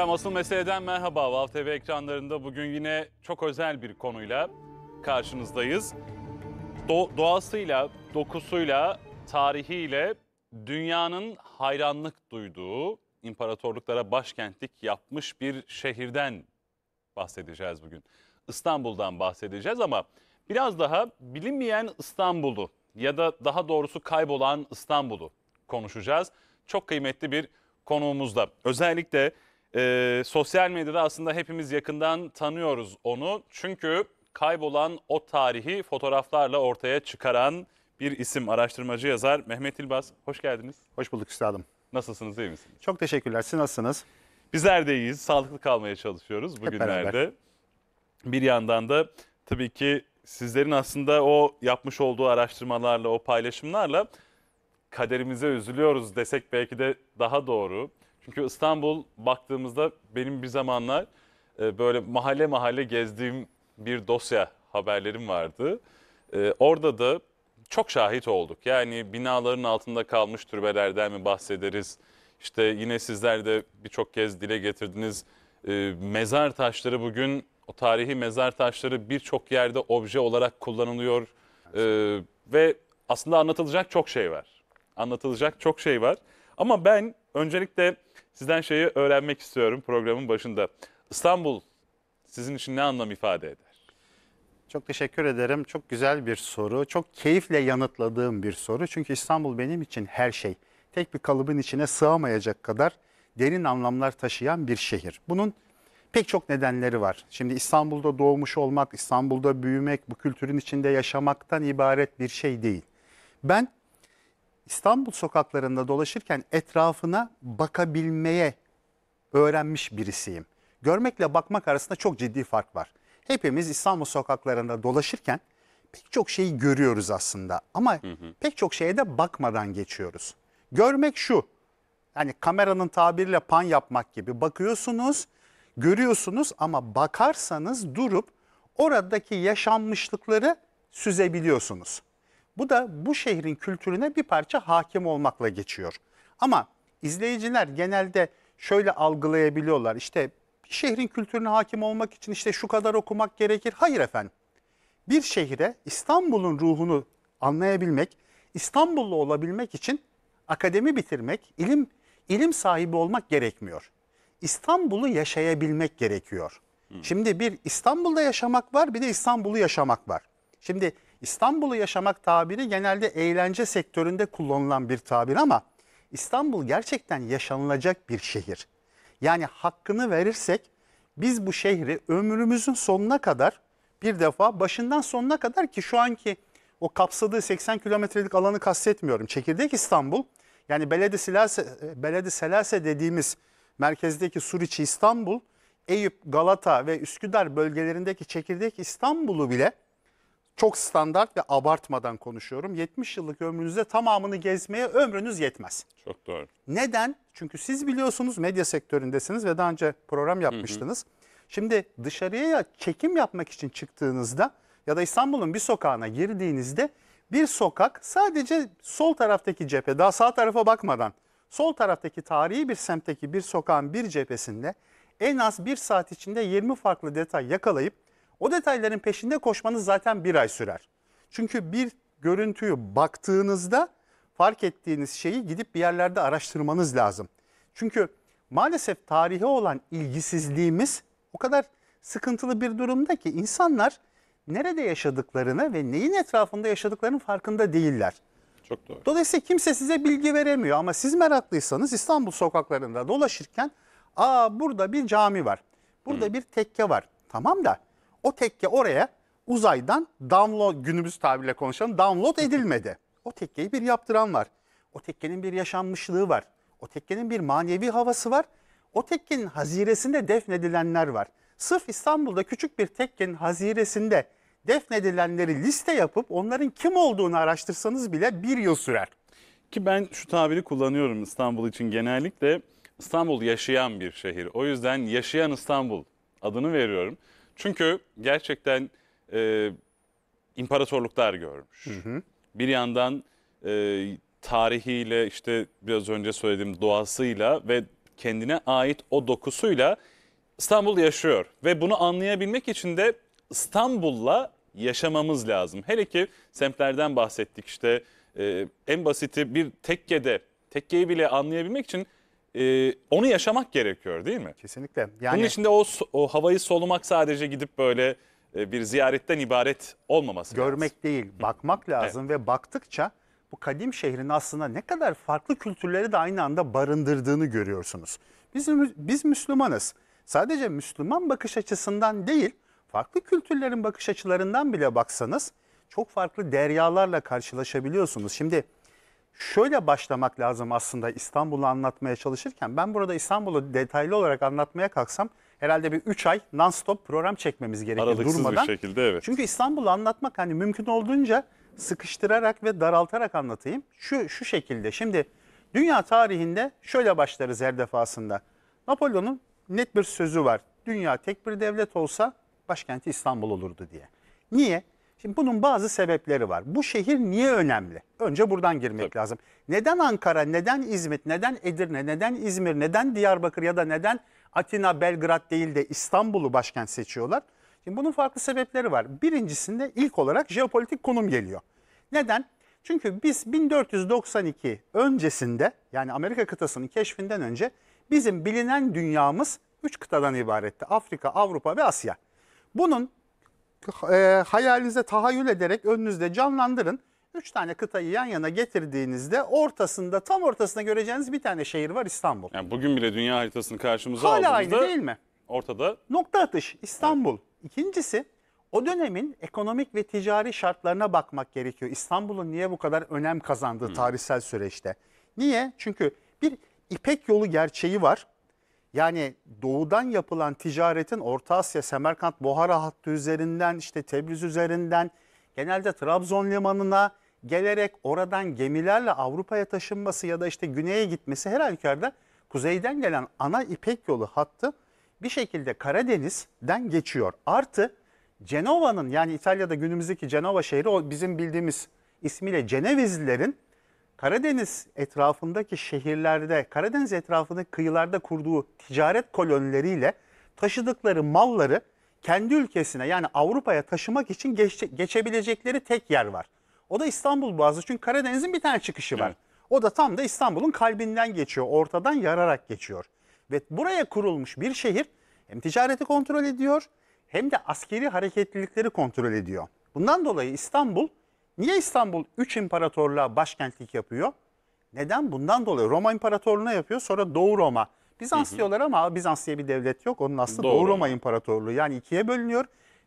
Efendim Asıl Mesele'den merhaba. Vav TV ekranlarında bugün yine çok özel bir konuyla karşınızdayız. Do doğasıyla, dokusuyla, tarihiyle dünyanın hayranlık duyduğu imparatorluklara başkentlik yapmış bir şehirden bahsedeceğiz bugün. İstanbul'dan bahsedeceğiz ama biraz daha bilinmeyen İstanbul'u ya da daha doğrusu kaybolan İstanbul'u konuşacağız. Çok kıymetli bir konuğumuzla. Özellikle e, sosyal medyada aslında hepimiz yakından tanıyoruz onu. Çünkü kaybolan o tarihi fotoğraflarla ortaya çıkaran bir isim, araştırmacı yazar Mehmet İlbaz. Hoş geldiniz. Hoş bulduk üstadım. Nasılsınız, iyi misiniz? Çok teşekkürler. Siz nasılsınız? Bizler de iyiyiz. Sağlıklı kalmaya çalışıyoruz bugünlerde. Bir yandan da tabii ki sizlerin aslında o yapmış olduğu araştırmalarla, o paylaşımlarla kaderimize üzülüyoruz desek belki de daha doğru. Çünkü İstanbul baktığımızda benim bir zamanlar e, böyle mahalle mahalle gezdiğim bir dosya haberlerim vardı. E, orada da çok şahit olduk. Yani binaların altında kalmış türbelerden mi bahsederiz? İşte yine sizler de birçok kez dile getirdiniz. E, mezar taşları bugün o tarihi mezar taşları birçok yerde obje olarak kullanılıyor. E, ve aslında anlatılacak çok şey var. Anlatılacak çok şey var. Ama ben Öncelikle sizden şeyi öğrenmek istiyorum programın başında. İstanbul sizin için ne anlam ifade eder? Çok teşekkür ederim. Çok güzel bir soru. Çok keyifle yanıtladığım bir soru. Çünkü İstanbul benim için her şey. Tek bir kalıbın içine sığamayacak kadar derin anlamlar taşıyan bir şehir. Bunun pek çok nedenleri var. Şimdi İstanbul'da doğmuş olmak, İstanbul'da büyümek, bu kültürün içinde yaşamaktan ibaret bir şey değil. Ben İstanbul sokaklarında dolaşırken etrafına bakabilmeye öğrenmiş birisiyim. Görmekle bakmak arasında çok ciddi fark var. Hepimiz İstanbul sokaklarında dolaşırken pek çok şeyi görüyoruz aslında ama hı hı. pek çok şeye de bakmadan geçiyoruz. Görmek şu. Yani kameranın tabiriyle pan yapmak gibi bakıyorsunuz, görüyorsunuz ama bakarsanız durup oradaki yaşanmışlıkları süzebiliyorsunuz. Bu da bu şehrin kültürüne bir parça hakim olmakla geçiyor. Ama izleyiciler genelde şöyle algılayabiliyorlar. İşte bir şehrin kültürüne hakim olmak için işte şu kadar okumak gerekir. Hayır efendim. Bir şehre İstanbul'un ruhunu anlayabilmek, İstanbullu olabilmek için akademi bitirmek, ilim ilim sahibi olmak gerekmiyor. İstanbul'u yaşayabilmek gerekiyor. Hı. Hmm. Şimdi bir İstanbul'da yaşamak var, bir de İstanbul'u yaşamak var. Şimdi İstanbul'u yaşamak tabiri genelde eğlence sektöründe kullanılan bir tabir ama İstanbul gerçekten yaşanılacak bir şehir. Yani hakkını verirsek biz bu şehri ömrümüzün sonuna kadar bir defa başından sonuna kadar ki şu anki o kapsadığı 80 kilometrelik alanı kastetmiyorum. Çekirdek İstanbul yani Beledi Selase, Beledi Selase dediğimiz merkezdeki Suriçi İstanbul, Eyüp, Galata ve Üsküdar bölgelerindeki çekirdek İstanbul'u bile çok standart ve abartmadan konuşuyorum. 70 yıllık ömrünüzde tamamını gezmeye ömrünüz yetmez. Çok doğru. Neden? Çünkü siz biliyorsunuz medya sektöründesiniz ve daha önce program yapmıştınız. Hı hı. Şimdi dışarıya çekim yapmak için çıktığınızda ya da İstanbul'un bir sokağına girdiğinizde bir sokak sadece sol taraftaki cephe daha sağ tarafa bakmadan sol taraftaki tarihi bir semtteki bir sokağın bir cephesinde en az bir saat içinde 20 farklı detay yakalayıp o detayların peşinde koşmanız zaten bir ay sürer. Çünkü bir görüntüyü baktığınızda fark ettiğiniz şeyi gidip bir yerlerde araştırmanız lazım. Çünkü maalesef tarihe olan ilgisizliğimiz o kadar sıkıntılı bir durumda ki insanlar nerede yaşadıklarını ve neyin etrafında yaşadıklarının farkında değiller. Çok doğru. Dolayısıyla kimse size bilgi veremiyor ama siz meraklıysanız İstanbul sokaklarında dolaşırken aa burada bir cami var. Burada Hı. bir tekke var. Tamam da o tekke oraya uzaydan download günümüz tabirle konuşalım download edilmedi. O tekkeyi bir yaptıran var. O tekkenin bir yaşanmışlığı var. O tekkenin bir manevi havası var. O tekkenin haziresinde defnedilenler var. Sırf İstanbul'da küçük bir tekkenin haziresinde defnedilenleri liste yapıp onların kim olduğunu araştırsanız bile bir yıl sürer. Ki ben şu tabiri kullanıyorum İstanbul için genellikle İstanbul yaşayan bir şehir. O yüzden yaşayan İstanbul adını veriyorum. Çünkü gerçekten e, imparatorluklar görmüş. Hı hı. Bir yandan e, tarihiyle işte biraz önce söylediğim doğasıyla ve kendine ait o dokusuyla İstanbul yaşıyor. Ve bunu anlayabilmek için de İstanbul'la yaşamamız lazım. Hele ki semtlerden bahsettik işte e, en basiti bir tekkede tekkeyi bile anlayabilmek için e, onu yaşamak gerekiyor değil mi? Kesinlikle. Yani... Bunun içinde o, o havayı solumak sadece gidip böyle e, bir ziyaretten ibaret olmaması Görmek lazım. değil, bakmak lazım evet. ve baktıkça bu kadim şehrin aslında ne kadar farklı kültürleri de aynı anda barındırdığını görüyorsunuz. Biz, biz Müslümanız. Sadece Müslüman bakış açısından değil, farklı kültürlerin bakış açılarından bile baksanız çok farklı deryalarla karşılaşabiliyorsunuz. Şimdi şöyle başlamak lazım aslında İstanbul'u anlatmaya çalışırken. Ben burada İstanbul'u detaylı olarak anlatmaya kalksam herhalde bir 3 ay non-stop program çekmemiz gerekiyor Aralıksız durmadan. bir şekilde evet. Çünkü İstanbul'u anlatmak hani mümkün olduğunca sıkıştırarak ve daraltarak anlatayım. Şu, şu şekilde şimdi dünya tarihinde şöyle başlarız her defasında. Napolyon'un net bir sözü var. Dünya tek bir devlet olsa başkenti İstanbul olurdu diye. Niye? Şimdi bunun bazı sebepleri var. Bu şehir niye önemli? Önce buradan girmek Tabii. lazım. Neden Ankara, neden İzmit, neden Edirne, neden İzmir, neden Diyarbakır ya da neden Atina, Belgrad değil de İstanbul'u başkent seçiyorlar? Şimdi bunun farklı sebepleri var. Birincisinde ilk olarak jeopolitik konum geliyor. Neden? Çünkü biz 1492 öncesinde yani Amerika kıtasının keşfinden önce bizim bilinen dünyamız 3 kıtadan ibaretti. Afrika, Avrupa ve Asya. Bunun e, hayalinize tahayyül ederek önünüzde canlandırın. Üç tane kıtayı yan yana getirdiğinizde ortasında tam ortasında göreceğiniz bir tane şehir var İstanbul. Yani bugün bile dünya haritasını karşımıza Hala aldığımızda aynı değil mi? ortada. Nokta atış İstanbul. Evet. İkincisi o dönemin ekonomik ve ticari şartlarına bakmak gerekiyor. İstanbul'un niye bu kadar önem kazandığı tarihsel süreçte. Niye? Çünkü bir İpek yolu gerçeği var. Yani doğudan yapılan ticaretin Orta Asya, Semerkant, Bohara hattı üzerinden işte Tebriz üzerinden genelde Trabzon limanına gelerek oradan gemilerle Avrupa'ya taşınması ya da işte güneye gitmesi her halükarda kuzeyden gelen ana İpek yolu hattı bir şekilde Karadeniz'den geçiyor. Artı Cenova'nın yani İtalya'da günümüzdeki Cenova şehri o bizim bildiğimiz ismiyle Cenevizlilerin Karadeniz etrafındaki şehirlerde, Karadeniz etrafındaki kıyılarda kurduğu ticaret kolonileriyle taşıdıkları malları kendi ülkesine yani Avrupa'ya taşımak için geç, geçebilecekleri tek yer var. O da İstanbul Boğazı çünkü Karadeniz'in bir tane çıkışı var. Evet. O da tam da İstanbul'un kalbinden geçiyor, ortadan yararak geçiyor. Ve buraya kurulmuş bir şehir hem ticareti kontrol ediyor hem de askeri hareketlilikleri kontrol ediyor. Bundan dolayı İstanbul Niye İstanbul 3 imparatorluğa başkentlik yapıyor? Neden? Bundan dolayı Roma İmparatorluğu'na yapıyor sonra Doğu Roma. Bizans hı hı. diyorlar ama Bizans diye bir devlet yok. Onun aslında Doğru. Doğu Roma İmparatorluğu yani ikiye bölünüyor.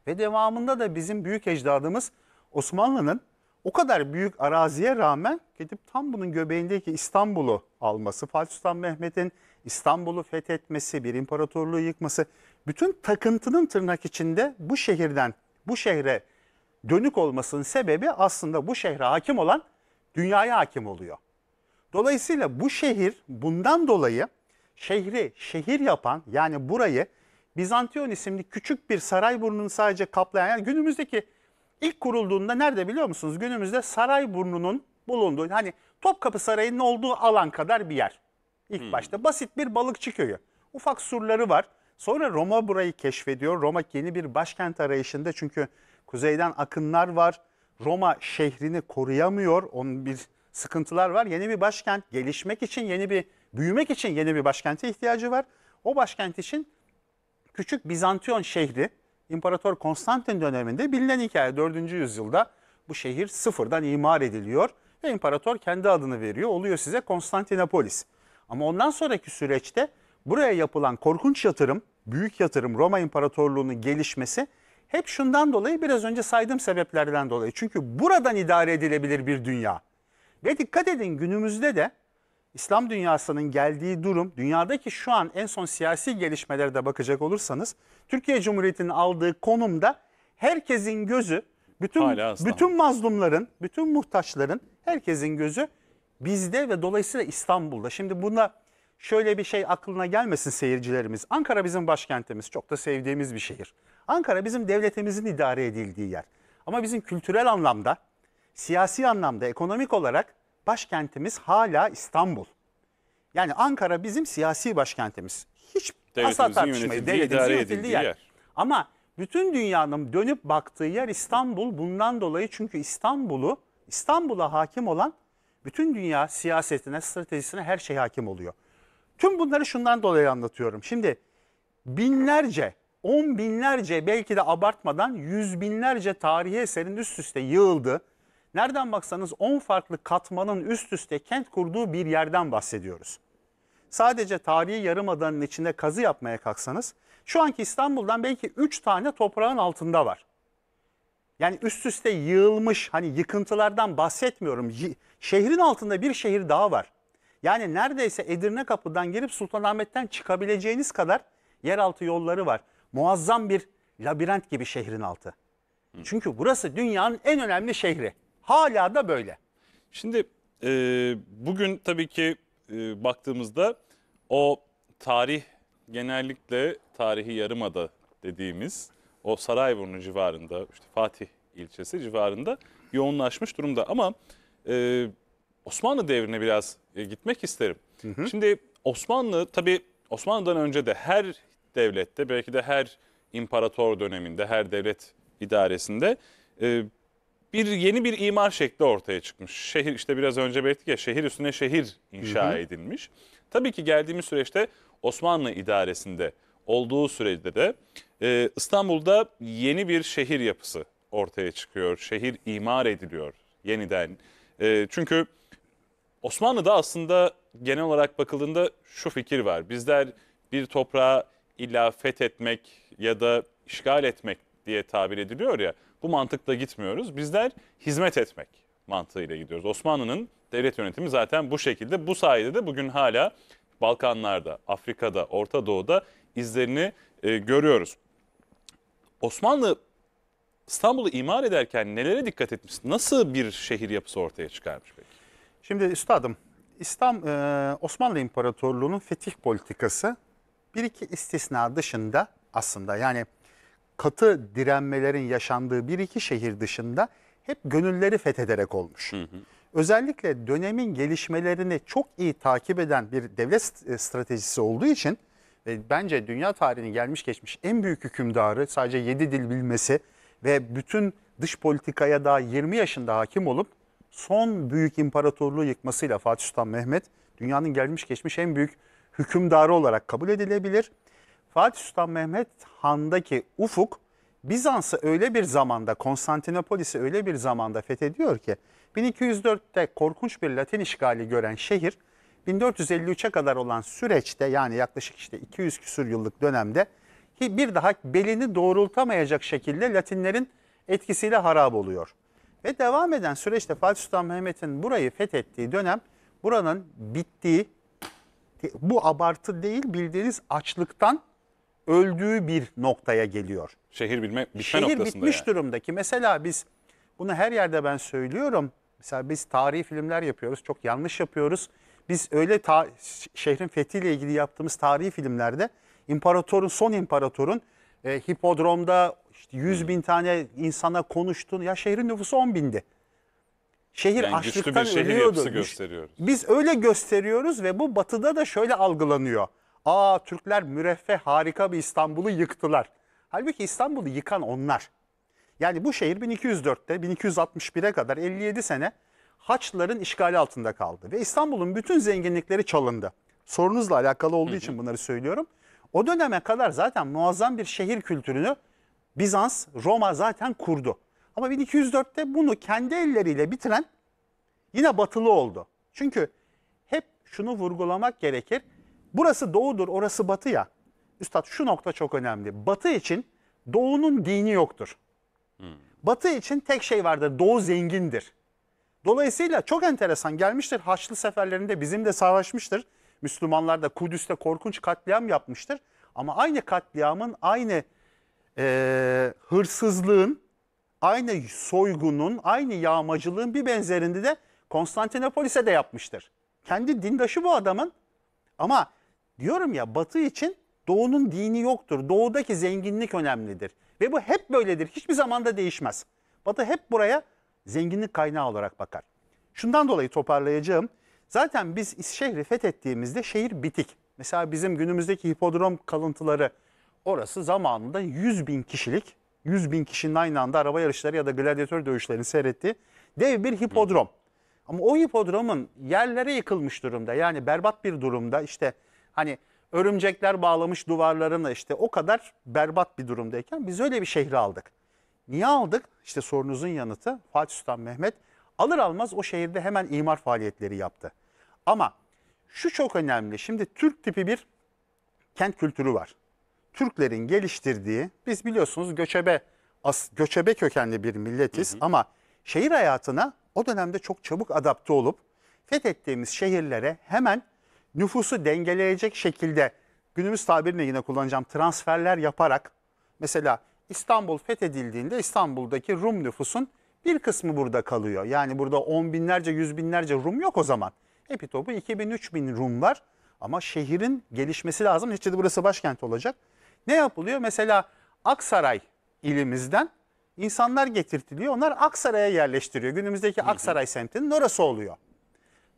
Ve devamında da bizim büyük ecdadımız Osmanlı'nın o kadar büyük araziye rağmen gidip tam bunun göbeğindeki İstanbul'u alması, Fatih Sultan Mehmet'in İstanbul'u fethetmesi, bir imparatorluğu yıkması, bütün takıntının tırnak içinde bu şehirden, bu şehre dönük olmasının sebebi aslında bu şehre hakim olan dünyaya hakim oluyor. Dolayısıyla bu şehir bundan dolayı şehri şehir yapan yani burayı Bizantiyon isimli küçük bir saray burnunu sadece kaplayan yani günümüzdeki ilk kurulduğunda nerede biliyor musunuz? Günümüzde saray burnunun bulunduğu hani Topkapı Sarayı'nın olduğu alan kadar bir yer. İlk hmm. başta basit bir balıkçı köyü. Ufak surları var. Sonra Roma burayı keşfediyor. Roma yeni bir başkent arayışında çünkü Kuzeyden akınlar var. Roma şehrini koruyamıyor. Onun bir sıkıntılar var. Yeni bir başkent gelişmek için, yeni bir büyümek için yeni bir başkente ihtiyacı var. O başkent için küçük Bizantiyon şehri İmparator Konstantin döneminde bilinen hikaye 4. yüzyılda bu şehir sıfırdan imar ediliyor ve imparator kendi adını veriyor. Oluyor size Konstantinopolis. Ama ondan sonraki süreçte buraya yapılan korkunç yatırım, büyük yatırım Roma İmparatorluğu'nun gelişmesi hep şundan dolayı biraz önce saydığım sebeplerden dolayı. Çünkü buradan idare edilebilir bir dünya. Ve dikkat edin günümüzde de İslam dünyasının geldiği durum, dünyadaki şu an en son siyasi gelişmelere de bakacak olursanız, Türkiye Cumhuriyeti'nin aldığı konumda herkesin gözü, bütün bütün mazlumların, bütün muhtaçların, herkesin gözü bizde ve dolayısıyla İstanbul'da. Şimdi buna şöyle bir şey aklına gelmesin seyircilerimiz. Ankara bizim başkentimiz, çok da sevdiğimiz bir şehir. Ankara bizim devletimizin idare edildiği yer. Ama bizim kültürel anlamda, siyasi anlamda, ekonomik olarak başkentimiz hala İstanbul. Yani Ankara bizim siyasi başkentimiz. Hiç asla tartışmayız. Devletimizin yönetildiği yer. yer. Ama bütün dünyanın dönüp baktığı yer İstanbul. Bundan dolayı çünkü İstanbul'u, İstanbul'a hakim olan bütün dünya siyasetine, stratejisine her şey hakim oluyor. Tüm bunları şundan dolayı anlatıyorum. Şimdi binlerce on binlerce belki de abartmadan yüz binlerce tarihi eserin üst üste yığıldı. Nereden baksanız 10 farklı katmanın üst üste kent kurduğu bir yerden bahsediyoruz. Sadece tarihi yarımadanın içinde kazı yapmaya kalksanız şu anki İstanbul'dan belki 3 tane toprağın altında var. Yani üst üste yığılmış hani yıkıntılardan bahsetmiyorum. şehrin altında bir şehir daha var. Yani neredeyse Edirne kapıdan girip Sultanahmet'ten çıkabileceğiniz kadar yeraltı yolları var muazzam bir labirent gibi şehrin altı. Çünkü burası dünyanın en önemli şehri. Hala da böyle. Şimdi e, bugün tabii ki e, baktığımızda o tarih genellikle tarihi yarımada dediğimiz o Sarayburnu civarında işte Fatih ilçesi civarında yoğunlaşmış durumda. Ama e, Osmanlı devrine biraz e, gitmek isterim. Hı hı. Şimdi Osmanlı tabii Osmanlı'dan önce de her devlette belki de her imparator döneminde, her devlet idaresinde e, bir yeni bir imar şekli ortaya çıkmış. Şehir işte biraz önce belirttik ya şehir üstüne şehir inşa hı hı. edilmiş. Tabii ki geldiğimiz süreçte Osmanlı idaresinde olduğu sürede de e, İstanbul'da yeni bir şehir yapısı ortaya çıkıyor. Şehir imar ediliyor yeniden. E, çünkü Osmanlı'da aslında genel olarak bakıldığında şu fikir var. Bizler bir toprağa illa fethetmek ya da işgal etmek diye tabir ediliyor ya. Bu mantıkla gitmiyoruz. Bizler hizmet etmek mantığıyla gidiyoruz. Osmanlı'nın devlet yönetimi zaten bu şekilde. Bu sayede de bugün hala Balkanlarda, Afrika'da, Orta Doğu'da izlerini e, görüyoruz. Osmanlı İstanbul'u imar ederken nelere dikkat etmiş? Nasıl bir şehir yapısı ortaya çıkarmış peki? Şimdi üstadım İslam e, Osmanlı İmparatorluğu'nun fetih politikası bir iki istisna dışında aslında yani katı direnmelerin yaşandığı bir iki şehir dışında hep gönülleri fethederek olmuş. Hı hı. Özellikle dönemin gelişmelerini çok iyi takip eden bir devlet e, stratejisi olduğu için ve bence dünya tarihinin gelmiş geçmiş en büyük hükümdarı sadece yedi dil bilmesi ve bütün dış politikaya daha 20 yaşında hakim olup son büyük imparatorluğu yıkmasıyla Fatih Sultan Mehmet dünyanın gelmiş geçmiş en büyük hükümdarı olarak kabul edilebilir. Fatih Sultan Mehmet Han'daki ufuk Bizans'ı öyle bir zamanda, Konstantinopolis'i öyle bir zamanda fethediyor ki 1204'te korkunç bir Latin işgali gören şehir 1453'e kadar olan süreçte yani yaklaşık işte 200 küsur yıllık dönemde bir daha belini doğrultamayacak şekilde Latinlerin etkisiyle harap oluyor. Ve devam eden süreçte Fatih Sultan Mehmet'in burayı fethettiği dönem buranın bittiği bu abartı değil bildiğiniz açlıktan öldüğü bir noktaya geliyor. Şehir bilme bitme Şehir noktasında bitmiş yani. durumdaki. Mesela biz bunu her yerde ben söylüyorum. Mesela biz tarihi filmler yapıyoruz. Çok yanlış yapıyoruz. Biz öyle ta- şehrin fethiyle ilgili yaptığımız tarihi filmlerde imparatorun son imparatorun e, hipodromda işte 100 hmm. bin tane insana konuştuğunu ya şehrin nüfusu 10 bindi. Şehir yani açlıktan bir şehir ölüyordu. gösteriyoruz. Biz öyle gösteriyoruz ve bu batıda da şöyle algılanıyor. Aa Türkler müreffeh harika bir İstanbul'u yıktılar. Halbuki İstanbul'u yıkan onlar. Yani bu şehir 1204'te 1261'e kadar 57 sene Haçlıların işgali altında kaldı. Ve İstanbul'un bütün zenginlikleri çalındı. Sorunuzla alakalı olduğu için bunları söylüyorum. O döneme kadar zaten muazzam bir şehir kültürünü Bizans, Roma zaten kurdu. Ama 1204'te bunu kendi elleriyle bitiren yine batılı oldu. Çünkü hep şunu vurgulamak gerekir. Burası doğudur, orası batı ya. Üstad şu nokta çok önemli. Batı için doğunun dini yoktur. Hmm. Batı için tek şey vardır. Doğu zengindir. Dolayısıyla çok enteresan gelmiştir. Haçlı seferlerinde bizim de savaşmıştır. Müslümanlar da Kudüs'te korkunç katliam yapmıştır. Ama aynı katliamın, aynı e, hırsızlığın, aynı soygunun, aynı yağmacılığın bir benzerini de Konstantinopolis'e de yapmıştır. Kendi dindaşı bu adamın ama diyorum ya Batı için Doğu'nun dini yoktur. Doğu'daki zenginlik önemlidir. Ve bu hep böyledir. Hiçbir zaman da değişmez. Batı hep buraya zenginlik kaynağı olarak bakar. Şundan dolayı toparlayacağım. Zaten biz şehri fethettiğimizde şehir bitik. Mesela bizim günümüzdeki hipodrom kalıntıları orası zamanında 100 bin kişilik 100 bin kişinin aynı anda araba yarışları ya da gladyatör dövüşlerini seyrettiği dev bir hipodrom. Ama o hipodromun yerlere yıkılmış durumda yani berbat bir durumda işte hani örümcekler bağlamış duvarlarına işte o kadar berbat bir durumdayken biz öyle bir şehri aldık. Niye aldık? İşte sorunuzun yanıtı Fatih Sultan Mehmet alır almaz o şehirde hemen imar faaliyetleri yaptı. Ama şu çok önemli şimdi Türk tipi bir kent kültürü var. Türklerin geliştirdiği biz biliyorsunuz göçebe as, göçebe kökenli bir milletiz hı hı. ama şehir hayatına o dönemde çok çabuk adapte olup fethettiğimiz şehirlere hemen nüfusu dengeleyecek şekilde günümüz tabirini yine kullanacağım transferler yaparak mesela İstanbul fethedildiğinde İstanbul'daki Rum nüfusun bir kısmı burada kalıyor. Yani burada on binlerce yüz binlerce Rum yok o zaman. Epi topu 2000-3000 Rum var ama şehrin gelişmesi lazım. Neticede burası başkent olacak. Ne yapılıyor? Mesela Aksaray ilimizden insanlar getirtiliyor. Onlar Aksaray'a yerleştiriyor. Günümüzdeki Aksaray semtinin orası oluyor.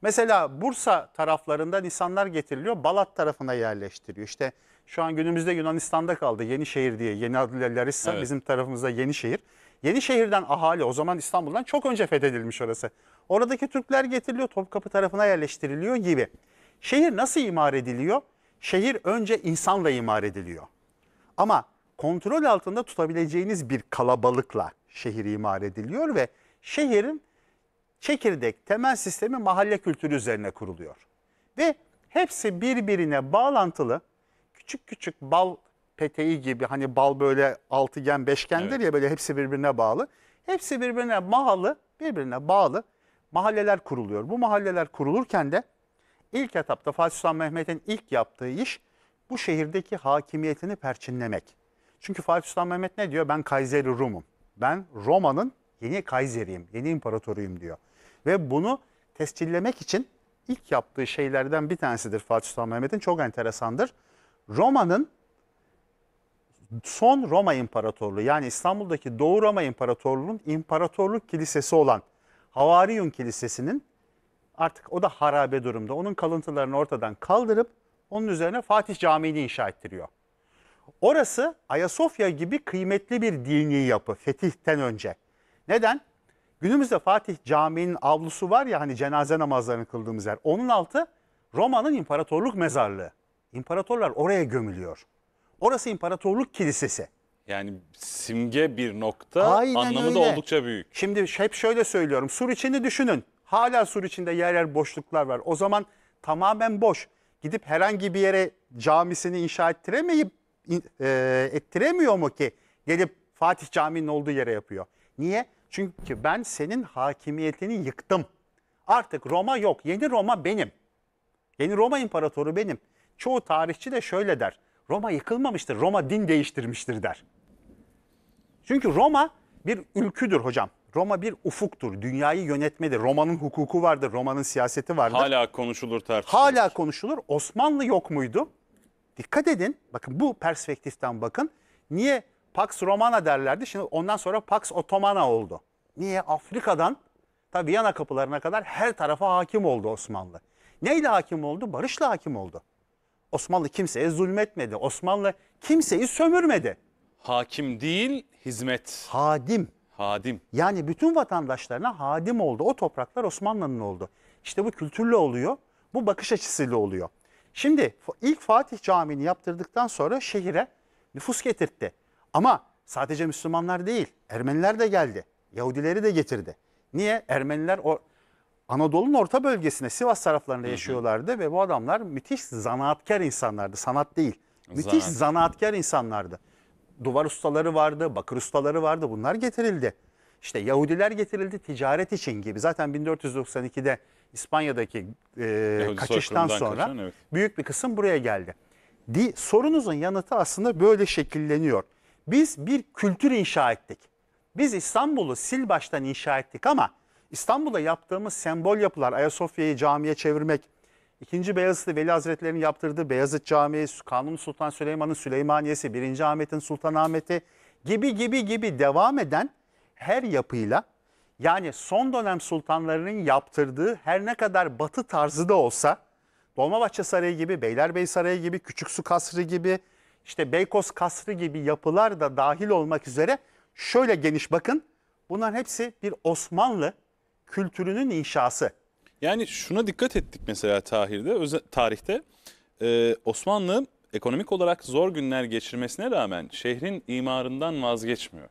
Mesela Bursa taraflarından insanlar getiriliyor. Balat tarafına yerleştiriyor. İşte şu an günümüzde Yunanistan'da kaldı. Yenişehir diye. Yeni adıyla Larissa evet. bizim tarafımızda Yenişehir. Yenişehir'den ahali o zaman İstanbul'dan çok önce fethedilmiş orası. Oradaki Türkler getiriliyor Topkapı tarafına yerleştiriliyor gibi. Şehir nasıl imar ediliyor? Şehir önce insanla imar ediliyor. Ama kontrol altında tutabileceğiniz bir kalabalıkla şehir imar ediliyor ve şehrin çekirdek temel sistemi mahalle kültürü üzerine kuruluyor. Ve hepsi birbirine bağlantılı küçük küçük bal peteği gibi hani bal böyle altıgen beşgendir evet. ya böyle hepsi birbirine bağlı. Hepsi birbirine bağlı, birbirine bağlı mahalleler kuruluyor. Bu mahalleler kurulurken de ilk etapta Fatih Sultan Mehmet'in ilk yaptığı iş bu şehirdeki hakimiyetini perçinlemek. Çünkü Fatih Sultan Mehmet ne diyor? Ben Kayseri Rum'um. Ben Roma'nın yeni Kayseri'yim, yeni imparatoruyum diyor. Ve bunu tescillemek için ilk yaptığı şeylerden bir tanesidir Fatih Sultan Mehmet'in. Çok enteresandır. Roma'nın son Roma İmparatorluğu yani İstanbul'daki Doğu Roma İmparatorluğu'nun imparatorluk kilisesi olan Havariyun Kilisesi'nin artık o da harabe durumda. Onun kalıntılarını ortadan kaldırıp onun üzerine Fatih Camii'ni inşa ettiriyor. Orası Ayasofya gibi kıymetli bir dini yapı fetihten önce. Neden? Günümüzde Fatih Camii'nin avlusu var ya hani cenaze namazlarını kıldığımız yer. Onun altı Roma'nın imparatorluk mezarlığı. İmparatorlar oraya gömülüyor. Orası imparatorluk kilisesi. Yani simge bir nokta Aynen anlamı öyle. da oldukça büyük. Şimdi hep şöyle söylüyorum sur içini düşünün. Hala sur içinde yer yer boşluklar var. O zaman tamamen boş gidip herhangi bir yere camisini inşa ettiremeyip e, ettiremiyor mu ki gelip Fatih Camii'nin olduğu yere yapıyor? Niye? Çünkü ben senin hakimiyetini yıktım. Artık Roma yok. Yeni Roma benim. Yeni Roma imparatoru benim. Çoğu tarihçi de şöyle der. Roma yıkılmamıştır. Roma din değiştirmiştir der. Çünkü Roma bir ülküdür hocam. Roma bir ufuktur. Dünyayı yönetmedi. Roma'nın hukuku vardır, Roma'nın siyaseti vardır. Hala konuşulur tartışılır. Hala konuşulur. Osmanlı yok muydu? Dikkat edin. Bakın bu perspektiften bakın. Niye Pax Romana derlerdi? Şimdi ondan sonra Pax Otomana oldu. Niye? Afrika'dan tabi Viyana kapılarına kadar her tarafa hakim oldu Osmanlı. Neyle hakim oldu? Barışla hakim oldu. Osmanlı kimseye zulmetmedi. Osmanlı kimseyi sömürmedi. Hakim değil, hizmet. Hadim. Hadim. Yani bütün vatandaşlarına hadim oldu. O topraklar Osmanlı'nın oldu. İşte bu kültürle oluyor. Bu bakış açısıyla oluyor. Şimdi ilk Fatih Camii'ni yaptırdıktan sonra şehire nüfus getirtti. Ama sadece Müslümanlar değil, Ermeniler de geldi. Yahudileri de getirdi. Niye? Ermeniler o Anadolu'nun orta bölgesine Sivas taraflarında yaşıyorlardı ve bu adamlar müthiş zanaatkar insanlardı. Sanat değil. Müthiş Zanaat. zanaatkar insanlardı duvar ustaları vardı, bakır ustaları vardı. Bunlar getirildi. İşte Yahudiler getirildi ticaret için gibi. Zaten 1492'de İspanya'daki e, kaçıştan sonra kaçan, evet. büyük bir kısım buraya geldi. Di, sorunuzun yanıtı aslında böyle şekilleniyor. Biz bir kültür inşa ettik. Biz İstanbul'u sil baştan inşa ettik ama İstanbul'da yaptığımız sembol yapılar, Ayasofya'yı camiye çevirmek, İkinci Beyazıt'ı Veli Hazretleri'nin yaptırdığı Beyazıt Camii, Kanuni Sultan Süleyman'ın Süleymaniyesi, 1. Ahmet'in Sultanahmet'i gibi gibi gibi devam eden her yapıyla yani son dönem sultanlarının yaptırdığı her ne kadar batı tarzı da olsa Dolmabahçe Sarayı gibi, Beylerbeyi Sarayı gibi, Küçük Su Kasrı gibi, işte Beykoz Kasrı gibi yapılar da dahil olmak üzere şöyle geniş bakın. Bunların hepsi bir Osmanlı kültürünün inşası. Yani şuna dikkat ettik mesela Tahir'de, öze, tarihte. Ee, Osmanlı ekonomik olarak zor günler geçirmesine rağmen şehrin imarından vazgeçmiyor.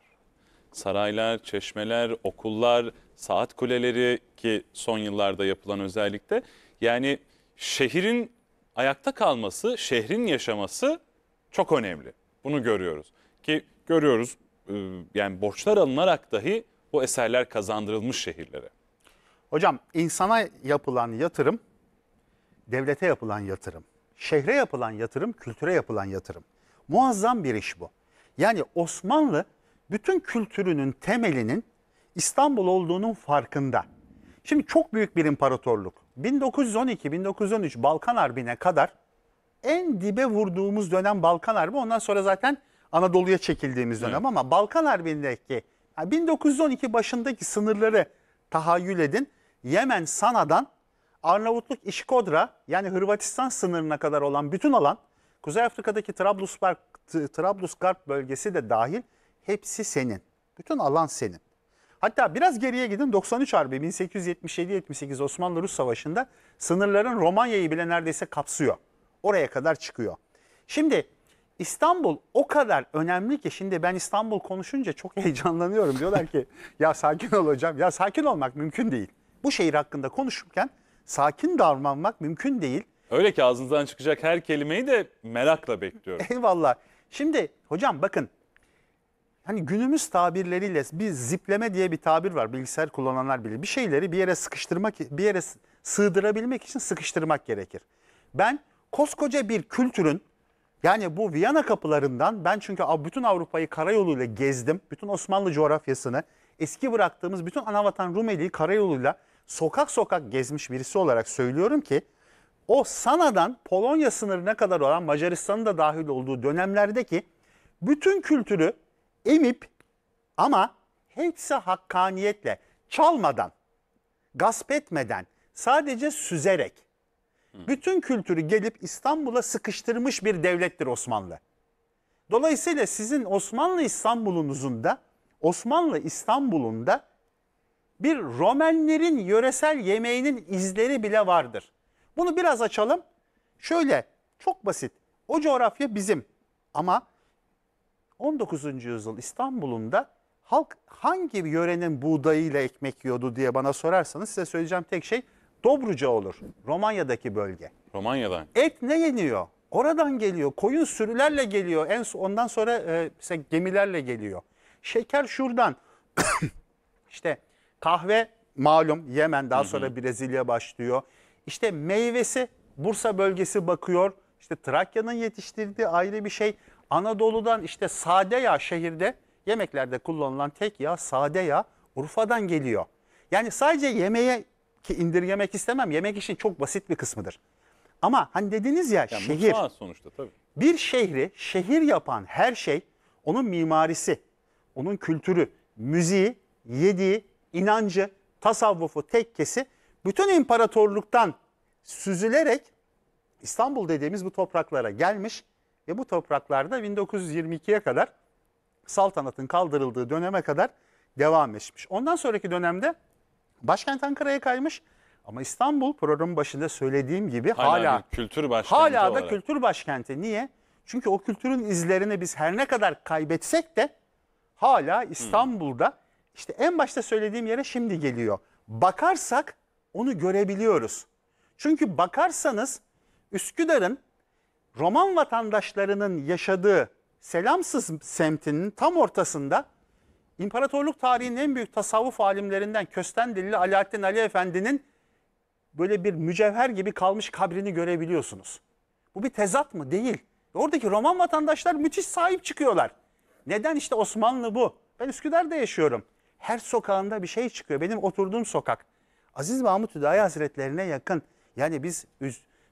Saraylar, çeşmeler, okullar, saat kuleleri ki son yıllarda yapılan özellikle. Yani şehrin ayakta kalması, şehrin yaşaması çok önemli. Bunu görüyoruz. Ki görüyoruz yani borçlar alınarak dahi bu eserler kazandırılmış şehirlere. Hocam insana yapılan yatırım, devlete yapılan yatırım, şehre yapılan yatırım, kültüre yapılan yatırım. Muazzam bir iş bu. Yani Osmanlı bütün kültürünün temelinin İstanbul olduğunun farkında. Şimdi çok büyük bir imparatorluk. 1912-1913 Balkan Harbi'ne kadar en dibe vurduğumuz dönem Balkan Harbi. Ondan sonra zaten Anadolu'ya çekildiğimiz dönem evet. ama Balkan Harbi'ndeki 1912 başındaki sınırları tahayyül edin. Yemen Sana'dan Arnavutluk İşkodra yani Hırvatistan sınırına kadar olan bütün alan Kuzey Afrika'daki Trablusgarp, bölgesi de dahil hepsi senin. Bütün alan senin. Hatta biraz geriye gidin 93 Harbi 1877-78 Osmanlı-Rus Savaşı'nda sınırların Romanya'yı bile neredeyse kapsıyor. Oraya kadar çıkıyor. Şimdi İstanbul o kadar önemli ki şimdi ben İstanbul konuşunca çok heyecanlanıyorum. Diyorlar ki ya sakin ol hocam. Ya sakin olmak mümkün değil bu şehir hakkında konuşurken sakin davranmak mümkün değil. Öyle ki ağzınızdan çıkacak her kelimeyi de merakla bekliyorum. Eyvallah. Şimdi hocam bakın hani günümüz tabirleriyle bir zipleme diye bir tabir var bilgisayar kullananlar bilir. Bir şeyleri bir yere sıkıştırmak, bir yere sığdırabilmek için sıkıştırmak gerekir. Ben koskoca bir kültürün yani bu Viyana kapılarından ben çünkü bütün Avrupa'yı karayoluyla gezdim. Bütün Osmanlı coğrafyasını eski bıraktığımız bütün anavatan Rumeli'yi karayoluyla sokak sokak gezmiş birisi olarak söylüyorum ki o Sana'dan Polonya sınırına kadar olan Macaristan'ın da dahil olduğu dönemlerdeki bütün kültürü emip ama hepsi hakkaniyetle çalmadan, gasp etmeden, sadece süzerek bütün kültürü gelip İstanbul'a sıkıştırmış bir devlettir Osmanlı. Dolayısıyla sizin Osmanlı İstanbul'unuzun da Osmanlı İstanbul'un da bir Romenlerin yöresel yemeğinin izleri bile vardır. Bunu biraz açalım. Şöyle çok basit. O coğrafya bizim ama 19. yüzyıl İstanbul'unda halk hangi bir yörenin buğdayıyla ekmek yiyordu diye bana sorarsanız size söyleyeceğim tek şey Dobruca olur. Romanya'daki bölge. Romanya'dan. Et ne yeniyor? Oradan geliyor. Koyun sürülerle geliyor. En ondan sonra e, gemilerle geliyor. Şeker şuradan. işte Kahve malum Yemen daha sonra Brezilya başlıyor. İşte meyvesi Bursa bölgesi bakıyor. İşte Trakya'nın yetiştirdiği ayrı bir şey. Anadolu'dan işte sade yağ şehirde yemeklerde kullanılan tek yağ sade yağ Urfa'dan geliyor. Yani sadece yemeğe ki indirgemek istemem. Yemek işin çok basit bir kısmıdır. Ama hani dediniz ya yani şehir. sonuçta tabii. Bir şehri şehir yapan her şey onun mimarisi, onun kültürü, müziği, yediği, inancı, tasavvufu, tekkesi bütün imparatorluktan süzülerek İstanbul dediğimiz bu topraklara gelmiş ve bu topraklarda 1922'ye kadar saltanatın kaldırıldığı döneme kadar devam etmiş. Ondan sonraki dönemde başkent Ankara'ya kaymış ama İstanbul programın başında söylediğim gibi hala hala, kültür başkenti hala da olarak. kültür başkenti. Niye? Çünkü o kültürün izlerini biz her ne kadar kaybetsek de hala İstanbul'da işte en başta söylediğim yere şimdi geliyor. Bakarsak onu görebiliyoruz. Çünkü bakarsanız Üsküdar'ın Roman vatandaşlarının yaşadığı Selamsız semtinin tam ortasında İmparatorluk tarihinin en büyük tasavvuf alimlerinden Köstendilli Alaaddin Ali Efendi'nin böyle bir mücevher gibi kalmış kabrini görebiliyorsunuz. Bu bir tezat mı? Değil. E oradaki Roman vatandaşlar müthiş sahip çıkıyorlar. Neden işte Osmanlı bu? Ben Üsküdar'da yaşıyorum her sokağında bir şey çıkıyor. Benim oturduğum sokak. Aziz Mahmut Hüdayi Hazretlerine yakın. Yani biz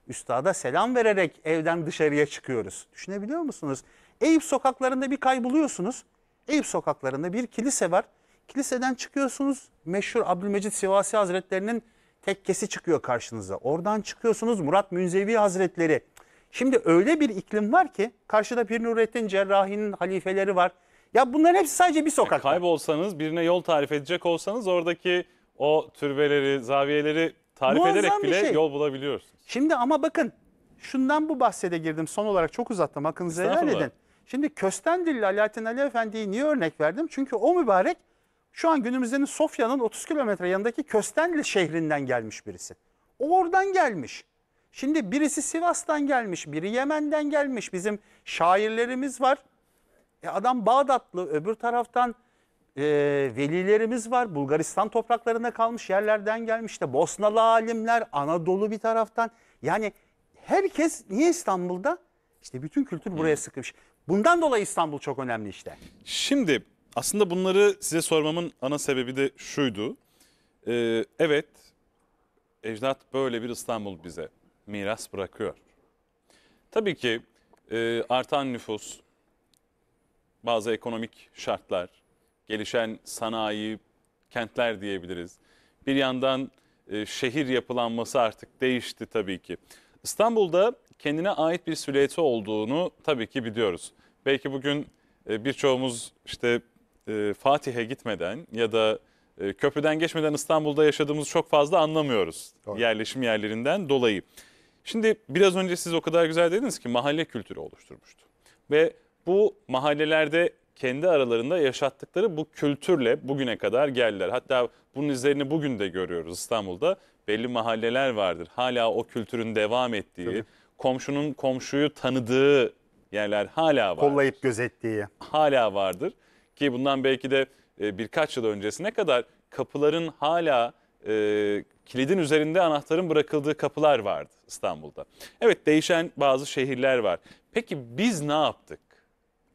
üstada selam vererek evden dışarıya çıkıyoruz. Düşünebiliyor musunuz? Eyüp sokaklarında bir kayboluyorsunuz. Eyüp sokaklarında bir kilise var. Kiliseden çıkıyorsunuz. Meşhur Abdülmecit Sivasi Hazretlerinin tekkesi çıkıyor karşınıza. Oradan çıkıyorsunuz Murat Münzevi Hazretleri. Şimdi öyle bir iklim var ki karşıda Pir Nurettin Cerrahi'nin halifeleri var. Ya bunların hepsi sadece bir sokak. Kaybolsanız birine yol tarif edecek olsanız oradaki o türbeleri, zaviyeleri tarif Muazzam ederek bile şey. yol bulabiliyorsunuz. Şimdi ama bakın şundan bu bahsede girdim son olarak çok uzattım Bakın, helal edin. Şimdi Köstendilli Alaaddin Ali Efendi'yi niye örnek verdim? Çünkü o mübarek şu an günümüzden Sofya'nın 30 kilometre yanındaki Köstendil şehrinden gelmiş birisi. O oradan gelmiş. Şimdi birisi Sivas'tan gelmiş, biri Yemen'den gelmiş. Bizim şairlerimiz var. E adam Bağdatlı öbür taraftan e, velilerimiz var. Bulgaristan topraklarında kalmış yerlerden gelmiş de Bosnalı alimler, Anadolu bir taraftan. Yani herkes niye İstanbul'da? İşte bütün kültür hmm. buraya sıkışmış. Bundan dolayı İstanbul çok önemli işte. Şimdi aslında bunları size sormamın ana sebebi de şuydu. Ee, evet, ecdat böyle bir İstanbul bize miras bırakıyor. Tabii ki e, artan nüfus, bazı ekonomik şartlar, gelişen sanayi, kentler diyebiliriz. Bir yandan e, şehir yapılanması artık değişti tabii ki. İstanbul'da kendine ait bir süliyeti olduğunu tabii ki biliyoruz. Belki bugün e, birçoğumuz işte e, Fatih'e gitmeden ya da e, köprüden geçmeden İstanbul'da yaşadığımızı çok fazla anlamıyoruz Doğru. yerleşim yerlerinden dolayı. Şimdi biraz önce siz o kadar güzel dediniz ki mahalle kültürü oluşturmuştu. Ve bu mahallelerde kendi aralarında yaşattıkları bu kültürle bugüne kadar geldiler. Hatta bunun izlerini bugün de görüyoruz İstanbul'da. Belli mahalleler vardır. Hala o kültürün devam ettiği, Tabii. komşunun komşuyu tanıdığı yerler hala var. Kollayıp gözettiği. Hala vardır ki bundan belki de e, birkaç yıl öncesine kadar kapıların hala e, kilidin üzerinde anahtarın bırakıldığı kapılar vardı İstanbul'da. Evet değişen bazı şehirler var. Peki biz ne yaptık?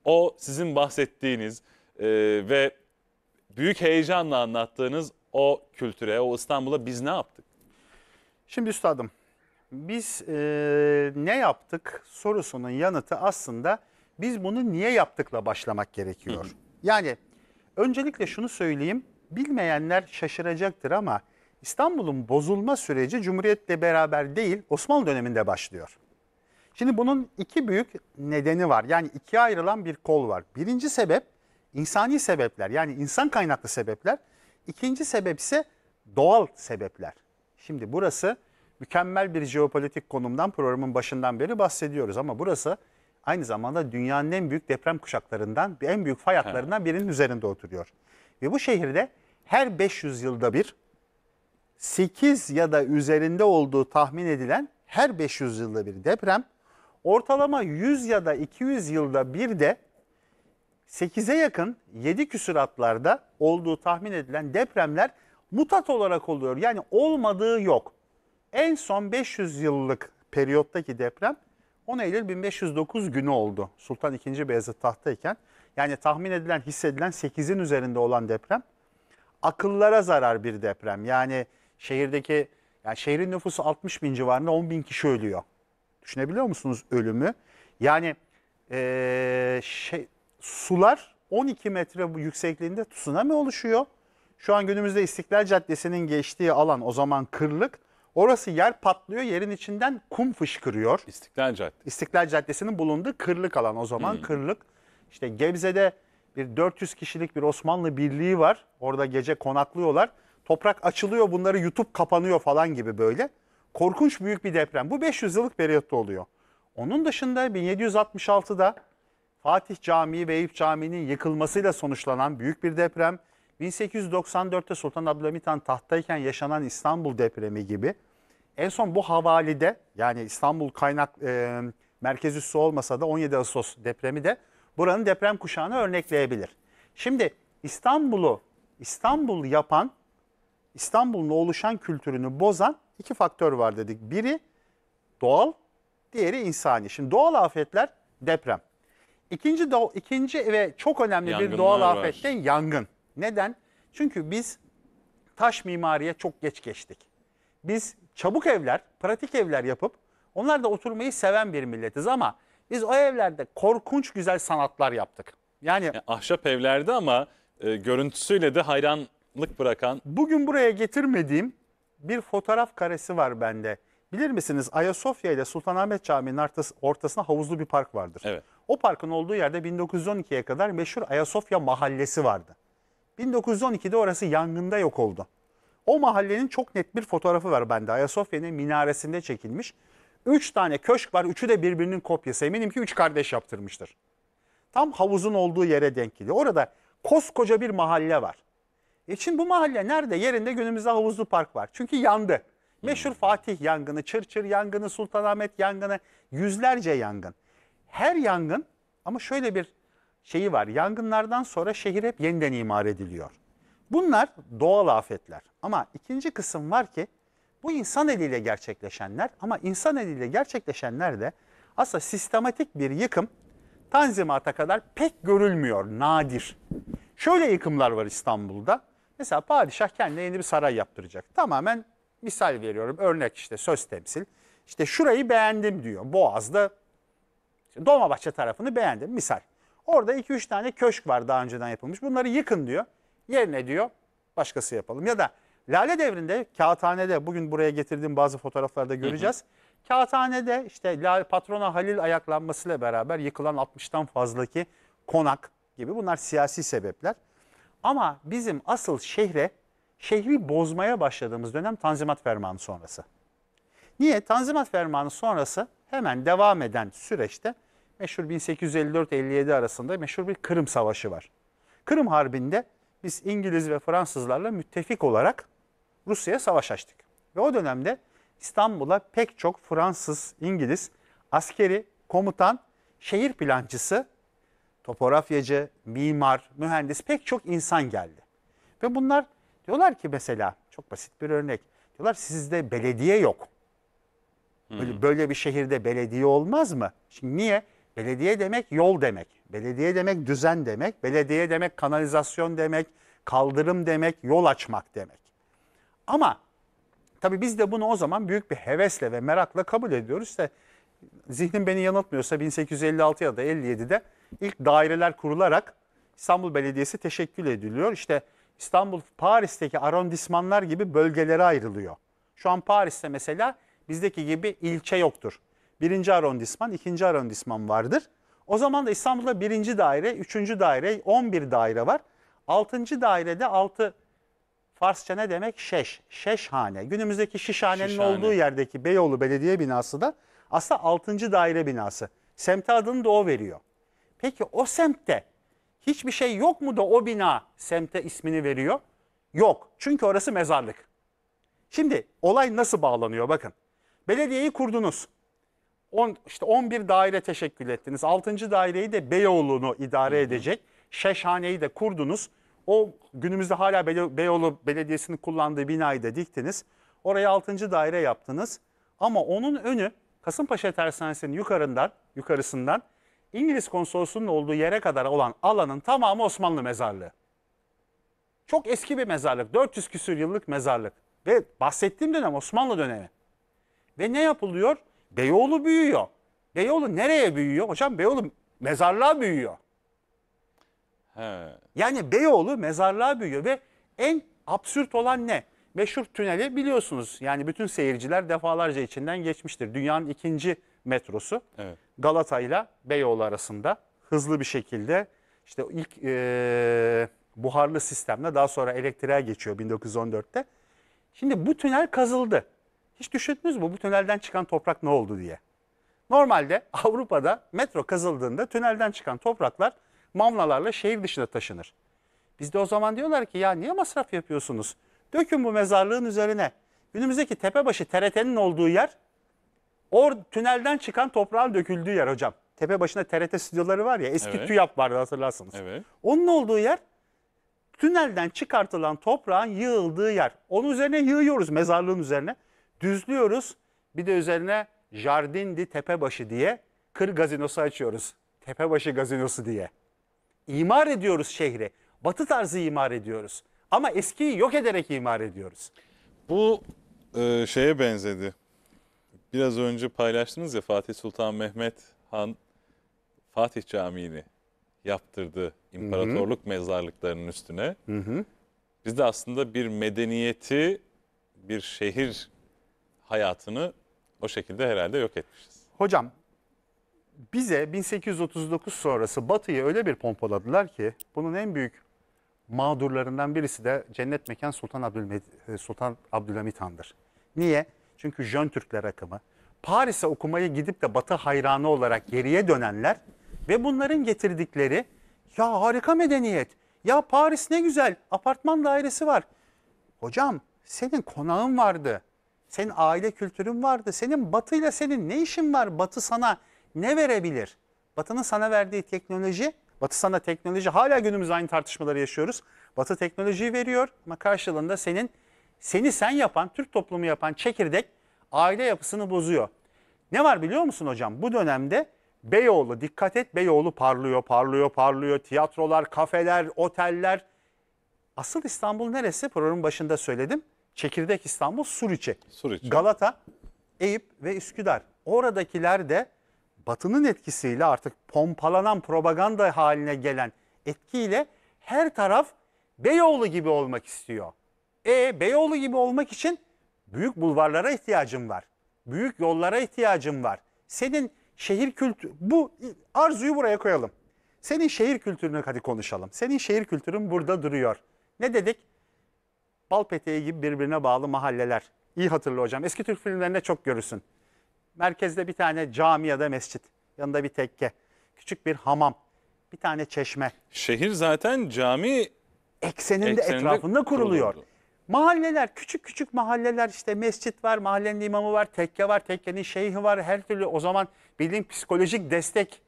o sizin bahsettiğiniz e, ve büyük heyecanla anlattığınız o kültüre, o İstanbul'a biz ne yaptık? Şimdi üstadım biz e, ne yaptık sorusunun yanıtı aslında biz bunu niye yaptıkla başlamak gerekiyor. Yani öncelikle şunu söyleyeyim bilmeyenler şaşıracaktır ama İstanbul'un bozulma süreci Cumhuriyet'le beraber değil Osmanlı döneminde başlıyor. Şimdi bunun iki büyük nedeni var. Yani ikiye ayrılan bir kol var. Birinci sebep insani sebepler yani insan kaynaklı sebepler. İkinci sebep ise doğal sebepler. Şimdi burası mükemmel bir jeopolitik konumdan programın başından beri bahsediyoruz ama burası aynı zamanda dünyanın en büyük deprem kuşaklarından, en büyük fay hatlarından birinin üzerinde oturuyor. Ve bu şehirde her 500 yılda bir 8 ya da üzerinde olduğu tahmin edilen her 500 yılda bir deprem ortalama 100 ya da 200 yılda bir de 8'e yakın 7 küsuratlarda olduğu tahmin edilen depremler mutat olarak oluyor. Yani olmadığı yok. En son 500 yıllık periyottaki deprem 10 Eylül 1509 günü oldu. Sultan II. Beyazıt tahttayken. Yani tahmin edilen, hissedilen 8'in üzerinde olan deprem akıllara zarar bir deprem. Yani şehirdeki yani şehrin nüfusu 60 bin civarında 10 bin kişi ölüyor. Düşünebiliyor musunuz ölümü? Yani e, şey, sular 12 metre yüksekliğinde tsunami oluşuyor. Şu an günümüzde İstiklal Caddesi'nin geçtiği alan o zaman kırlık. Orası yer patlıyor, yerin içinden kum fışkırıyor. İstiklal Caddesi. İstiklal Caddesi'nin bulunduğu kırlık alan o zaman hmm. kırlık. İşte Gebze'de bir 400 kişilik bir Osmanlı birliği var. Orada gece konaklıyorlar. Toprak açılıyor, bunları YouTube kapanıyor falan gibi böyle korkunç büyük bir deprem. Bu 500 yıllık periyotta oluyor. Onun dışında 1766'da Fatih Camii ve Eyüp Camii'nin yıkılmasıyla sonuçlanan büyük bir deprem, 1894'te Sultan Abdülhamit Han tahtayken yaşanan İstanbul depremi gibi. En son bu havalide yani İstanbul kaynak e, merkez üssü olmasa da 17 Ağustos depremi de buranın deprem kuşağını örnekleyebilir. Şimdi İstanbul'u İstanbul yapan, İstanbul'un oluşan kültürünü bozan iki faktör var dedik. Biri doğal, diğeri insani. Şimdi doğal afetler deprem. İkinci, do ikinci ve çok önemli Yangınlar bir doğal var. afette yangın. Neden? Çünkü biz taş mimariye çok geç geçtik. Biz çabuk evler, pratik evler yapıp onlar da oturmayı seven bir milletiz ama biz o evlerde korkunç güzel sanatlar yaptık. Yani, yani e, ahşap evlerde ama e, görüntüsüyle de hayranlık bırakan. Bugün buraya getirmediğim bir fotoğraf karesi var bende. Bilir misiniz Ayasofya ile Sultanahmet Camii'nin ortasında havuzlu bir park vardır. Evet. O parkın olduğu yerde 1912'ye kadar meşhur Ayasofya Mahallesi vardı. 1912'de orası yangında yok oldu. O mahallenin çok net bir fotoğrafı var bende. Ayasofya'nın minaresinde çekilmiş. Üç tane köşk var. Üçü de birbirinin kopyası. Eminim ki üç kardeş yaptırmıştır. Tam havuzun olduğu yere denk geliyor. Orada koskoca bir mahalle var. E şimdi bu mahalle nerede? Yerinde günümüzde havuzlu park var. Çünkü yandı. Meşhur hmm. Fatih yangını, Çırçır yangını, Sultanahmet yangını, yüzlerce yangın. Her yangın ama şöyle bir şeyi var. Yangınlardan sonra şehir hep yeniden imar ediliyor. Bunlar doğal afetler. Ama ikinci kısım var ki bu insan eliyle gerçekleşenler ama insan eliyle gerçekleşenler de aslında sistematik bir yıkım Tanzimat'a kadar pek görülmüyor, nadir. Şöyle yıkımlar var İstanbul'da. Mesela padişah kendine yeni bir saray yaptıracak. Tamamen misal veriyorum örnek işte söz temsil. İşte şurayı beğendim diyor Boğaz'da. Dolmabahçe tarafını beğendim misal. Orada 2-3 tane köşk var daha önceden yapılmış. Bunları yıkın diyor. Yerine diyor başkası yapalım. Ya da Lale Devri'nde kağıthanede bugün buraya getirdiğim bazı fotoğraflarda göreceğiz. Hı hı. Kağıthanede işte patrona Halil ayaklanmasıyla beraber yıkılan 60'tan fazlaki konak gibi bunlar siyasi sebepler. Ama bizim asıl şehre, şehri bozmaya başladığımız dönem Tanzimat Fermanı sonrası. Niye? Tanzimat Fermanı sonrası hemen devam eden süreçte meşhur 1854-57 arasında meşhur bir Kırım Savaşı var. Kırım Harbi'nde biz İngiliz ve Fransızlarla müttefik olarak Rusya'ya savaş açtık. Ve o dönemde İstanbul'a pek çok Fransız, İngiliz askeri, komutan, şehir plancısı topografyacı, mimar, mühendis pek çok insan geldi. Ve bunlar diyorlar ki mesela çok basit bir örnek. Diyorlar sizde belediye yok. Böyle, hmm. böyle bir şehirde belediye olmaz mı? Şimdi niye? Belediye demek yol demek. Belediye demek düzen demek. Belediye demek kanalizasyon demek. Kaldırım demek, yol açmak demek. Ama tabii biz de bunu o zaman büyük bir hevesle ve merakla kabul ediyoruz. İşte zihnim beni yanıltmıyorsa 1856 ya da 57'de ilk daireler kurularak İstanbul Belediyesi teşekkül ediliyor. İşte İstanbul, Paris'teki arondismanlar gibi bölgelere ayrılıyor. Şu an Paris'te mesela bizdeki gibi ilçe yoktur. Birinci arondisman, ikinci arondisman vardır. O zaman da İstanbul'da birinci daire, üçüncü daire, on bir daire var. Altıncı dairede altı Farsça ne demek? Şeş, şeşhane. Günümüzdeki şişhanenin şişhane. olduğu yerdeki Beyoğlu Belediye binası da aslında altıncı daire binası. Semte adını da o veriyor. Peki o semtte hiçbir şey yok mu da o bina semte ismini veriyor? Yok. Çünkü orası mezarlık. Şimdi olay nasıl bağlanıyor bakın. Belediyeyi kurdunuz. On, işte 11 daire teşekkül ettiniz. 6. daireyi de Beyoğlu'nu idare hı hı. edecek. Şeşhaneyi de kurdunuz. O günümüzde hala Beyoğlu Belediyesi'nin kullandığı binayı da diktiniz. Oraya 6. daire yaptınız. Ama onun önü Kasımpaşa Tersanesi'nin yukarından, yukarısından İngiliz konsolosunun olduğu yere kadar olan alanın tamamı Osmanlı mezarlığı. Çok eski bir mezarlık. 400 küsür yıllık mezarlık. Ve bahsettiğim dönem Osmanlı dönemi. Ve ne yapılıyor? Beyoğlu büyüyor. Beyoğlu nereye büyüyor? Hocam Beyoğlu mezarlığa büyüyor. He. Yani Beyoğlu mezarlığa büyüyor ve en absürt olan ne? Meşhur tüneli biliyorsunuz. Yani bütün seyirciler defalarca içinden geçmiştir. Dünyanın ikinci metrosu. Evet. Galata ile Beyoğlu arasında hızlı bir şekilde işte ilk e, buharlı sistemle daha sonra elektriğe geçiyor 1914'te. Şimdi bu tünel kazıldı. Hiç düşündünüz mü bu tünelden çıkan toprak ne oldu diye? Normalde Avrupa'da metro kazıldığında tünelden çıkan topraklar mamlalarla şehir dışına taşınır. Bizde o zaman diyorlar ki ya niye masraf yapıyorsunuz? Dökün bu mezarlığın üzerine. Günümüzdeki Tepebaşı TRT'nin olduğu yer Or tünelden çıkan toprağın döküldüğü yer hocam. Tepe başında TRT stüdyoları var ya eski evet. TÜYAP vardı hatırlarsınız. Evet. Onun olduğu yer tünelden çıkartılan toprağın yığıldığı yer. Onun üzerine yığıyoruz mezarlığın üzerine. Düzlüyoruz bir de üzerine Jardindi Tepebaşı diye kır gazinosu açıyoruz. Tepebaşı gazinosu diye. İmar ediyoruz şehri. Batı tarzı imar ediyoruz. Ama eskiyi yok ederek imar ediyoruz. Bu e, şeye benzedi. Biraz önce paylaştınız ya Fatih Sultan Mehmet Han Fatih Camii'ni yaptırdı imparatorluk mezarlıklarının üstüne. Hı hı. Biz de aslında bir medeniyeti, bir şehir hayatını o şekilde herhalde yok etmişiz. Hocam bize 1839 sonrası Batı'yı öyle bir pompaladılar ki bunun en büyük mağdurlarından birisi de Cennet Mekan Sultan, Abdülmed Sultan Abdülhamit Han'dır. Niye? Çünkü Jön Türkler akımı. Paris'e okumaya gidip de Batı hayranı olarak geriye dönenler ve bunların getirdikleri ya harika medeniyet, ya Paris ne güzel, apartman dairesi var. Hocam senin konağın vardı, senin aile kültürün vardı, senin batıyla senin ne işin var? Batı sana ne verebilir? Batı'nın sana verdiği teknoloji, Batı sana teknoloji, hala günümüz aynı tartışmaları yaşıyoruz. Batı teknolojiyi veriyor ama karşılığında senin seni sen yapan, Türk toplumu yapan çekirdek aile yapısını bozuyor. Ne var biliyor musun hocam? Bu dönemde Beyoğlu, dikkat et Beyoğlu parlıyor, parlıyor, parlıyor. Tiyatrolar, kafeler, oteller. Asıl İstanbul neresi? Programın başında söyledim. Çekirdek İstanbul, Suriçi. Suriçi. Galata, Eyüp ve Üsküdar. Oradakiler de Batı'nın etkisiyle artık pompalanan propaganda haline gelen etkiyle her taraf Beyoğlu gibi olmak istiyor. E Beyoğlu gibi olmak için büyük bulvarlara ihtiyacım var. Büyük yollara ihtiyacım var. Senin şehir kültürü, bu arzuyu buraya koyalım. Senin şehir kültürünü hadi konuşalım. Senin şehir kültürün burada duruyor. Ne dedik? Bal gibi birbirine bağlı mahalleler. İyi hatırla hocam. Eski Türk filmlerinde çok görürsün. Merkezde bir tane cami ya da mescit. Yanında bir tekke. Küçük bir hamam. Bir tane çeşme. Şehir zaten cami ekseninde, ekseninde etrafında kuruluyor. Kuruldu. Mahalleler, küçük küçük mahalleler işte mescit var, mahallenin imamı var, tekke var, tekkenin şeyhi var. Her türlü o zaman bildiğim psikolojik destek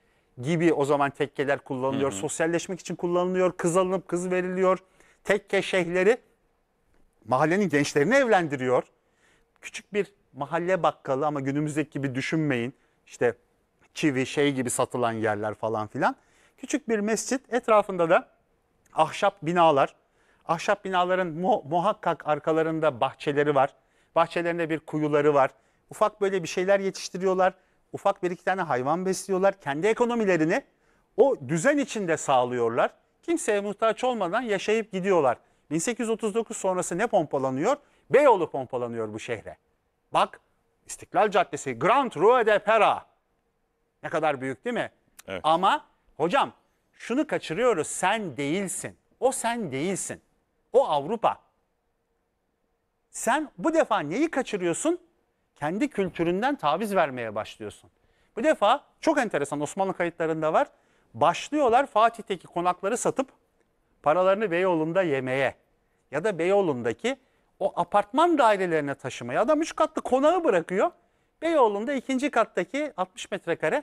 gibi o zaman tekkeler kullanılıyor. Hı hı. Sosyalleşmek için kullanılıyor, kız alınıp kız veriliyor. Tekke şeyhleri mahallenin gençlerini evlendiriyor. Küçük bir mahalle bakkalı ama günümüzdeki gibi düşünmeyin. İşte çivi şey gibi satılan yerler falan filan. Küçük bir mescit etrafında da ahşap binalar, Ahşap binaların mu muhakkak arkalarında bahçeleri var. Bahçelerinde bir kuyuları var. Ufak böyle bir şeyler yetiştiriyorlar. Ufak bir iki tane hayvan besliyorlar. Kendi ekonomilerini o düzen içinde sağlıyorlar. Kimseye muhtaç olmadan yaşayıp gidiyorlar. 1839 sonrası ne pompalanıyor? Beyoğlu pompalanıyor bu şehre. Bak İstiklal Caddesi, Grand Rue de Pera. Ne kadar büyük değil mi? Evet. Ama hocam şunu kaçırıyoruz sen değilsin. O sen değilsin. O Avrupa. Sen bu defa neyi kaçırıyorsun? Kendi kültüründen taviz vermeye başlıyorsun. Bu defa çok enteresan Osmanlı kayıtlarında var. Başlıyorlar Fatih'teki konakları satıp paralarını Beyoğlu'nda yemeye ya da Beyoğlu'ndaki o apartman dairelerine taşımaya. Adam üç katlı konağı bırakıyor. Beyoğlu'nda ikinci kattaki 60 metrekare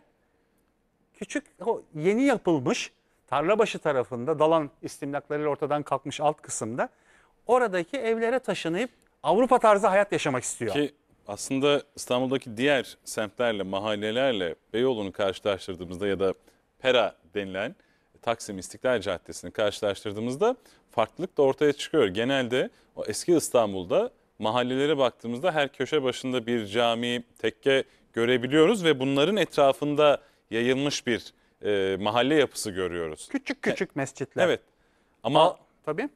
küçük o yeni yapılmış Tarlabaşı tarafında dalan istimlaklarıyla ortadan kalkmış alt kısımda oradaki evlere taşınıp Avrupa tarzı hayat yaşamak istiyor. Ki aslında İstanbul'daki diğer semtlerle, mahallelerle Beyoğlu'nu karşılaştırdığımızda ya da Pera denilen e, Taksim İstiklal Caddesi'ni karşılaştırdığımızda farklılık da ortaya çıkıyor. Genelde o eski İstanbul'da mahallelere baktığımızda her köşe başında bir cami, tekke görebiliyoruz ve bunların etrafında yayılmış bir e, mahalle yapısı görüyoruz. Küçük küçük mescitler. Evet. Ama A, tabii.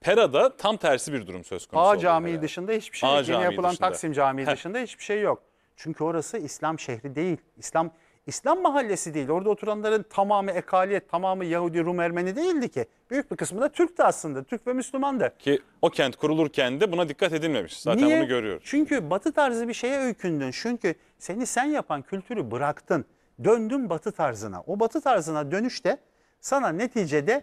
Pera'da tam tersi bir durum söz konusu. A Camii herhalde. dışında hiçbir şey A yok. Yeni yapılan dışında. Taksim Camii dışında hiçbir şey yok. Çünkü orası İslam şehri değil. İslam İslam mahallesi değil. Orada oturanların tamamı ekaliyet, tamamı Yahudi, Rum, Ermeni değildi ki. Büyük bir kısmı da Türk'tü aslında. Türk ve Müslüman da. Ki o kent kurulurken de buna dikkat edilmemiş. Zaten Niye? onu görüyoruz. Çünkü batı tarzı bir şeye öykündün. Çünkü seni sen yapan kültürü bıraktın döndüm batı tarzına. O batı tarzına dönüşte sana neticede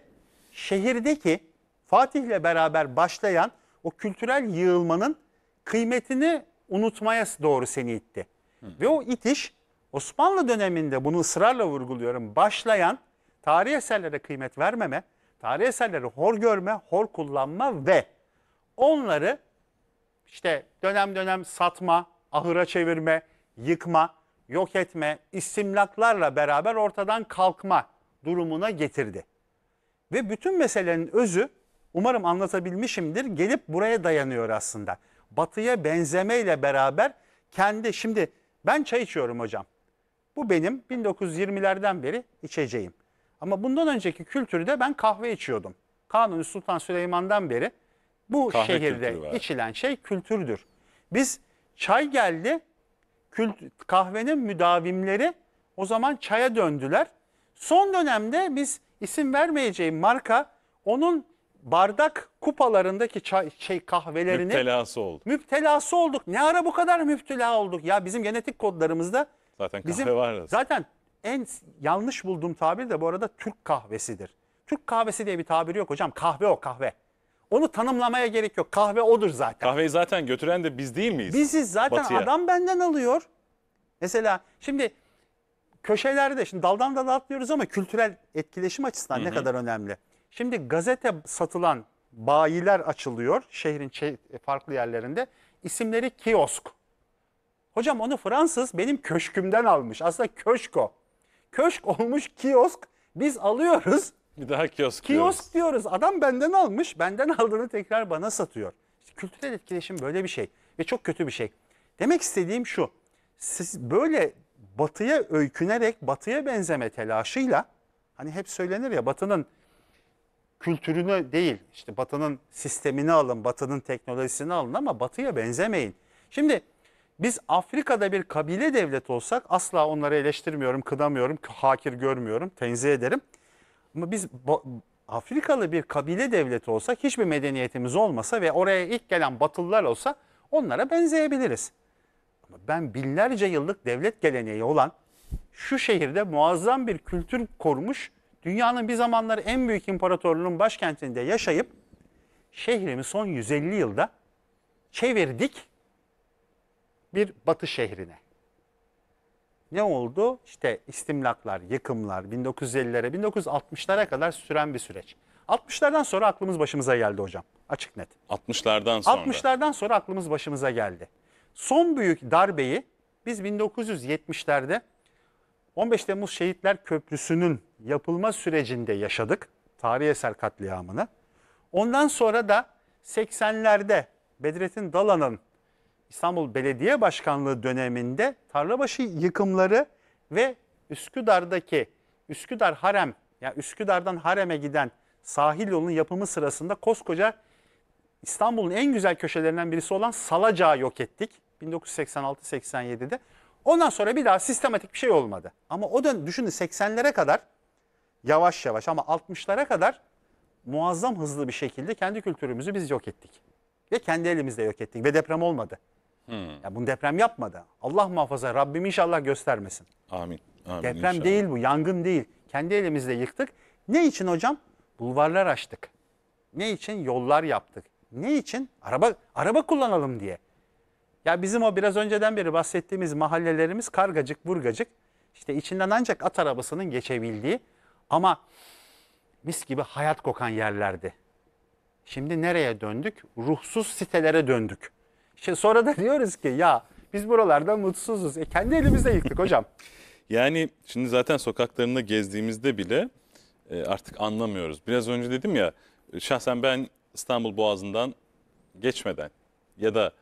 şehirdeki Fatih'le beraber başlayan o kültürel yığılmanın kıymetini unutmaya doğru seni itti. Hı. Ve o itiş Osmanlı döneminde bunu ısrarla vurguluyorum başlayan tarih eserlere kıymet vermeme, tarih eserleri hor görme, hor kullanma ve onları işte dönem dönem satma, ahıra çevirme, yıkma, yok etme, istimlaklarla beraber ortadan kalkma durumuna getirdi. Ve bütün meselenin özü umarım anlatabilmişimdir gelip buraya dayanıyor aslında. Batıya benzemeyle beraber kendi şimdi ben çay içiyorum hocam. Bu benim 1920'lerden beri içeceğim. Ama bundan önceki kültürde ben kahve içiyordum. Kanuni Sultan Süleyman'dan beri bu kahve şehirde içilen şey kültürdür. Biz çay geldi kült, kahvenin müdavimleri o zaman çaya döndüler. Son dönemde biz isim vermeyeceğim marka onun bardak kupalarındaki çay, şey kahvelerini müptelası olduk. Müptelası olduk. Ne ara bu kadar müptela olduk? Ya bizim genetik kodlarımızda zaten kahve bizim, var. Zaten en yanlış bulduğum tabir de bu arada Türk kahvesidir. Türk kahvesi diye bir tabiri yok hocam. Kahve o kahve. Onu tanımlamaya gerek yok. Kahve odur zaten. Kahveyi zaten götüren de biz değil miyiz? Biziz zaten Batıya. adam benden alıyor. Mesela şimdi köşelerde şimdi daldan dala atlıyoruz ama kültürel etkileşim açısından Hı -hı. ne kadar önemli. Şimdi gazete satılan bayiler açılıyor şehrin farklı yerlerinde. İsimleri kiosk. Hocam onu Fransız benim köşkümden almış. Aslında köşko. Köşk olmuş kiosk. Biz alıyoruz. Bir daha kiosk diyoruz. Kiosk diyoruz. Adam benden almış, benden aldığını tekrar bana satıyor. İşte kültürel etkileşim böyle bir şey ve çok kötü bir şey. Demek istediğim şu. Siz böyle batıya öykünerek, batıya benzeme telaşıyla hani hep söylenir ya batının kültürünü değil, işte batının sistemini alın, batının teknolojisini alın ama batıya benzemeyin. Şimdi biz Afrika'da bir kabile devlet olsak asla onları eleştirmiyorum, kınamıyorum, hakir görmüyorum, tenzih ederim. Ama biz Afrikalı bir kabile devleti olsak, hiçbir medeniyetimiz olmasa ve oraya ilk gelen Batılılar olsa onlara benzeyebiliriz. Ama ben binlerce yıllık devlet geleneği olan şu şehirde muazzam bir kültür korumuş, dünyanın bir zamanlar en büyük imparatorluğunun başkentinde yaşayıp şehrimi son 150 yılda çevirdik bir batı şehrine ne oldu? İşte istimlaklar, yıkımlar 1950'lere, 1960'lara kadar süren bir süreç. 60'lardan sonra aklımız başımıza geldi hocam. Açık net. 60'lardan sonra. 60'lardan sonra aklımız başımıza geldi. Son büyük darbeyi biz 1970'lerde 15 Temmuz Şehitler Köprüsü'nün yapılma sürecinde yaşadık. Tarih eser katliamını. Ondan sonra da 80'lerde Bedrettin Dalan'ın İstanbul Belediye Başkanlığı döneminde Tarlabaşı yıkımları ve Üsküdar'daki Üsküdar Harem, yani Üsküdar'dan Harem'e giden sahil yolunun yapımı sırasında koskoca İstanbul'un en güzel köşelerinden birisi olan Salacağ'ı yok ettik 1986-87'de. Ondan sonra bir daha sistematik bir şey olmadı. Ama o dön düşünün 80'lere kadar yavaş yavaş ama 60'lara kadar muazzam hızlı bir şekilde kendi kültürümüzü biz yok ettik. Ve kendi elimizle yok ettik ve deprem olmadı. Hmm. Ya bunu deprem yapmadı. Allah muhafaza Rabbim inşallah göstermesin. Amin. Amin deprem inşallah. değil bu, yangın değil. Kendi elimizle yıktık. Ne için hocam? Bulvarlar açtık. Ne için? Yollar yaptık. Ne için? Araba araba kullanalım diye. Ya bizim o biraz önceden beri bahsettiğimiz mahallelerimiz kargacık, burgacık. İşte içinden ancak at arabasının geçebildiği ama mis gibi hayat kokan yerlerdi. Şimdi nereye döndük? Ruhsuz sitelere döndük. Şey, sonra da diyoruz ki ya biz buralarda mutsuzuz. E kendi elimizle yıktık hocam. Yani şimdi zaten sokaklarında gezdiğimizde bile e, artık anlamıyoruz. Biraz önce dedim ya e, şahsen ben İstanbul Boğazı'ndan geçmeden ya da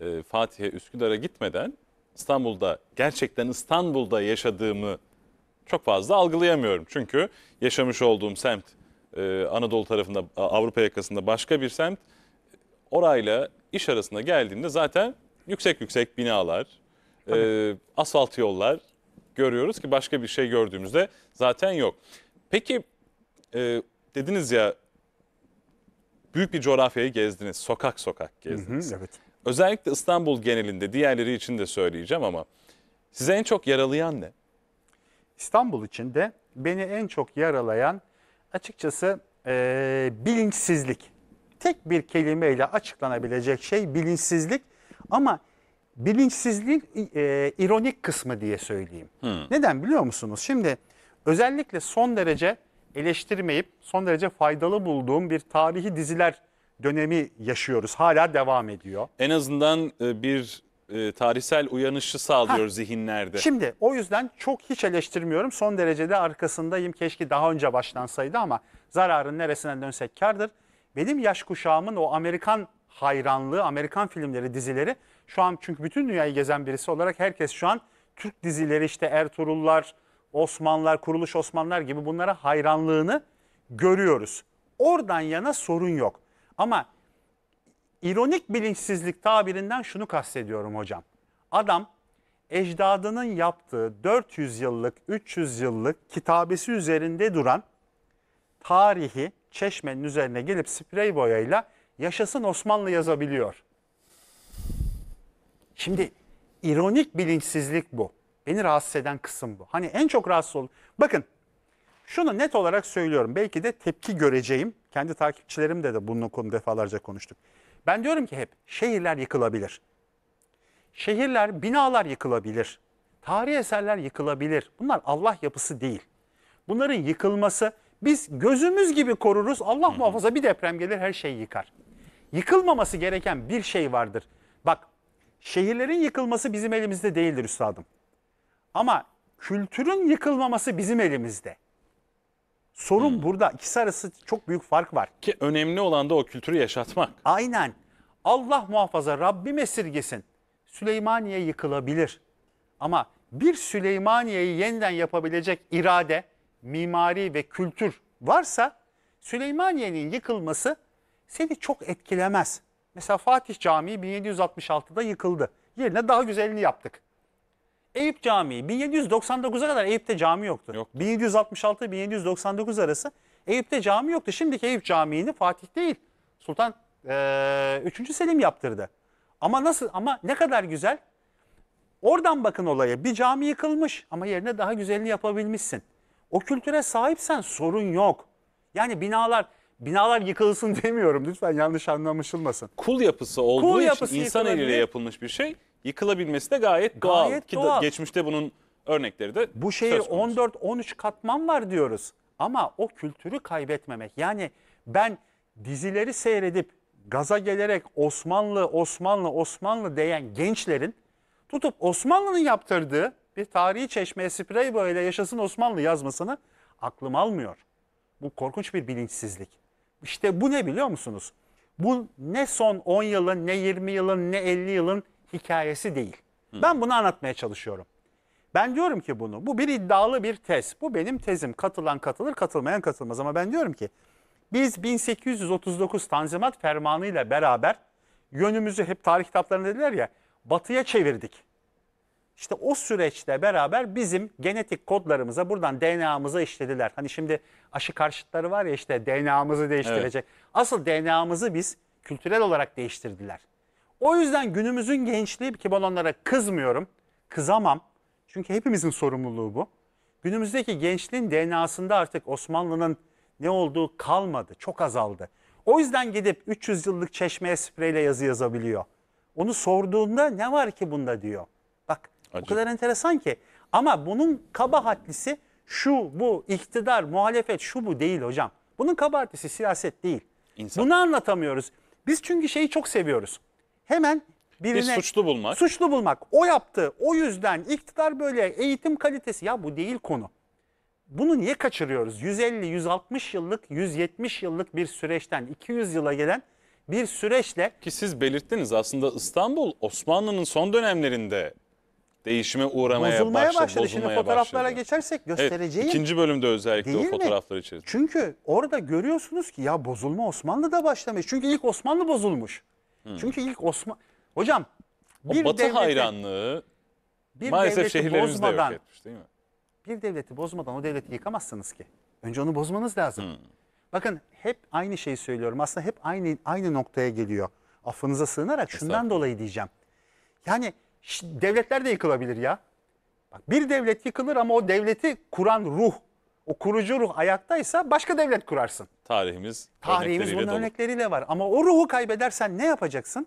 e, Fatih'e Üsküdar'a gitmeden İstanbul'da gerçekten İstanbul'da yaşadığımı çok fazla algılayamıyorum. Çünkü yaşamış olduğum semt e, Anadolu tarafında Avrupa yakasında başka bir semt orayla iş arasında geldiğinde zaten yüksek yüksek binalar, e, asfalt yollar görüyoruz ki başka bir şey gördüğümüzde zaten yok. Peki e, dediniz ya büyük bir coğrafyayı gezdiniz, sokak sokak gezdiniz. Hı hı, evet. Özellikle İstanbul genelinde, diğerleri için de söyleyeceğim ama size en çok yaralayan ne? İstanbul içinde beni en çok yaralayan açıkçası e, bilinçsizlik tek bir kelimeyle açıklanabilecek şey bilinçsizlik ama bilinçsizliğin e, ironik kısmı diye söyleyeyim. Hmm. Neden biliyor musunuz? Şimdi özellikle son derece eleştirmeyip son derece faydalı bulduğum bir tarihi diziler dönemi yaşıyoruz. Hala devam ediyor. En azından e, bir e, tarihsel uyanışı sağlıyor ha, zihinlerde. Şimdi o yüzden çok hiç eleştirmiyorum. Son derecede arkasındayım. Keşke daha önce başlansaydı ama zararın neresinden dönsek kardır benim yaş kuşağımın o Amerikan hayranlığı, Amerikan filmleri, dizileri şu an çünkü bütün dünyayı gezen birisi olarak herkes şu an Türk dizileri işte Ertuğrullar, Osmanlılar, Kuruluş Osmanlılar gibi bunlara hayranlığını görüyoruz. Oradan yana sorun yok. Ama ironik bilinçsizlik tabirinden şunu kastediyorum hocam. Adam ecdadının yaptığı 400 yıllık, 300 yıllık kitabesi üzerinde duran tarihi çeşmenin üzerine gelip sprey boyayla yaşasın Osmanlı yazabiliyor. Şimdi ironik bilinçsizlik bu. Beni rahatsız eden kısım bu. Hani en çok rahatsız olun. Bakın şunu net olarak söylüyorum. Belki de tepki göreceğim. Kendi takipçilerimde de bunun konu defalarca konuştuk. Ben diyorum ki hep şehirler yıkılabilir. Şehirler, binalar yıkılabilir. Tarihi eserler yıkılabilir. Bunlar Allah yapısı değil. Bunların yıkılması biz gözümüz gibi koruruz. Allah muhafaza bir deprem gelir her şeyi yıkar. Yıkılmaması gereken bir şey vardır. Bak şehirlerin yıkılması bizim elimizde değildir üstadım. Ama kültürün yıkılmaması bizim elimizde. Sorun burada. İkisi arası çok büyük fark var. Ki önemli olan da o kültürü yaşatmak. Aynen. Allah muhafaza Rabbim esirgesin. Süleymaniye yıkılabilir. Ama bir Süleymaniye'yi yeniden yapabilecek irade, mimari ve kültür varsa Süleymaniye'nin yıkılması seni çok etkilemez. Mesela Fatih Camii 1766'da yıkıldı. Yerine daha güzelini yaptık. Eyüp Camii 1799'a kadar Eyüp'te cami yoktu. Yok. 1766-1799 arası Eyüp'te cami yoktu. Şimdiki Eyüp Camii'ni Fatih değil Sultan e, 3. Selim yaptırdı. Ama nasıl ama ne kadar güzel. Oradan bakın olaya. Bir cami yıkılmış ama yerine daha güzelini yapabilmişsin. O kültüre sahipsen sorun yok. Yani binalar binalar yıkılsın demiyorum lütfen yanlış anlaşılmasın. Kul yapısı olduğu Kul yapısı için insan eliyle yapılmış bir şey yıkılabilmesi de gayet, gayet doğal. doğal. Ki geçmişte bunun örnekleri de Bu şehir 14-13 katman var diyoruz. Ama o kültürü kaybetmemek. Yani ben dizileri seyredip gaza gelerek Osmanlı, Osmanlı, Osmanlı diyen gençlerin tutup Osmanlı'nın yaptırdığı bir tarihi çeşme sprey böyle yaşasın Osmanlı yazmasını aklım almıyor. Bu korkunç bir bilinçsizlik. İşte bu ne biliyor musunuz? Bu ne son 10 yılın, ne 20 yılın, ne 50 yılın hikayesi değil. Hı. Ben bunu anlatmaya çalışıyorum. Ben diyorum ki bunu, bu bir iddialı bir tez. Bu benim tezim. Katılan katılır, katılmayan katılmaz. Ama ben diyorum ki biz 1839 Tanzimat Fermanı ile beraber yönümüzü hep tarih kitaplarında dediler ya batıya çevirdik. İşte o süreçte beraber bizim genetik kodlarımıza buradan DNA'mıza işlediler. Hani şimdi aşı karşıtları var ya işte DNA'mızı değiştirecek. Evet. Asıl DNA'mızı biz kültürel olarak değiştirdiler. O yüzden günümüzün gençliği ki ben onlara kızmıyorum, kızamam. Çünkü hepimizin sorumluluğu bu. Günümüzdeki gençliğin DNA'sında artık Osmanlı'nın ne olduğu kalmadı, çok azaldı. O yüzden gidip 300 yıllık çeşmeye spreyle yazı yazabiliyor. Onu sorduğunda ne var ki bunda diyor. Acı. O kadar enteresan ki. Ama bunun kabahatlisi şu bu iktidar, muhalefet şu bu değil hocam. Bunun kabahatlisi siyaset değil. İnsan. Bunu anlatamıyoruz. Biz çünkü şeyi çok seviyoruz. Hemen birine bir suçlu bulmak. Suçlu bulmak. O yaptı. O yüzden iktidar böyle eğitim kalitesi ya bu değil konu. Bunu niye kaçırıyoruz? 150, 160 yıllık, 170 yıllık bir süreçten 200 yıla gelen bir süreçle ki siz belirttiniz aslında İstanbul Osmanlı'nın son dönemlerinde değişime uğramaya bozulmaya başladı. başladı. Bozulmaya Şimdi fotoğraflara başladı. geçersek göstereceğim. Evet, ikinci bölümde özellikle Değil o fotoğraflar içerisinde. Çünkü orada görüyorsunuz ki ya bozulma Osmanlı'da başlamış. Çünkü ilk Osmanlı bozulmuş. Hmm. Çünkü ilk Osmanlı. Hocam o bir batı devlete, hayranlığı bir maalesef şehirlerimizde bozmadan, yok etmiş değil mi? Bir devleti bozmadan o devleti yıkamazsınız ki. Önce onu bozmanız lazım. Hmm. Bakın hep aynı şeyi söylüyorum. Aslında hep aynı aynı noktaya geliyor. Affınıza sığınarak şundan dolayı diyeceğim. Yani devletler de yıkılabilir ya. Bak bir devlet yıkılır ama o devleti kuran ruh, o kurucu ruh ayaktaysa başka devlet kurarsın. Tarihimiz Tarihimiz bunun dolu. örnekleriyle var. Ama o ruhu kaybedersen ne yapacaksın?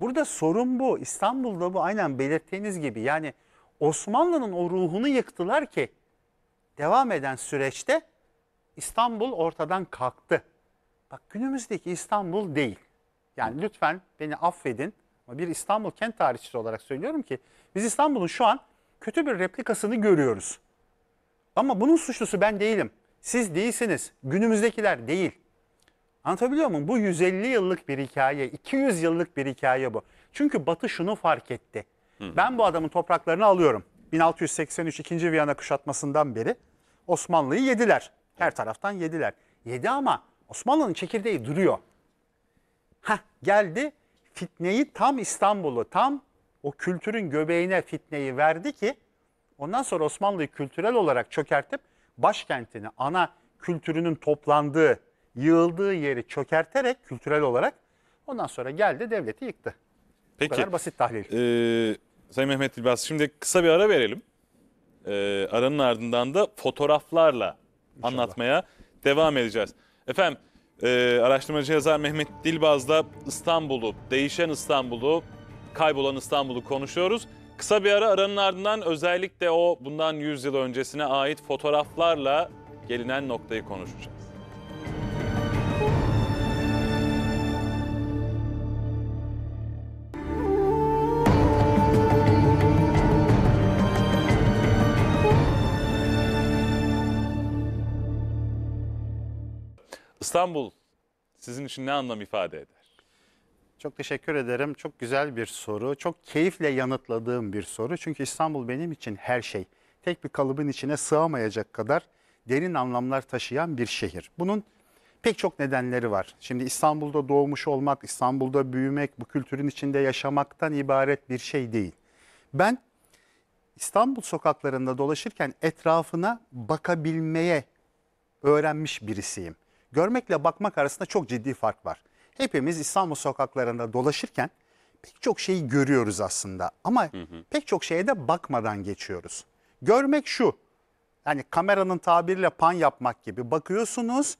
Burada sorun bu. İstanbul'da bu aynen belirttiğiniz gibi. Yani Osmanlı'nın o ruhunu yıktılar ki devam eden süreçte İstanbul ortadan kalktı. Bak günümüzdeki İstanbul değil. Yani lütfen beni affedin bir İstanbul kent tarihçisi olarak söylüyorum ki biz İstanbul'un şu an kötü bir replikasını görüyoruz. Ama bunun suçlusu ben değilim. Siz değilsiniz. Günümüzdekiler değil. Anlatabiliyor muyum? Bu 150 yıllık bir hikaye, 200 yıllık bir hikaye bu. Çünkü Batı şunu fark etti. Hı. Ben bu adamın topraklarını alıyorum. 1683 2. Viyana kuşatmasından beri Osmanlı'yı yediler. Her taraftan yediler. Yedi ama Osmanlı'nın çekirdeği duruyor. Ha geldi fitneyi tam İstanbul'u, tam o kültürün göbeğine fitneyi verdi ki ondan sonra Osmanlı'yı kültürel olarak çökertip başkentini, ana kültürünün toplandığı, yığıldığı yeri çökerterek kültürel olarak ondan sonra geldi devleti yıktı. Peki. Bu kadar basit tahlil. Ee, Sayın Mehmet Dilbaz şimdi kısa bir ara verelim. Ee, aranın ardından da fotoğraflarla İnşallah. anlatmaya devam edeceğiz. Efendim ee, araştırmacı yazar Mehmet Dilbaz da İstanbul'u, değişen İstanbul'u, kaybolan İstanbul'u konuşuyoruz. Kısa bir ara aranın ardından özellikle o bundan 100 yıl öncesine ait fotoğraflarla gelinen noktayı konuşacağız. İstanbul sizin için ne anlam ifade eder? Çok teşekkür ederim. Çok güzel bir soru. Çok keyifle yanıtladığım bir soru. Çünkü İstanbul benim için her şey. Tek bir kalıbın içine sığamayacak kadar derin anlamlar taşıyan bir şehir. Bunun pek çok nedenleri var. Şimdi İstanbul'da doğmuş olmak, İstanbul'da büyümek, bu kültürün içinde yaşamaktan ibaret bir şey değil. Ben İstanbul sokaklarında dolaşırken etrafına bakabilmeye öğrenmiş birisiyim görmekle bakmak arasında çok ciddi fark var. Hepimiz İstanbul sokaklarında dolaşırken pek çok şeyi görüyoruz aslında ama hı hı. pek çok şeye de bakmadan geçiyoruz. Görmek şu. Yani kameranın tabiriyle pan yapmak gibi bakıyorsunuz,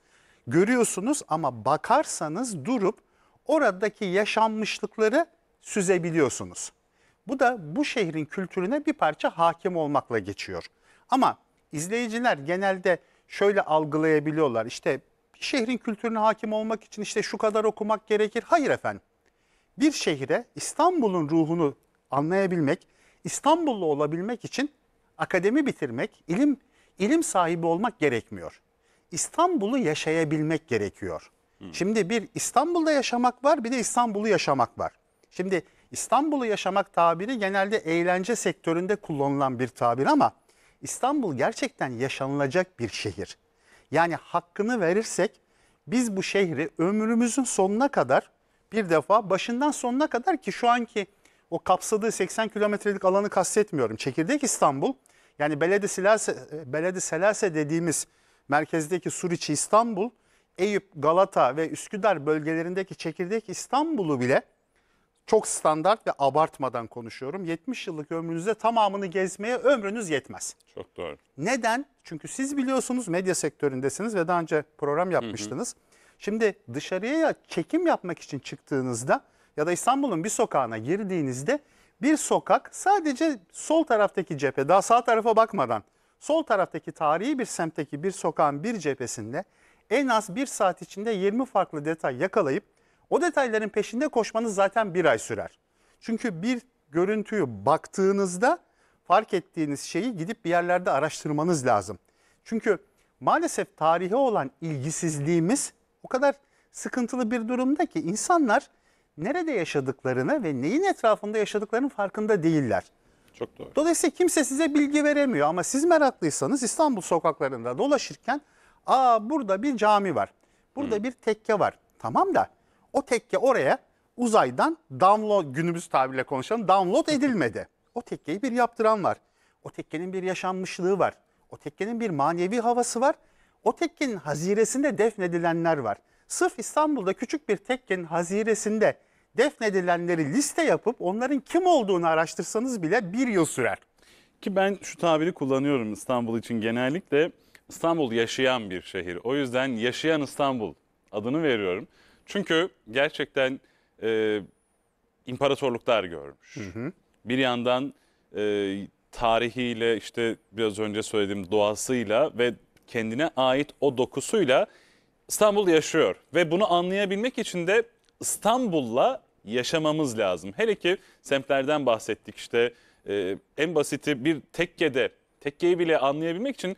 görüyorsunuz ama bakarsanız durup oradaki yaşanmışlıkları süzebiliyorsunuz. Bu da bu şehrin kültürüne bir parça hakim olmakla geçiyor. Ama izleyiciler genelde şöyle algılayabiliyorlar. İşte şehrin kültürüne hakim olmak için işte şu kadar okumak gerekir. Hayır efendim. Bir şehre İstanbul'un ruhunu anlayabilmek, İstanbullu olabilmek için akademi bitirmek, ilim ilim sahibi olmak gerekmiyor. İstanbul'u yaşayabilmek gerekiyor. Hmm. Şimdi bir İstanbul'da yaşamak var, bir de İstanbul'u yaşamak var. Şimdi İstanbul'u yaşamak tabiri genelde eğlence sektöründe kullanılan bir tabir ama İstanbul gerçekten yaşanılacak bir şehir. Yani hakkını verirsek biz bu şehri ömrümüzün sonuna kadar bir defa başından sonuna kadar ki şu anki o kapsadığı 80 kilometrelik alanı kastetmiyorum. Çekirdek İstanbul yani Beledi Selase, Beledi Selase dediğimiz merkezdeki Suriçi İstanbul, Eyüp, Galata ve Üsküdar bölgelerindeki çekirdek İstanbul'u bile çok standart ve abartmadan konuşuyorum. 70 yıllık ömrünüzde tamamını gezmeye ömrünüz yetmez. Çok doğru. Neden? Çünkü siz biliyorsunuz medya sektöründesiniz ve daha önce program yapmıştınız. Hı hı. Şimdi dışarıya ya çekim yapmak için çıktığınızda ya da İstanbul'un bir sokağına girdiğinizde bir sokak sadece sol taraftaki cephe daha sağ tarafa bakmadan sol taraftaki tarihi bir semtteki bir sokağın bir cephesinde en az bir saat içinde 20 farklı detay yakalayıp o detayların peşinde koşmanız zaten bir ay sürer. Çünkü bir görüntüyü baktığınızda fark ettiğiniz şeyi gidip bir yerlerde araştırmanız lazım. Çünkü maalesef tarihe olan ilgisizliğimiz o kadar sıkıntılı bir durumda ki insanlar nerede yaşadıklarını ve neyin etrafında yaşadıklarının farkında değiller. Çok doğru. Dolayısıyla kimse size bilgi veremiyor ama siz meraklıysanız İstanbul sokaklarında dolaşırken aa burada bir cami var. Burada hmm. bir tekke var. Tamam da o tekke oraya uzaydan download günümüz tabirle konuşalım download edilmedi. O tekkeyi bir yaptıran var. O tekkenin bir yaşanmışlığı var. O tekkenin bir manevi havası var. O tekkenin haziresinde defnedilenler var. Sırf İstanbul'da küçük bir tekkenin haziresinde defnedilenleri liste yapıp onların kim olduğunu araştırsanız bile bir yıl sürer. Ki ben şu tabiri kullanıyorum İstanbul için genellikle İstanbul yaşayan bir şehir. O yüzden yaşayan İstanbul adını veriyorum. Çünkü gerçekten e, imparatorluklar görmüş. Hı hı. Bir yandan e, tarihiyle işte biraz önce söylediğim doğasıyla ve kendine ait o dokusuyla İstanbul yaşıyor. Ve bunu anlayabilmek için de İstanbul'la yaşamamız lazım. Hele ki semtlerden bahsettik işte e, en basiti bir tekkede tekkeyi bile anlayabilmek için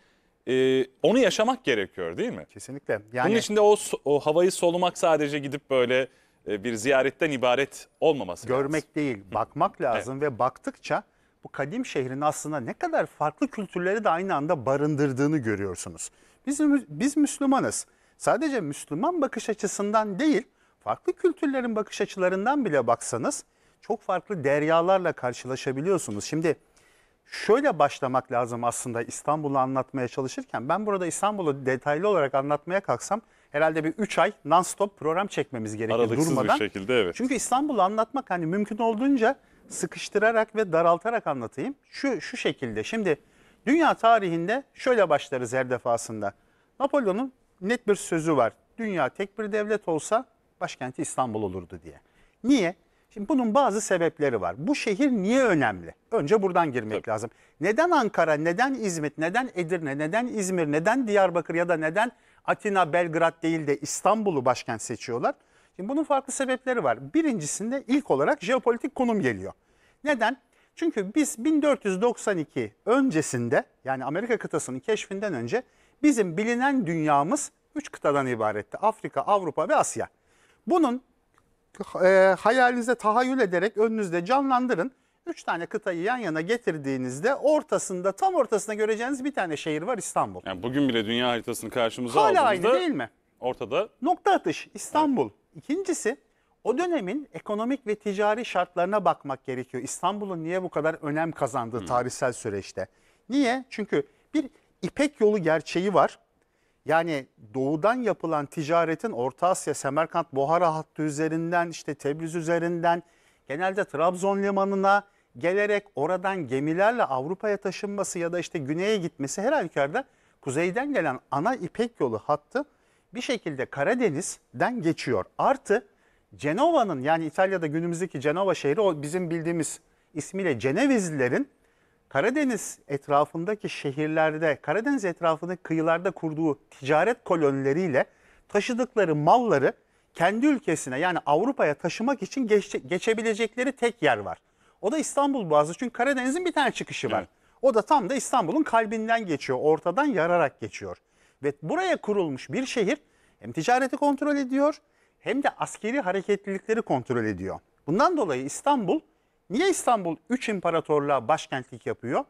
e, onu yaşamak gerekiyor değil mi? Kesinlikle. Yani... Bunun içinde o, o havayı solumak sadece gidip böyle e, bir ziyaretten ibaret olmaması Görmek lazım. Görmek değil, bakmak lazım evet. ve baktıkça bu kadim şehrin aslında ne kadar farklı kültürleri de aynı anda barındırdığını görüyorsunuz. Biz, biz Müslümanız. Sadece Müslüman bakış açısından değil, farklı kültürlerin bakış açılarından bile baksanız çok farklı deryalarla karşılaşabiliyorsunuz. Şimdi şöyle başlamak lazım aslında İstanbul'u anlatmaya çalışırken. Ben burada İstanbul'u detaylı olarak anlatmaya kalksam herhalde bir 3 ay non-stop program çekmemiz gerekiyor Aralıksız durmadan. bir şekilde evet. Çünkü İstanbul'u anlatmak hani mümkün olduğunca sıkıştırarak ve daraltarak anlatayım. Şu, şu şekilde şimdi dünya tarihinde şöyle başlarız her defasında. Napolyon'un net bir sözü var. Dünya tek bir devlet olsa başkenti İstanbul olurdu diye. Niye? Şimdi bunun bazı sebepleri var. Bu şehir niye önemli? Önce buradan girmek Tabii. lazım. Neden Ankara, neden İzmit, neden Edirne, neden İzmir, neden Diyarbakır ya da neden Atina, Belgrad değil de İstanbul'u başkent seçiyorlar? Şimdi bunun farklı sebepleri var. Birincisinde ilk olarak jeopolitik konum geliyor. Neden? Çünkü biz 1492 öncesinde yani Amerika kıtasının keşfinden önce bizim bilinen dünyamız 3 kıtadan ibaretti. Afrika, Avrupa ve Asya. Bunun e, hayalinize tahayyül ederek önünüzde canlandırın. Üç tane kıtayı yan yana getirdiğinizde ortasında tam ortasında göreceğiniz bir tane şehir var İstanbul. Yani bugün bile dünya haritasını karşımıza Hala aldığımızda aynı değil mi? ortada Nokta atış İstanbul. İkincisi o dönemin ekonomik ve ticari şartlarına bakmak gerekiyor. İstanbul'un niye bu kadar önem kazandığı tarihsel süreçte. Niye? Çünkü bir İpek yolu gerçeği var. Yani doğudan yapılan ticaretin Orta Asya, Semerkant, Bohara hattı üzerinden işte Tebriz üzerinden genelde Trabzon limanına gelerek oradan gemilerle Avrupa'ya taşınması ya da işte güneye gitmesi her halükarda kuzeyden gelen ana İpek yolu hattı bir şekilde Karadeniz'den geçiyor. Artı Cenova'nın yani İtalya'da günümüzdeki Cenova şehri o bizim bildiğimiz ismiyle Cenevizlilerin Karadeniz etrafındaki şehirlerde, Karadeniz etrafındaki kıyılarda kurduğu ticaret kolonileriyle taşıdıkları malları kendi ülkesine yani Avrupa'ya taşımak için geç, geçebilecekleri tek yer var. O da İstanbul Boğazı çünkü Karadeniz'in bir tane çıkışı var. Evet. O da tam da İstanbul'un kalbinden geçiyor, ortadan yararak geçiyor. Ve buraya kurulmuş bir şehir hem ticareti kontrol ediyor hem de askeri hareketlilikleri kontrol ediyor. Bundan dolayı İstanbul Niye İstanbul 3 imparatorluğa başkentlik yapıyor?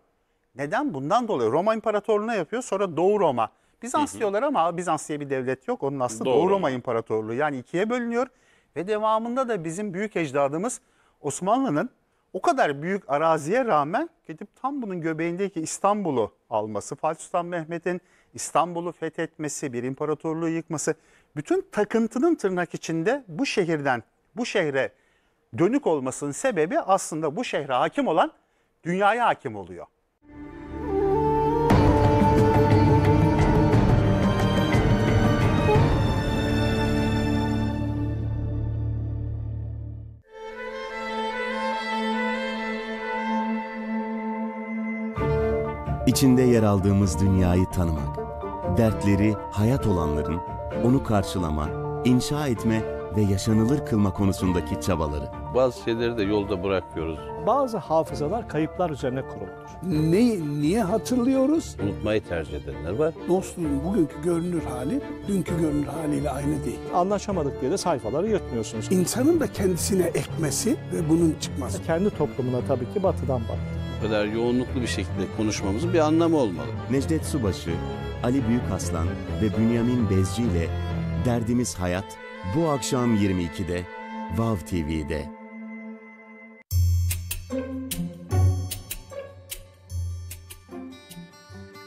Neden? Bundan dolayı Roma İmparatorluğu'na yapıyor sonra Doğu Roma. Bizans hı hı. diyorlar ama Bizans diye bir devlet yok. Onun aslında Doğru. Doğu Roma İmparatorluğu yani ikiye bölünüyor. Ve devamında da bizim büyük ecdadımız Osmanlı'nın o kadar büyük araziye rağmen gidip tam bunun göbeğindeki İstanbul'u alması, Fatih Sultan Mehmet'in İstanbul'u fethetmesi, bir imparatorluğu yıkması, bütün takıntının tırnak içinde bu şehirden, bu şehre dönük olmasının sebebi aslında bu şehre hakim olan dünyaya hakim oluyor. İçinde yer aldığımız dünyayı tanımak, dertleri hayat olanların onu karşılama, inşa etme ve yaşanılır kılma konusundaki çabaları. Bazı şeyleri de yolda bırakıyoruz. Bazı hafızalar kayıplar üzerine kuruludur. Ne, niye hatırlıyoruz? Unutmayı tercih edenler var. Dostluğun bugünkü görünür hali, dünkü görünür haliyle aynı değil. Anlaşamadık diye de sayfaları yırtmıyorsunuz. İnsanın da kendisine ekmesi ve bunun çıkması. Kendi toplumuna tabii ki batıdan baktı kadar yoğunluklu bir şekilde konuşmamızın bir anlamı olmalı. Necdet Subaşı, Ali Büyükaslan ve Bünyamin Bezci ile Derdimiz Hayat bu akşam 22'de Vav TV'de.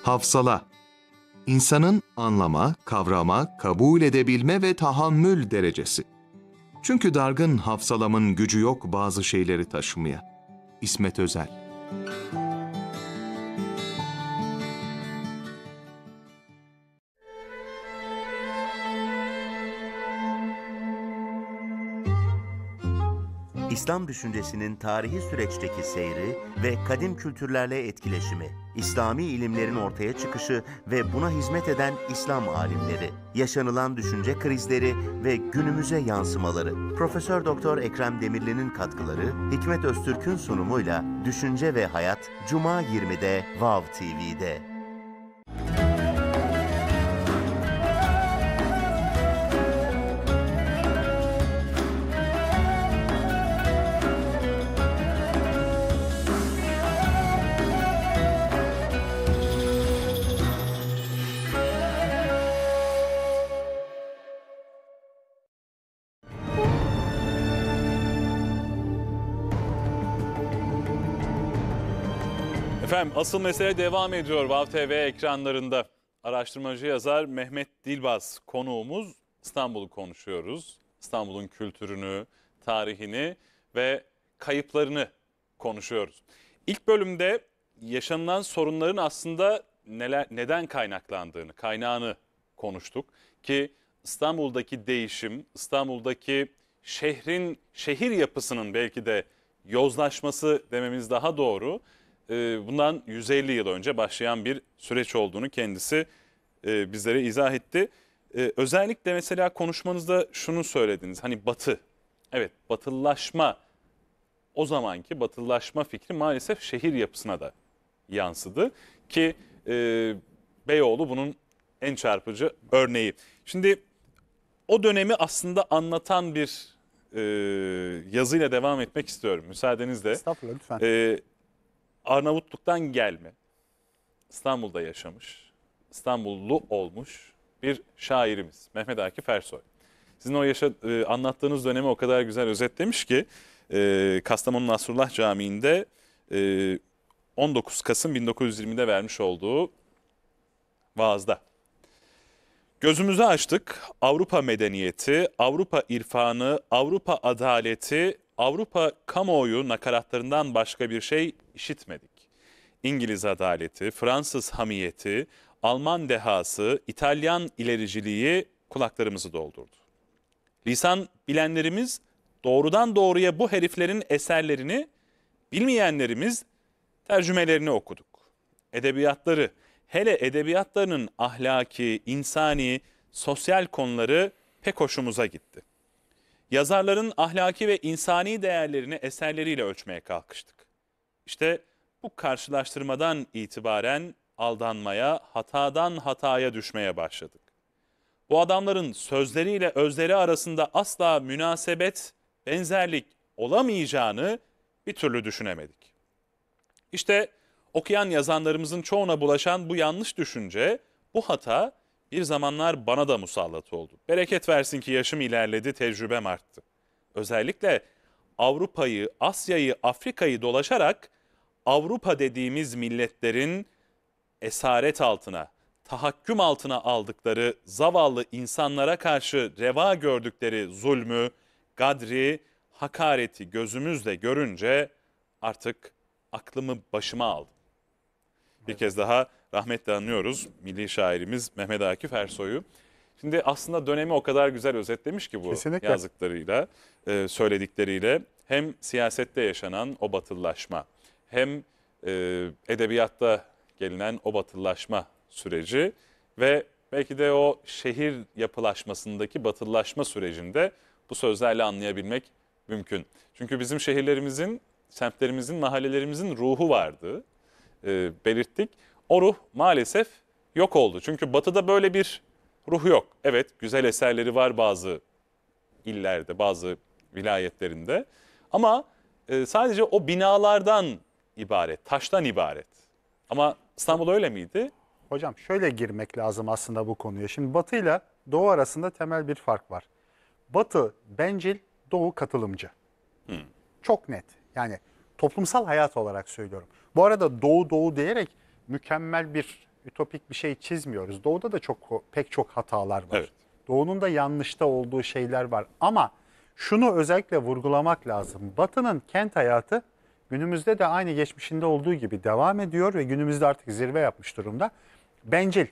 Hafsala İnsanın anlama, kavrama, kabul edebilme ve tahammül derecesi. Çünkü dargın hafsalamın gücü yok bazı şeyleri taşımaya. İsmet Özel İslam düşüncesinin tarihi süreçteki seyri ve kadim kültürlerle etkileşimi, İslami ilimlerin ortaya çıkışı ve buna hizmet eden İslam alimleri, yaşanılan düşünce krizleri ve günümüze yansımaları, Profesör Doktor Ekrem Demirli'nin katkıları, Hikmet Öztürk'ün sunumuyla Düşünce ve Hayat Cuma 20'de Vav TV'de. Asıl mesele devam ediyor Vav TV ekranlarında. Araştırmacı yazar Mehmet Dilbaz konuğumuz. İstanbul'u konuşuyoruz. İstanbul'un kültürünü, tarihini ve kayıplarını konuşuyoruz. İlk bölümde yaşanılan sorunların aslında neler, neden kaynaklandığını, kaynağını konuştuk. Ki İstanbul'daki değişim, İstanbul'daki şehrin, şehir yapısının belki de yozlaşması dememiz daha doğru. Ee, bundan 150 yıl önce başlayan bir süreç olduğunu kendisi e, bizlere izah etti. Ee, özellikle mesela konuşmanızda şunu söylediniz. Hani batı, evet batılılaşma, o zamanki batılılaşma fikri maalesef şehir yapısına da yansıdı. Ki e, Beyoğlu bunun en çarpıcı örneği. Şimdi o dönemi aslında anlatan bir e, yazıyla devam etmek istiyorum. Müsaadenizle. Estağfurullah lütfen. E, Arnavutluk'tan gelme. İstanbul'da yaşamış, İstanbullu olmuş bir şairimiz Mehmet Akif Ersoy. Sizin o yaşa, e, anlattığınız dönemi o kadar güzel özetlemiş ki e, Kastamonu Nasrullah Camii'nde e, 19 Kasım 1920'de vermiş olduğu vaazda. Gözümüzü açtık. Avrupa medeniyeti, Avrupa irfanı, Avrupa adaleti Avrupa kamuoyu nakaratlarından başka bir şey işitmedik. İngiliz adaleti, Fransız hamiyeti, Alman dehası, İtalyan ilericiliği kulaklarımızı doldurdu. Lisan bilenlerimiz doğrudan doğruya bu heriflerin eserlerini, bilmeyenlerimiz tercümelerini okuduk. Edebiyatları, hele edebiyatlarının ahlaki, insani, sosyal konuları pek hoşumuza gitti. Yazarların ahlaki ve insani değerlerini eserleriyle ölçmeye kalkıştık. İşte bu karşılaştırmadan itibaren aldanmaya, hatadan hataya düşmeye başladık. Bu adamların sözleriyle özleri arasında asla münasebet, benzerlik olamayacağını bir türlü düşünemedik. İşte okuyan yazanlarımızın çoğuna bulaşan bu yanlış düşünce, bu hata bir zamanlar bana da musallat oldu. Bereket versin ki yaşım ilerledi, tecrübem arttı. Özellikle Avrupa'yı, Asya'yı, Afrika'yı dolaşarak Avrupa dediğimiz milletlerin esaret altına, tahakküm altına aldıkları zavallı insanlara karşı reva gördükleri zulmü, gadri, hakareti gözümüzle görünce artık aklımı başıma aldım. Bir kez daha rahmetle anıyoruz milli şairimiz Mehmet Akif Ersoy'u. Şimdi aslında dönemi o kadar güzel özetlemiş ki bu Kesinlikle. yazdıklarıyla, e, söyledikleriyle. Hem siyasette yaşanan o batıllaşma, hem e, edebiyatta gelinen o batıllaşma süreci ve belki de o şehir yapılaşmasındaki batıllaşma sürecinde bu sözlerle anlayabilmek mümkün. Çünkü bizim şehirlerimizin, semtlerimizin, mahallelerimizin ruhu vardı, e, belirttik o ruh maalesef yok oldu. Çünkü batıda böyle bir ruh yok. Evet güzel eserleri var bazı illerde, bazı vilayetlerinde. Ama e, sadece o binalardan ibaret, taştan ibaret. Ama İstanbul öyle miydi? Hocam şöyle girmek lazım aslında bu konuya. Şimdi Batı ile Doğu arasında temel bir fark var. Batı bencil, Doğu katılımcı. Hmm. Çok net. Yani toplumsal hayat olarak söylüyorum. Bu arada Doğu Doğu diyerek mükemmel bir ütopik bir şey çizmiyoruz. Doğu'da da çok pek çok hatalar var. Evet. Doğu'nun da yanlışta olduğu şeyler var. Ama şunu özellikle vurgulamak lazım. Batı'nın kent hayatı günümüzde de aynı geçmişinde olduğu gibi devam ediyor ve günümüzde artık zirve yapmış durumda. Bencil,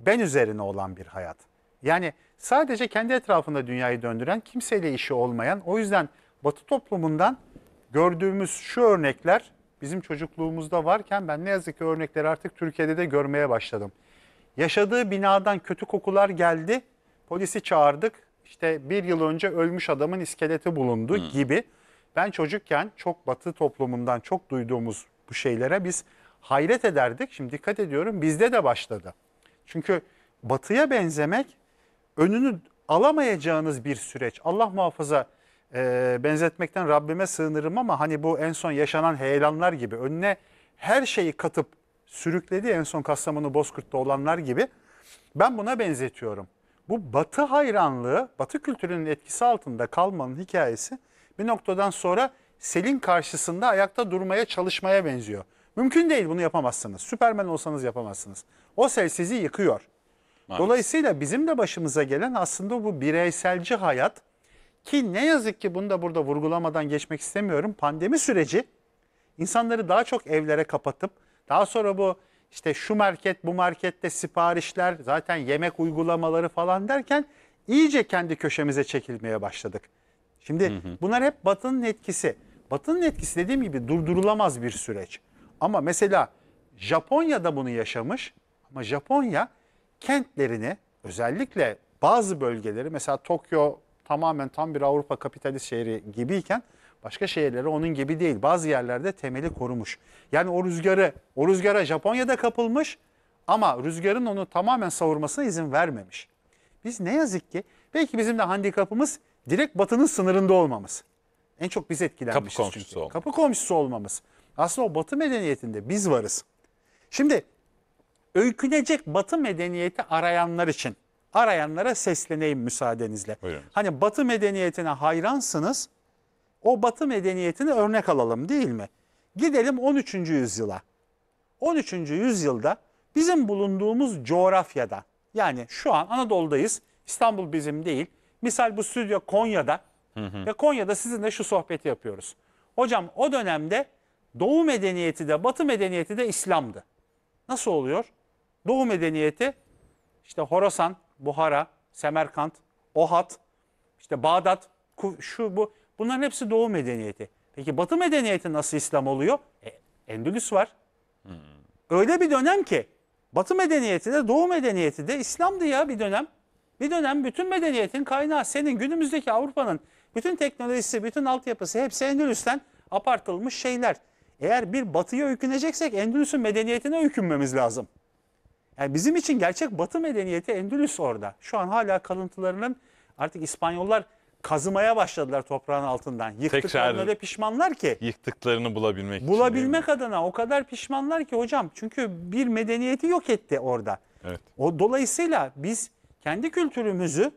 ben üzerine olan bir hayat. Yani sadece kendi etrafında dünyayı döndüren, kimseyle işi olmayan, o yüzden Batı toplumundan gördüğümüz şu örnekler bizim çocukluğumuzda varken ben ne yazık ki örnekleri artık Türkiye'de de görmeye başladım. Yaşadığı binadan kötü kokular geldi. Polisi çağırdık. İşte bir yıl önce ölmüş adamın iskeleti bulundu hmm. gibi. Ben çocukken çok batı toplumundan çok duyduğumuz bu şeylere biz hayret ederdik. Şimdi dikkat ediyorum bizde de başladı. Çünkü batıya benzemek önünü alamayacağınız bir süreç. Allah muhafaza e, benzetmekten Rabbime sığınırım ama hani bu en son yaşanan heyelanlar gibi önüne her şeyi katıp sürükledi en son Kastamonu Bozkurt'ta olanlar gibi ben buna benzetiyorum. Bu batı hayranlığı, batı kültürünün etkisi altında kalmanın hikayesi bir noktadan sonra selin karşısında ayakta durmaya çalışmaya benziyor. Mümkün değil bunu yapamazsınız. Süpermen olsanız yapamazsınız. O sel sizi yıkıyor. Maalesef. Dolayısıyla bizim de başımıza gelen aslında bu bireyselci hayat, ki ne yazık ki bunu da burada vurgulamadan geçmek istemiyorum. Pandemi süreci insanları daha çok evlere kapatıp daha sonra bu işte şu market bu markette siparişler zaten yemek uygulamaları falan derken iyice kendi köşemize çekilmeye başladık. Şimdi hı hı. bunlar hep batının etkisi. Batının etkisi dediğim gibi durdurulamaz bir süreç. Ama mesela Japonya da bunu yaşamış ama Japonya kentlerini özellikle bazı bölgeleri mesela Tokyo tamamen tam bir Avrupa kapitalist şehri gibiyken başka şehirleri onun gibi değil. Bazı yerlerde temeli korumuş. Yani o rüzgarı, o rüzgara Japonya'da kapılmış ama rüzgarın onu tamamen savurmasına izin vermemiş. Biz ne yazık ki belki bizim de handikapımız direkt batının sınırında olmamız. En çok biz etkilenmişiz Kapı komşusu çünkü. Olmak. Kapı komşusu olmamız. Aslında o batı medeniyetinde biz varız. Şimdi öykünecek batı medeniyeti arayanlar için arayanlara sesleneyim müsaadenizle. Buyurun. Hani Batı medeniyetine hayransınız. O Batı medeniyetini örnek alalım değil mi? Gidelim 13. yüzyıla. 13. yüzyılda bizim bulunduğumuz coğrafyada yani şu an Anadolu'dayız. İstanbul bizim değil. Misal bu stüdyo Konya'da hı hı. ve Konya'da sizinle şu sohbeti yapıyoruz. Hocam o dönemde Doğu medeniyeti de Batı medeniyeti de İslam'dı. Nasıl oluyor? Doğu medeniyeti işte Horasan, Buhara, Semerkant, Ohat, işte Bağdat, şu bu. Bunların hepsi Doğu medeniyeti. Peki Batı medeniyeti nasıl İslam oluyor? E, Endülüs var. Hmm. Öyle bir dönem ki Batı medeniyeti de Doğu medeniyeti de İslam'dı ya bir dönem. Bir dönem bütün medeniyetin kaynağı senin günümüzdeki Avrupa'nın bütün teknolojisi, bütün altyapısı hepsi Endülüs'ten apartılmış şeyler. Eğer bir batıya öyküneceksek Endülüs'ün medeniyetine öykünmemiz lazım. Yani bizim için gerçek batı medeniyeti Endülüs orada. Şu an hala kalıntılarının artık İspanyollar kazımaya başladılar toprağın altından. Yıktıklarına Tekrar da pişmanlar ki. Yıktıklarını bulabilmek için. Bulabilmek adına o kadar pişmanlar ki hocam. Çünkü bir medeniyeti yok etti orada. Evet. O dolayısıyla biz kendi kültürümüzü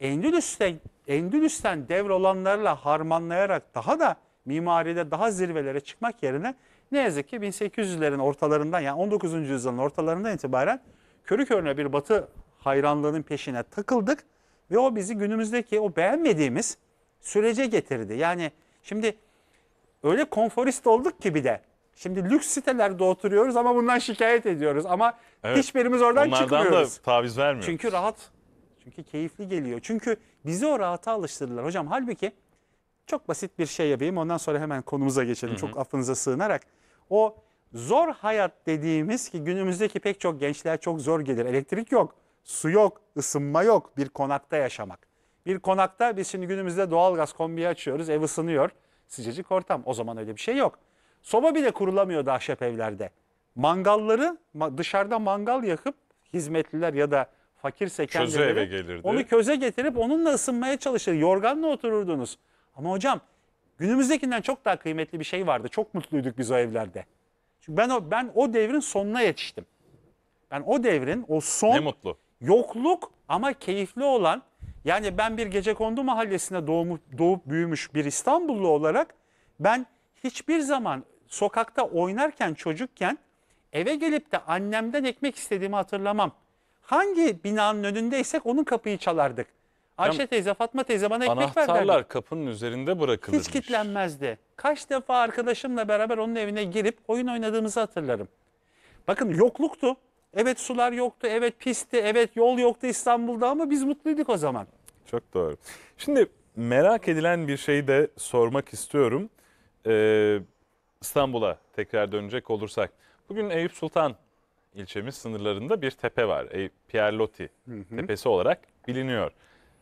Endülüs'ten Endülüs'ten devrolanlarla harmanlayarak daha da mimaride daha zirvelere çıkmak yerine ne yazık ki 1800'lerin ortalarından yani 19. yüzyılın ortalarından itibaren körü körüne bir batı hayranlığının peşine takıldık ve o bizi günümüzdeki o beğenmediğimiz sürece getirdi. Yani şimdi öyle konforist olduk ki bir de. Şimdi lüks sitelerde oturuyoruz ama bundan şikayet ediyoruz ama evet, hiçbirimiz oradan onlardan çıkmıyoruz. Onlardan da taviz vermiyoruz. Çünkü rahat, çünkü keyifli geliyor. Çünkü bizi o rahata alıştırdılar hocam. Halbuki çok basit bir şey yapayım ondan sonra hemen konumuza geçelim. Hı hı. Çok affınıza sığınarak. O zor hayat dediğimiz ki günümüzdeki pek çok gençler çok zor gelir. Elektrik yok, su yok, ısınma yok bir konakta yaşamak. Bir konakta biz şimdi günümüzde doğalgaz kombiyi açıyoruz, ev ısınıyor. Sıcacık ortam. O zaman öyle bir şey yok. Soba bile kurulamıyordu ahşap evlerde. Mangalları dışarıda mangal yakıp hizmetliler ya da fakir kendileri onu köze getirip onunla ısınmaya çalışır. Yorganla otururdunuz. Ama hocam Günümüzdekinden çok daha kıymetli bir şey vardı. Çok mutluyduk biz o evlerde. Çünkü ben o, ben o devrin sonuna yetiştim. Ben o devrin o son... Ne mutlu. Yokluk ama keyifli olan yani ben bir gece kondu mahallesinde doğmuş doğup büyümüş bir İstanbullu olarak ben hiçbir zaman sokakta oynarken çocukken eve gelip de annemden ekmek istediğimi hatırlamam. Hangi binanın önündeysek onun kapıyı çalardık. Ayşe Hem teyze, Fatma teyze bana ekmek ver Anahtarlar kapının üzerinde bırakılırmış. Hiç kilitlenmezdi. Kaç defa arkadaşımla beraber onun evine girip oyun oynadığımızı hatırlarım. Bakın yokluktu. Evet sular yoktu, evet pisti, evet yol yoktu İstanbul'da ama biz mutluyduk o zaman. Çok doğru. Şimdi merak edilen bir şey de sormak istiyorum. Ee, İstanbul'a tekrar dönecek olursak. Bugün Eyüp Sultan ilçemiz sınırlarında bir tepe var. Eyüp Pierlotti tepesi olarak biliniyor.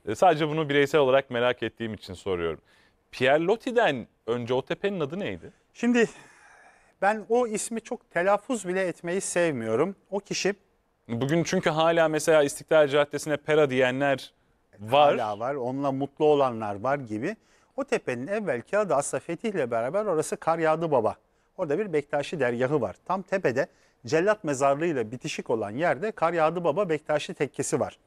E, sadece bunu bireysel olarak merak ettiğim için soruyorum. Pierre Loti'den önce o tepenin adı neydi? Şimdi ben o ismi çok telaffuz bile etmeyi sevmiyorum. O kişi... Bugün çünkü hala mesela İstiklal Caddesi'ne pera diyenler var. Hala var. Onunla mutlu olanlar var gibi. O tepenin evvelki adı aslında Fetih'le beraber orası Kar Yağdı Baba. Orada bir Bektaşi dergahı var. Tam tepede cellat mezarlığıyla bitişik olan yerde Kar Yağdı Baba Bektaşi tekkesi var.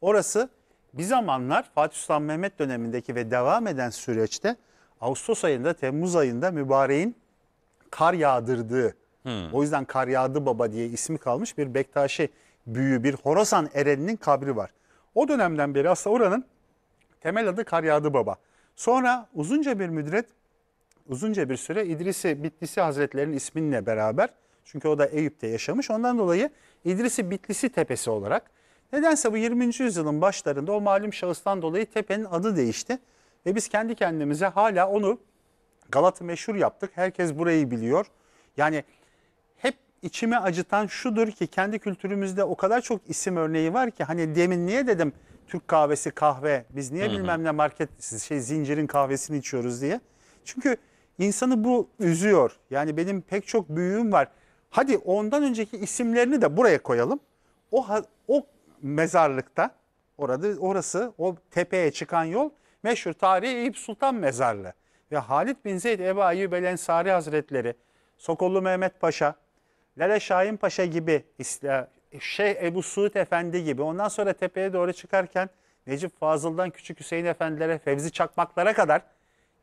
Orası bir zamanlar Fatih Sultan Mehmet dönemindeki ve devam eden süreçte Ağustos ayında Temmuz ayında mübareğin kar yağdırdığı hmm. o yüzden kar yağdı baba diye ismi kalmış bir Bektaşi büyüğü bir Horasan Eren'inin kabri var. O dönemden beri aslında oranın temel adı kar yağdı baba. Sonra uzunca bir müddet uzunca bir süre İdrisi Bitlisi Hazretleri'nin isminle beraber çünkü o da Eyüp'te yaşamış ondan dolayı İdrisi Bitlisi Tepesi olarak Nedense bu 20. yüzyılın başlarında o malum şahıstan dolayı tepenin adı değişti. Ve biz kendi kendimize hala onu Galata meşhur yaptık. Herkes burayı biliyor. Yani hep içime acıtan şudur ki kendi kültürümüzde o kadar çok isim örneği var ki hani demin niye dedim Türk kahvesi kahve biz niye hı hı. bilmem ne market şey zincirin kahvesini içiyoruz diye. Çünkü insanı bu üzüyor. Yani benim pek çok büyüğüm var. Hadi ondan önceki isimlerini de buraya koyalım. O o mezarlıkta orada orası o tepeye çıkan yol meşhur tarihi Eyüp Sultan Mezarlığı. Ve Halit bin Zeyd Ebu Ayyub el Ensari Hazretleri, Sokollu Mehmet Paşa, Lale Şahin Paşa gibi, şey Ebu Suud Efendi gibi ondan sonra tepeye doğru çıkarken Necip Fazıl'dan Küçük Hüseyin Efendilere, Fevzi Çakmaklara kadar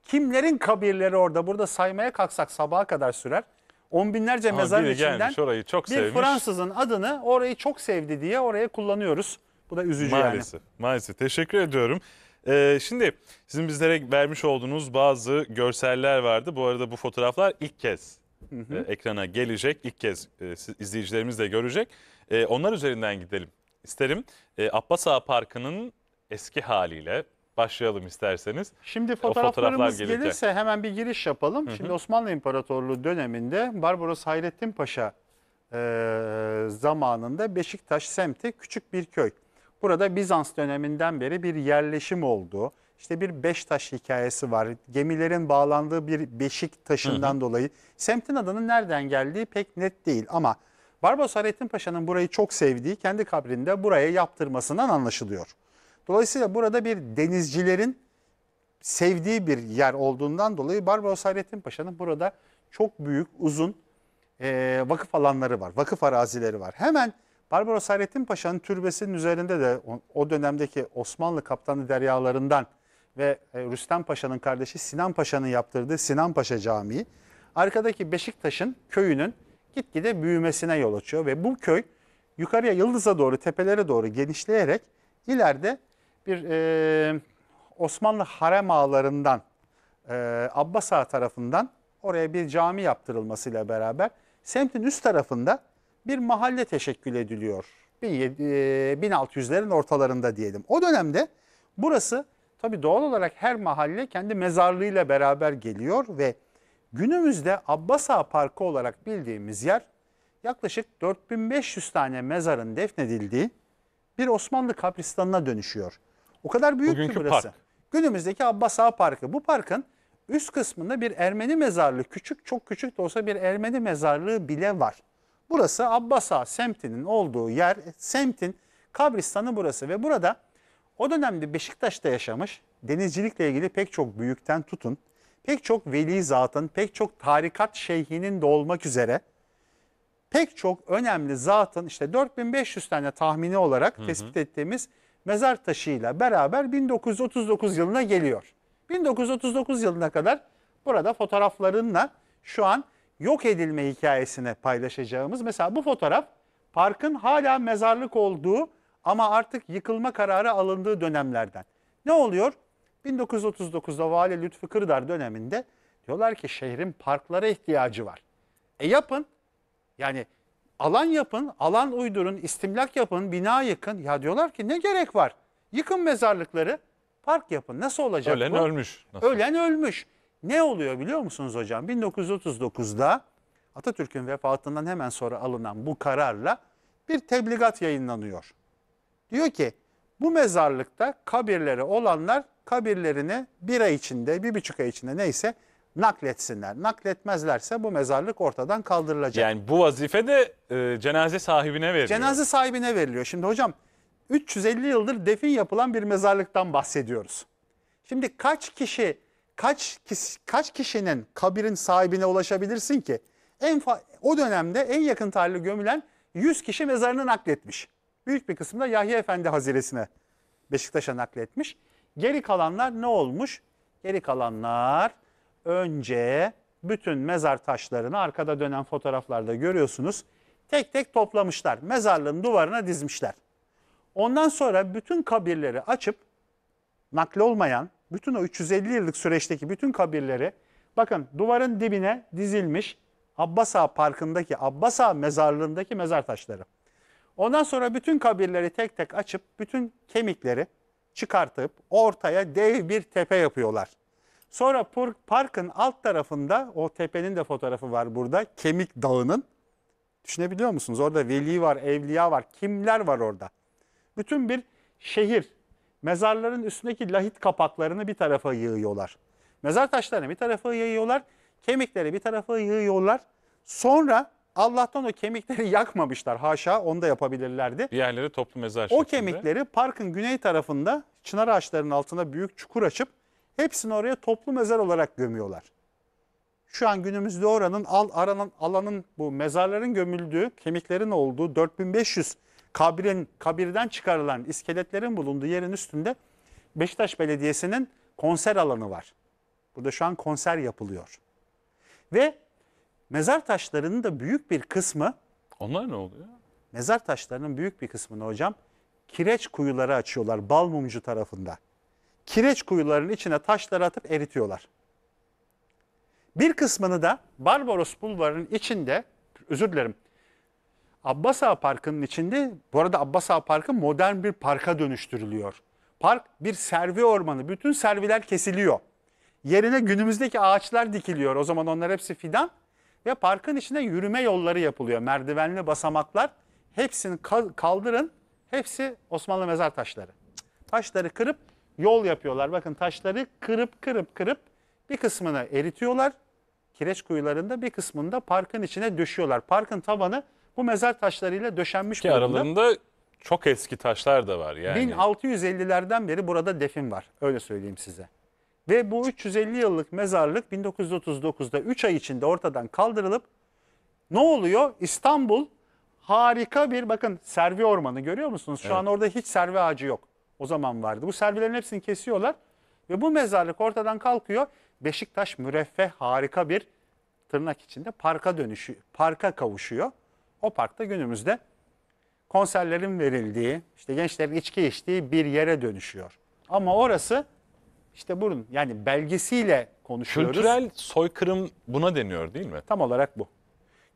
kimlerin kabirleri orada burada saymaya kalksak sabaha kadar sürer on binlerce mezar mezarın içinden orayı çok bir sevmiş. Fransızın adını orayı çok sevdi diye oraya kullanıyoruz. Bu da üzücü maalesef, yani. Maalesef. Teşekkür ediyorum. Ee, şimdi sizin bizlere vermiş olduğunuz bazı görseller vardı. Bu arada bu fotoğraflar ilk kez hı hı. E, ekrana gelecek. İlk kez e, izleyicilerimiz de görecek. E, onlar üzerinden gidelim isterim. E, Abbas Ağa Parkı'nın eski haliyle başlayalım isterseniz. Şimdi fotoğraflarımız fotoğraflar gelirse hemen bir giriş yapalım. Hı hı. Şimdi Osmanlı İmparatorluğu döneminde Barbaros Hayrettin Paşa e, zamanında Beşiktaş semti küçük bir köy. Burada Bizans döneminden beri bir yerleşim olduğu, işte bir Beştaş hikayesi var. Gemilerin bağlandığı bir Beşiktaşından hı hı. dolayı semtin adının nereden geldiği pek net değil ama Barbaros Hayrettin Paşa'nın burayı çok sevdiği kendi kabrinde buraya yaptırmasından anlaşılıyor. Dolayısıyla burada bir denizcilerin sevdiği bir yer olduğundan dolayı Barbaros Hayrettin Paşa'nın burada çok büyük, uzun e, vakıf alanları var, vakıf arazileri var. Hemen Barbaros Hayrettin Paşa'nın türbesinin üzerinde de o dönemdeki Osmanlı kaptanı deryalarından ve e, Rüstem Paşa'nın kardeşi Sinan Paşa'nın yaptırdığı Sinan Paşa Camii, arkadaki Beşiktaş'ın köyünün gitgide büyümesine yol açıyor ve bu köy yukarıya yıldıza doğru, tepelere doğru genişleyerek ileride bir e, Osmanlı harem ağlarından e, Abbas Ağa tarafından oraya bir cami yaptırılmasıyla beraber semtin üst tarafında bir mahalle teşekkül ediliyor. 1600'lerin ortalarında diyelim. O dönemde burası tabi doğal olarak her mahalle kendi mezarlığıyla beraber geliyor ve günümüzde Abbas Ağa Parkı olarak bildiğimiz yer yaklaşık 4500 tane mezarın defnedildiği bir Osmanlı kabristanına dönüşüyor. O kadar büyük Bugünkü ki burası. Park. Günümüzdeki Abbas Ağa Parkı. Bu parkın üst kısmında bir Ermeni mezarlığı, küçük çok küçük de olsa bir Ermeni mezarlığı bile var. Burası Abbas Ağa semtinin olduğu yer, semtin kabristanı burası ve burada o dönemde Beşiktaş'ta yaşamış, denizcilikle ilgili pek çok büyükten tutun, pek çok veli zatın, pek çok tarikat şeyhinin de olmak üzere pek çok önemli zatın işte 4500 tane tahmini olarak hı hı. tespit ettiğimiz mezar taşıyla beraber 1939 yılına geliyor. 1939 yılına kadar burada fotoğraflarınla şu an yok edilme hikayesini paylaşacağımız. Mesela bu fotoğraf parkın hala mezarlık olduğu ama artık yıkılma kararı alındığı dönemlerden. Ne oluyor? 1939'da Vali Lütfi Kırdar döneminde diyorlar ki şehrin parklara ihtiyacı var. E yapın. Yani alan yapın, alan uydurun, istimlak yapın, bina yıkın. Ya diyorlar ki ne gerek var? Yıkın mezarlıkları, park yapın. Nasıl olacak Ölen bu? ölmüş. Nasıl? Ölen ölmüş. Ne oluyor biliyor musunuz hocam? 1939'da Atatürk'ün vefatından hemen sonra alınan bu kararla bir tebligat yayınlanıyor. Diyor ki bu mezarlıkta kabirleri olanlar kabirlerini bir ay içinde, bir buçuk ay içinde neyse nakletsinler. Nakletmezlerse bu mezarlık ortadan kaldırılacak. Yani bu vazife de e, cenaze sahibine veriliyor. Cenaze sahibine veriliyor. Şimdi hocam 350 yıldır defin yapılan bir mezarlıktan bahsediyoruz. Şimdi kaç kişi kaç kaç kişinin kabirin sahibine ulaşabilirsin ki? En o dönemde en yakın tarihli gömülen 100 kişi mezarını nakletmiş. Büyük bir kısmı da Yahya Efendi Haziresi'ne Beşiktaş'a nakletmiş. Geri kalanlar ne olmuş? Geri kalanlar önce bütün mezar taşlarını arkada dönen fotoğraflarda görüyorsunuz. Tek tek toplamışlar. Mezarlığın duvarına dizmişler. Ondan sonra bütün kabirleri açıp nakli olmayan bütün o 350 yıllık süreçteki bütün kabirleri bakın duvarın dibine dizilmiş Abbas Ağa Parkı'ndaki Abbas Ağa mezarlığındaki mezar taşları. Ondan sonra bütün kabirleri tek tek açıp bütün kemikleri çıkartıp ortaya dev bir tepe yapıyorlar. Sonra parkın alt tarafında o tepenin de fotoğrafı var burada. Kemik Dağı'nın. Düşünebiliyor musunuz? Orada veli var, evliya var. Kimler var orada? Bütün bir şehir. Mezarların üstündeki lahit kapaklarını bir tarafa yığıyorlar. Mezar taşlarını bir tarafa yığıyorlar. Kemikleri bir tarafa yığıyorlar. Sonra Allah'tan o kemikleri yakmamışlar haşa onu da yapabilirlerdi. Diğerleri toplu mezar O şeklinde. kemikleri parkın güney tarafında çınar ağaçlarının altında büyük çukur açıp Hepsini oraya toplu mezar olarak gömüyorlar. Şu an günümüzde oranın al aranın alanın bu mezarların gömüldüğü, kemiklerin olduğu 4500 kabirin kabirden çıkarılan iskeletlerin bulunduğu yerin üstünde Beşiktaş Belediyesi'nin konser alanı var. Burada şu an konser yapılıyor. Ve mezar taşlarının da büyük bir kısmı Onlar ne oluyor? Mezar taşlarının büyük bir kısmını hocam kireç kuyuları açıyorlar Balmumcu tarafında kireç kuyularının içine taşları atıp eritiyorlar. Bir kısmını da Barbaros Bulvarı'nın içinde, özür dilerim, Abbas Ağa Parkı'nın içinde, bu arada Abbas Ağa Parkı modern bir parka dönüştürülüyor. Park bir servi ormanı, bütün serviler kesiliyor. Yerine günümüzdeki ağaçlar dikiliyor, o zaman onlar hepsi fidan. Ve parkın içine yürüme yolları yapılıyor, merdivenli basamaklar. Hepsini kaldırın, hepsi Osmanlı mezar taşları. Taşları kırıp yol yapıyorlar. Bakın taşları kırıp kırıp kırıp bir kısmını eritiyorlar. Kireç kuyularında bir kısmını da parkın içine döşüyorlar. Parkın tabanı bu mezar taşlarıyla döşenmiş Ki durumda. aralarında çok eski taşlar da var yani. 1650'lerden beri burada defin var. Öyle söyleyeyim size. Ve bu 350 yıllık mezarlık 1939'da 3 ay içinde ortadan kaldırılıp ne oluyor? İstanbul harika bir bakın servi ormanı görüyor musunuz? Şu evet. an orada hiç servi ağacı yok. O zaman vardı. Bu Servilerin hepsini kesiyorlar ve bu mezarlık ortadan kalkıyor. Beşiktaş müreffeh harika bir tırnak içinde parka dönüşü, parka kavuşuyor. O parkta günümüzde konserlerin verildiği, işte gençlerin içki içtiği bir yere dönüşüyor. Ama orası işte bunun yani belgesiyle konuşuyoruz. Kültürel soykırım buna deniyor değil mi? Tam olarak bu.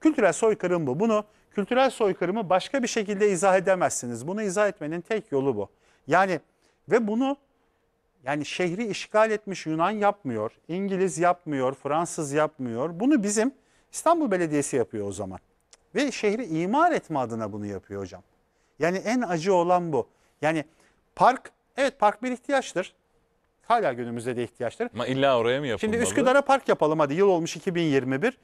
Kültürel soykırım bu. Bunu kültürel soykırımı başka bir şekilde izah edemezsiniz. Bunu izah etmenin tek yolu bu. Yani ve bunu yani şehri işgal etmiş Yunan yapmıyor, İngiliz yapmıyor, Fransız yapmıyor. Bunu bizim İstanbul Belediyesi yapıyor o zaman. Ve şehri imar etme adına bunu yapıyor hocam. Yani en acı olan bu. Yani park, evet park bir ihtiyaçtır. Hala günümüzde de ihtiyaçtır. Ama illa oraya mı yapılmalı? Şimdi Üsküdar'a park yapalım hadi yıl olmuş 2021.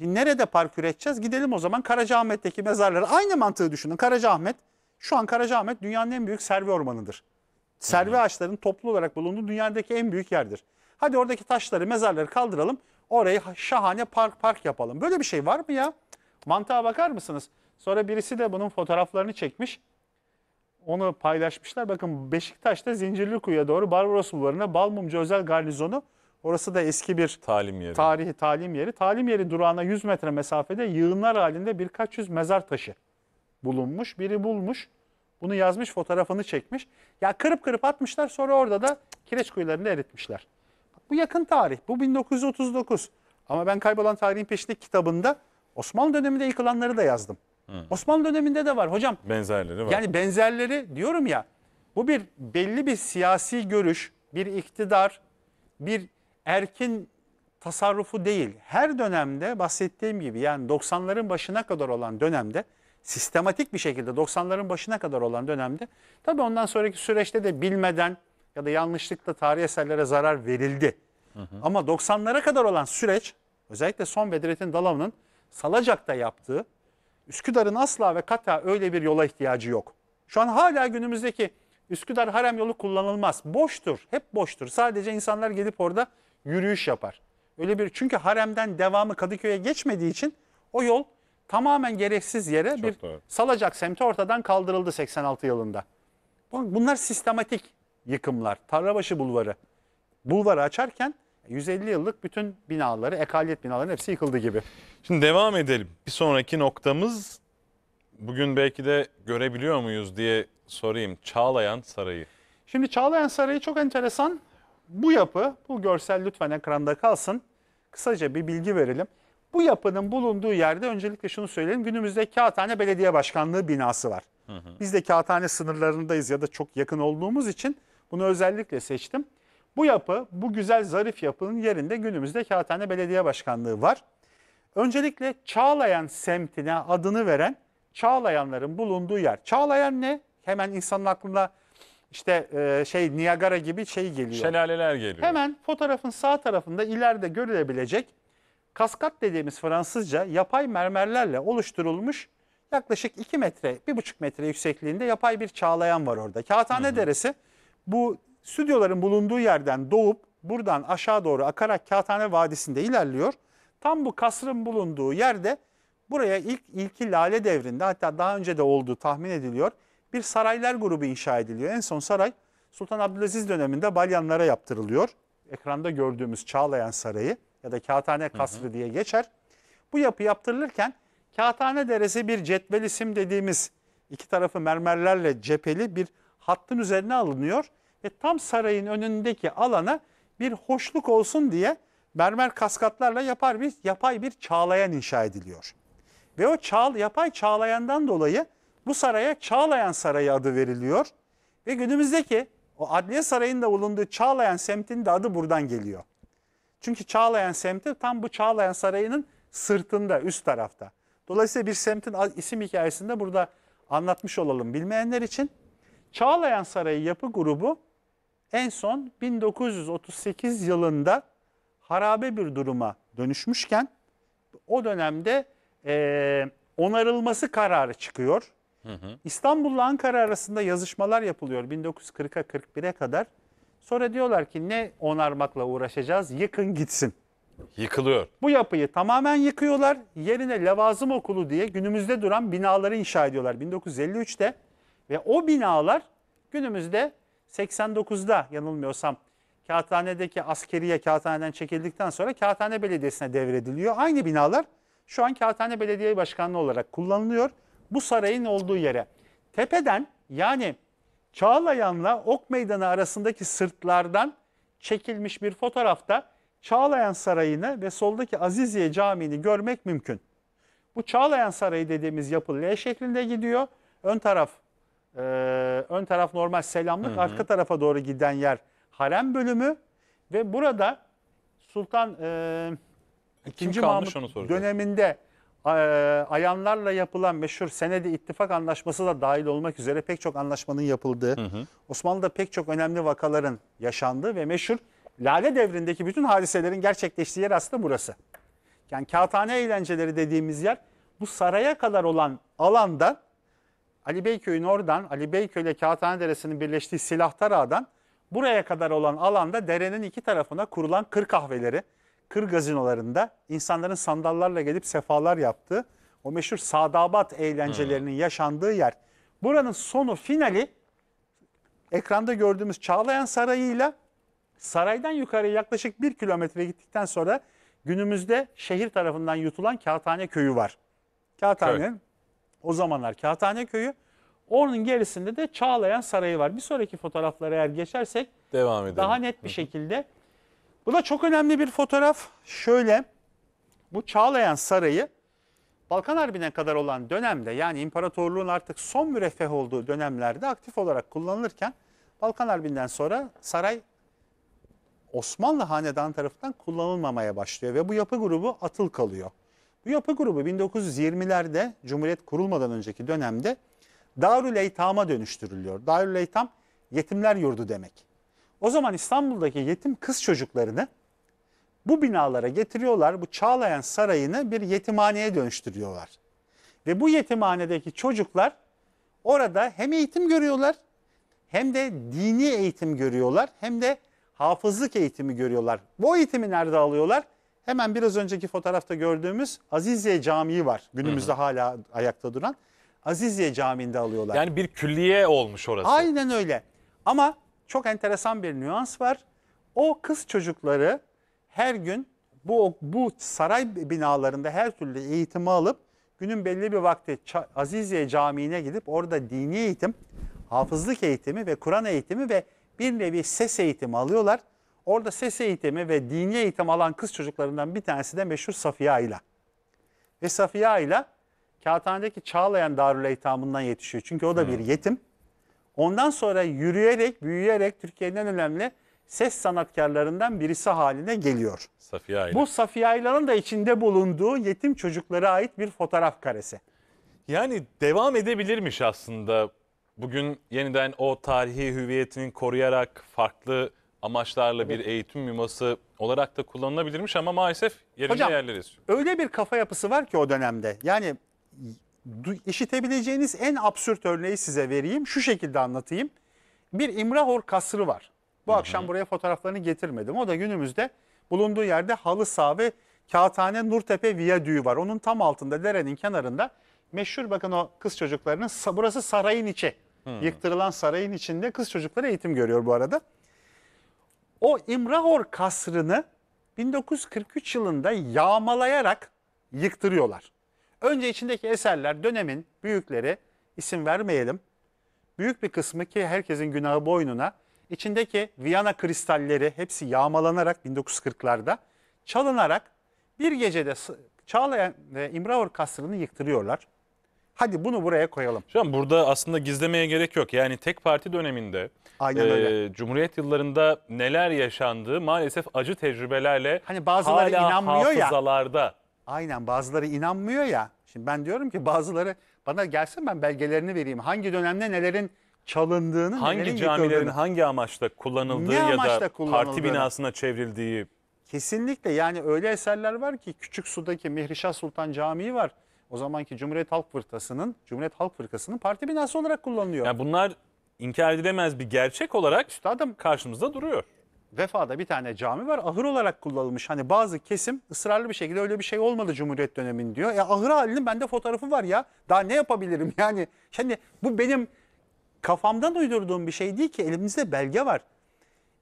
Nerede park üreteceğiz? Gidelim o zaman Karacaahmet'teki mezarlara. Aynı mantığı düşünün. Karacaahmet şu an Karacaahmet dünyanın en büyük servi ormanıdır. Servi ağaçlarının toplu olarak bulunduğu dünyadaki en büyük yerdir. Hadi oradaki taşları, mezarları kaldıralım. Orayı şahane park park yapalım. Böyle bir şey var mı ya? Mantığa bakar mısınız? Sonra birisi de bunun fotoğraflarını çekmiş. Onu paylaşmışlar. Bakın Beşiktaş'ta Zincirlikuyu'ya doğru Barbaros Bulvarı'na Balmumcu Özel Garnizonu. Orası da eski bir talim yeri. tarihi talim yeri. Talim yeri durağına 100 metre mesafede yığınlar halinde birkaç yüz mezar taşı bulunmuş. Biri bulmuş. Bunu yazmış, fotoğrafını çekmiş. Ya kırıp kırıp atmışlar sonra orada da kireç kuyularında eritmişler. Bak, bu yakın tarih. Bu 1939. Ama ben Kaybolan Tarihin Peşinde kitabında Osmanlı döneminde yıkılanları da yazdım. Hı. Osmanlı döneminde de var hocam. Benzerleri var. Yani benzerleri diyorum ya. Bu bir belli bir siyasi görüş, bir iktidar, bir erkin tasarrufu değil. Her dönemde bahsettiğim gibi yani 90'ların başına kadar olan dönemde sistematik bir şekilde 90'ların başına kadar olan dönemde tabii ondan sonraki süreçte de bilmeden ya da yanlışlıkla tarih eserlere zarar verildi. Hı hı. Ama 90'lara kadar olan süreç özellikle son Bedrettin Dalaman'ın Salacak'ta yaptığı Üsküdar'ın asla ve kata öyle bir yola ihtiyacı yok. Şu an hala günümüzdeki Üsküdar harem yolu kullanılmaz. Boştur, hep boştur. Sadece insanlar gelip orada yürüyüş yapar. Öyle bir çünkü haremden devamı Kadıköy'e geçmediği için o yol tamamen gereksiz yere Çok bir doğru. salacak semti ortadan kaldırıldı 86 yılında. Bunlar sistematik yıkımlar. Tarlabaşı Bulvarı. Bulvarı açarken 150 yıllık bütün binaları, ekaliyet binaların hepsi yıkıldı gibi. Şimdi devam edelim. Bir sonraki noktamız bugün belki de görebiliyor muyuz diye sorayım. Çağlayan Sarayı. Şimdi Çağlayan Sarayı çok enteresan. Bu yapı, bu görsel lütfen ekranda kalsın. Kısaca bir bilgi verelim. Bu yapının bulunduğu yerde öncelikle şunu söyleyelim. Günümüzde Kağıthane Belediye Başkanlığı binası var. Hı hı. Biz de Kağıthane sınırlarındayız ya da çok yakın olduğumuz için bunu özellikle seçtim. Bu yapı, bu güzel zarif yapının yerinde günümüzde Kağıthane Belediye Başkanlığı var. Öncelikle Çağlayan semtine adını veren Çağlayanların bulunduğu yer. Çağlayan ne? Hemen insanın aklına işte e, şey Niagara gibi şey geliyor. Şelaleler geliyor. Hemen fotoğrafın sağ tarafında ileride görülebilecek Kaskat dediğimiz Fransızca yapay mermerlerle oluşturulmuş yaklaşık 2 metre, 1,5 metre yüksekliğinde yapay bir çağlayan var orada. Kağıthane hı hı. Deresi bu stüdyoların bulunduğu yerden doğup buradan aşağı doğru akarak Kağıthane Vadisi'nde ilerliyor. Tam bu kasrın bulunduğu yerde buraya ilk ilki Lale Devri'nde hatta daha önce de olduğu tahmin ediliyor. Bir saraylar grubu inşa ediliyor. En son saray Sultan Abdülaziz döneminde Balyanlara yaptırılıyor. Ekranda gördüğümüz Çağlayan Sarayı ya da Kağıthane Kasrı hı hı. diye geçer. Bu yapı yaptırılırken Kağıthane Deresi bir cetvel isim dediğimiz iki tarafı mermerlerle cepheli bir hattın üzerine alınıyor ve tam sarayın önündeki alana bir hoşluk olsun diye mermer kaskatlarla yapar bir yapay bir çağlayan inşa ediliyor. Ve o çağ, yapay çağlayandan dolayı bu saraya Çağlayan Sarayı adı veriliyor. Ve günümüzdeki o Adliye Sarayı'nda bulunduğu Çağlayan semtinin de adı buradan geliyor. Çünkü Çağlayan semti tam bu Çağlayan Sarayı'nın sırtında, üst tarafta. Dolayısıyla bir semtin isim hikayesinde burada anlatmış olalım bilmeyenler için. Çağlayan Sarayı yapı grubu en son 1938 yılında harabe bir duruma dönüşmüşken o dönemde e, onarılması kararı çıkıyor. İstanbul'la Ankara arasında yazışmalar yapılıyor 1940'a 41'e kadar. Sonra diyorlar ki ne onarmakla uğraşacağız? Yıkın gitsin. Yıkılıyor. Bu yapıyı tamamen yıkıyorlar. Yerine Levazım Okulu diye günümüzde duran binaları inşa ediyorlar 1953'te. Ve o binalar günümüzde 89'da yanılmıyorsam Kağıthane'deki askeriye kağıthaneden çekildikten sonra Kağıthane Belediyesi'ne devrediliyor. Aynı binalar şu an Kağıthane Belediye Başkanlığı olarak kullanılıyor. Bu sarayın olduğu yere. Tepeden yani Çağlayan'la Ok Meydanı arasındaki sırtlardan çekilmiş bir fotoğrafta Çağlayan Sarayı'nı ve soldaki Aziziye Camii'ni görmek mümkün. Bu Çağlayan Sarayı dediğimiz yapı L şeklinde gidiyor. Ön taraf e, ön taraf normal selamlık, hı hı. arka tarafa doğru giden yer harem bölümü ve burada Sultan e, 2. E, Mahmut döneminde e, ayanlarla yapılan meşhur senedi ittifak anlaşması da dahil olmak üzere pek çok anlaşmanın yapıldığı, hı hı. Osmanlı'da pek çok önemli vakaların yaşandığı ve meşhur Lale devrindeki bütün hadiselerin gerçekleştiği yer aslında burası. Yani kağıthane eğlenceleri dediğimiz yer bu saraya kadar olan alanda Ali Beyköy'ün oradan Ali Beyköy ile Kağıthane Deresi'nin birleştiği Silahtar Ağa'dan buraya kadar olan alanda derenin iki tarafına kurulan kır kahveleri, kır gazinolarında insanların sandallarla gelip sefalar yaptığı o meşhur sadabat eğlencelerinin yaşandığı yer. Buranın sonu finali ekranda gördüğümüz Çağlayan Sarayı ile saraydan yukarı yaklaşık bir kilometre gittikten sonra günümüzde şehir tarafından yutulan Kağıthane Köyü var. Kağıthane'nin o zamanlar Kağıthane Köyü. Onun gerisinde de Çağlayan Sarayı var. Bir sonraki fotoğraflara eğer geçersek Devam edelim. daha net bir şekilde bu da çok önemli bir fotoğraf. Şöyle bu Çağlayan Sarayı Balkan Harbi'ne kadar olan dönemde yani imparatorluğun artık son müreffeh olduğu dönemlerde aktif olarak kullanılırken Balkan Harbi'nden sonra saray Osmanlı Hanedanı tarafından kullanılmamaya başlıyor ve bu yapı grubu atıl kalıyor. Bu yapı grubu 1920'lerde Cumhuriyet kurulmadan önceki dönemde Darül Eytam'a dönüştürülüyor. Darül Eytam yetimler yurdu demek. O zaman İstanbul'daki yetim kız çocuklarını bu binalara getiriyorlar. Bu Çağlayan Sarayı'nı bir yetimhaneye dönüştürüyorlar. Ve bu yetimhanedeki çocuklar orada hem eğitim görüyorlar hem de dini eğitim görüyorlar hem de hafızlık eğitimi görüyorlar. Bu eğitimi nerede alıyorlar? Hemen biraz önceki fotoğrafta gördüğümüz Azizye Camii var. Günümüzde hı hı. hala ayakta duran. Azizye Camii'nde alıyorlar. Yani bir külliye olmuş orası. Aynen öyle. Ama çok enteresan bir nüans var. O kız çocukları her gün bu, bu saray binalarında her türlü eğitimi alıp günün belli bir vakti Aziziye Camii'ne gidip orada dini eğitim, hafızlık eğitimi ve Kur'an eğitimi ve bir nevi ses eğitimi alıyorlar. Orada ses eğitimi ve dini eğitim alan kız çocuklarından bir tanesi de meşhur Safiye ile. Ve Safiye ile Kağıthane'deki Çağlayan Darül Eytam'ından yetişiyor. Çünkü o da bir yetim. Ondan sonra yürüyerek, büyüyerek Türkiye'nin en önemli ses sanatkarlarından birisi haline geliyor. Safiye Ayla. Bu Safiye Ayla'nın da içinde bulunduğu yetim çocuklara ait bir fotoğraf karesi. Yani devam edebilirmiş aslında. Bugün yeniden o tarihi hüviyetini koruyarak farklı amaçlarla bir eğitim miması olarak da kullanılabilirmiş ama maalesef yerine Hocam, yerleriz. Öyle bir kafa yapısı var ki o dönemde. Yani işitebileceğiniz en absürt örneği size vereyim. Şu şekilde anlatayım. Bir İmrahor kasrı var. Bu Hı -hı. akşam buraya fotoğraflarını getirmedim. O da günümüzde bulunduğu yerde halı saha ve Kağıthane Nurtepe Viyadüğü var. Onun tam altında derenin kenarında meşhur bakın o kız çocuklarının burası sarayın içi. Hmm. Yıktırılan sarayın içinde kız çocukları eğitim görüyor bu arada. O İmrahor kasrını 1943 yılında yağmalayarak yıktırıyorlar. Önce içindeki eserler dönemin büyükleri isim vermeyelim. Büyük bir kısmı ki herkesin günahı boynuna içindeki Viyana kristalleri hepsi yağmalanarak 1940'larda çalınarak bir gecede Çağlayan e, İmraor Kasrı'nı yıktırıyorlar. Hadi bunu buraya koyalım. Şu an burada aslında gizlemeye gerek yok. Yani tek parti döneminde e, Cumhuriyet yıllarında neler yaşandığı maalesef acı tecrübelerle hani bazıları hala inanmıyor hafızalarda. Ya. Aynen bazıları inanmıyor ya. Şimdi ben diyorum ki bazıları bana gelsin ben belgelerini vereyim. Hangi dönemde nelerin çalındığını, hangi camilerin hangi amaçta kullanıldığı Ne ya amaçla da parti kullanıldığını? binasına çevrildiği Kesinlikle yani öyle eserler var ki küçük sudaki Mihrişah Sultan Camii var. O zamanki Cumhuriyet Halk Fırkası'nın Cumhuriyet Halk Fırkası'nın parti binası olarak kullanılıyor. yani bunlar inkar edilemez bir gerçek olarak Üstadım karşımızda duruyor. Vefa'da bir tane cami var ahır olarak kullanılmış. Hani bazı kesim ısrarlı bir şekilde öyle bir şey olmadı Cumhuriyet dönemin diyor. Ya ahır halinin bende fotoğrafı var ya daha ne yapabilirim yani. Şimdi bu benim kafamdan uydurduğum bir şey değil ki elimizde belge var.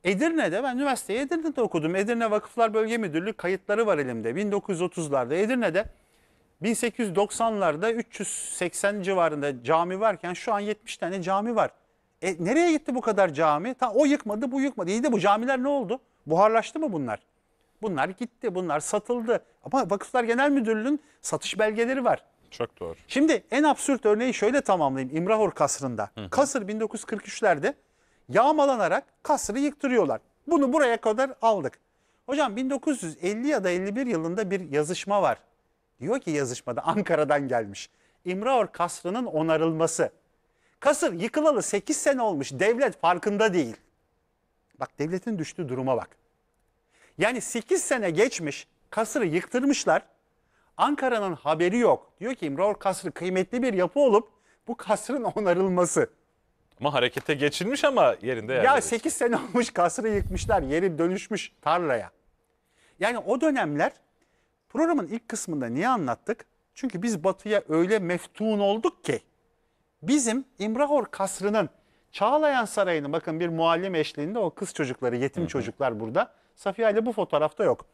Edirne'de ben üniversiteyi Edirne'de okudum. Edirne Vakıflar Bölge Müdürlüğü kayıtları var elimde. 1930'larda Edirne'de 1890'larda 380 civarında cami varken şu an 70 tane cami var. E, nereye gitti bu kadar cami? Ta, o yıkmadı, bu yıkmadı. İyi de bu camiler ne oldu? Buharlaştı mı bunlar? Bunlar gitti, bunlar satıldı. Ama Vakıflar Genel Müdürlüğü'nün satış belgeleri var. Çok doğru. Şimdi en absürt örneği şöyle tamamlayayım İmrahor Kasrı'nda. Hı hı. Kasır 1943'lerde yağmalanarak kasrı yıktırıyorlar. Bunu buraya kadar aldık. Hocam 1950 ya da 51 yılında bir yazışma var. Diyor ki yazışmada Ankara'dan gelmiş. İmrahor Kasrı'nın onarılması. Kasır yıkılalı 8 sene olmuş devlet farkında değil. Bak devletin düştüğü duruma bak. Yani 8 sene geçmiş kasırı yıktırmışlar. Ankara'nın haberi yok. Diyor ki İmralı Kasrı kıymetli bir yapı olup bu kasrın onarılması. Ama harekete geçilmiş ama yerinde yerleri. Ya 8 sene olmuş kasrı yıkmışlar. Yeri dönüşmüş tarlaya. Yani o dönemler programın ilk kısmında niye anlattık? Çünkü biz batıya öyle meftun olduk ki Bizim İmrahor Kasrı'nın Çağlayan Sarayı'nın bakın bir muallim eşliğinde o kız çocukları, yetim hı hı. çocuklar burada. Safiye ile bu fotoğrafta yok.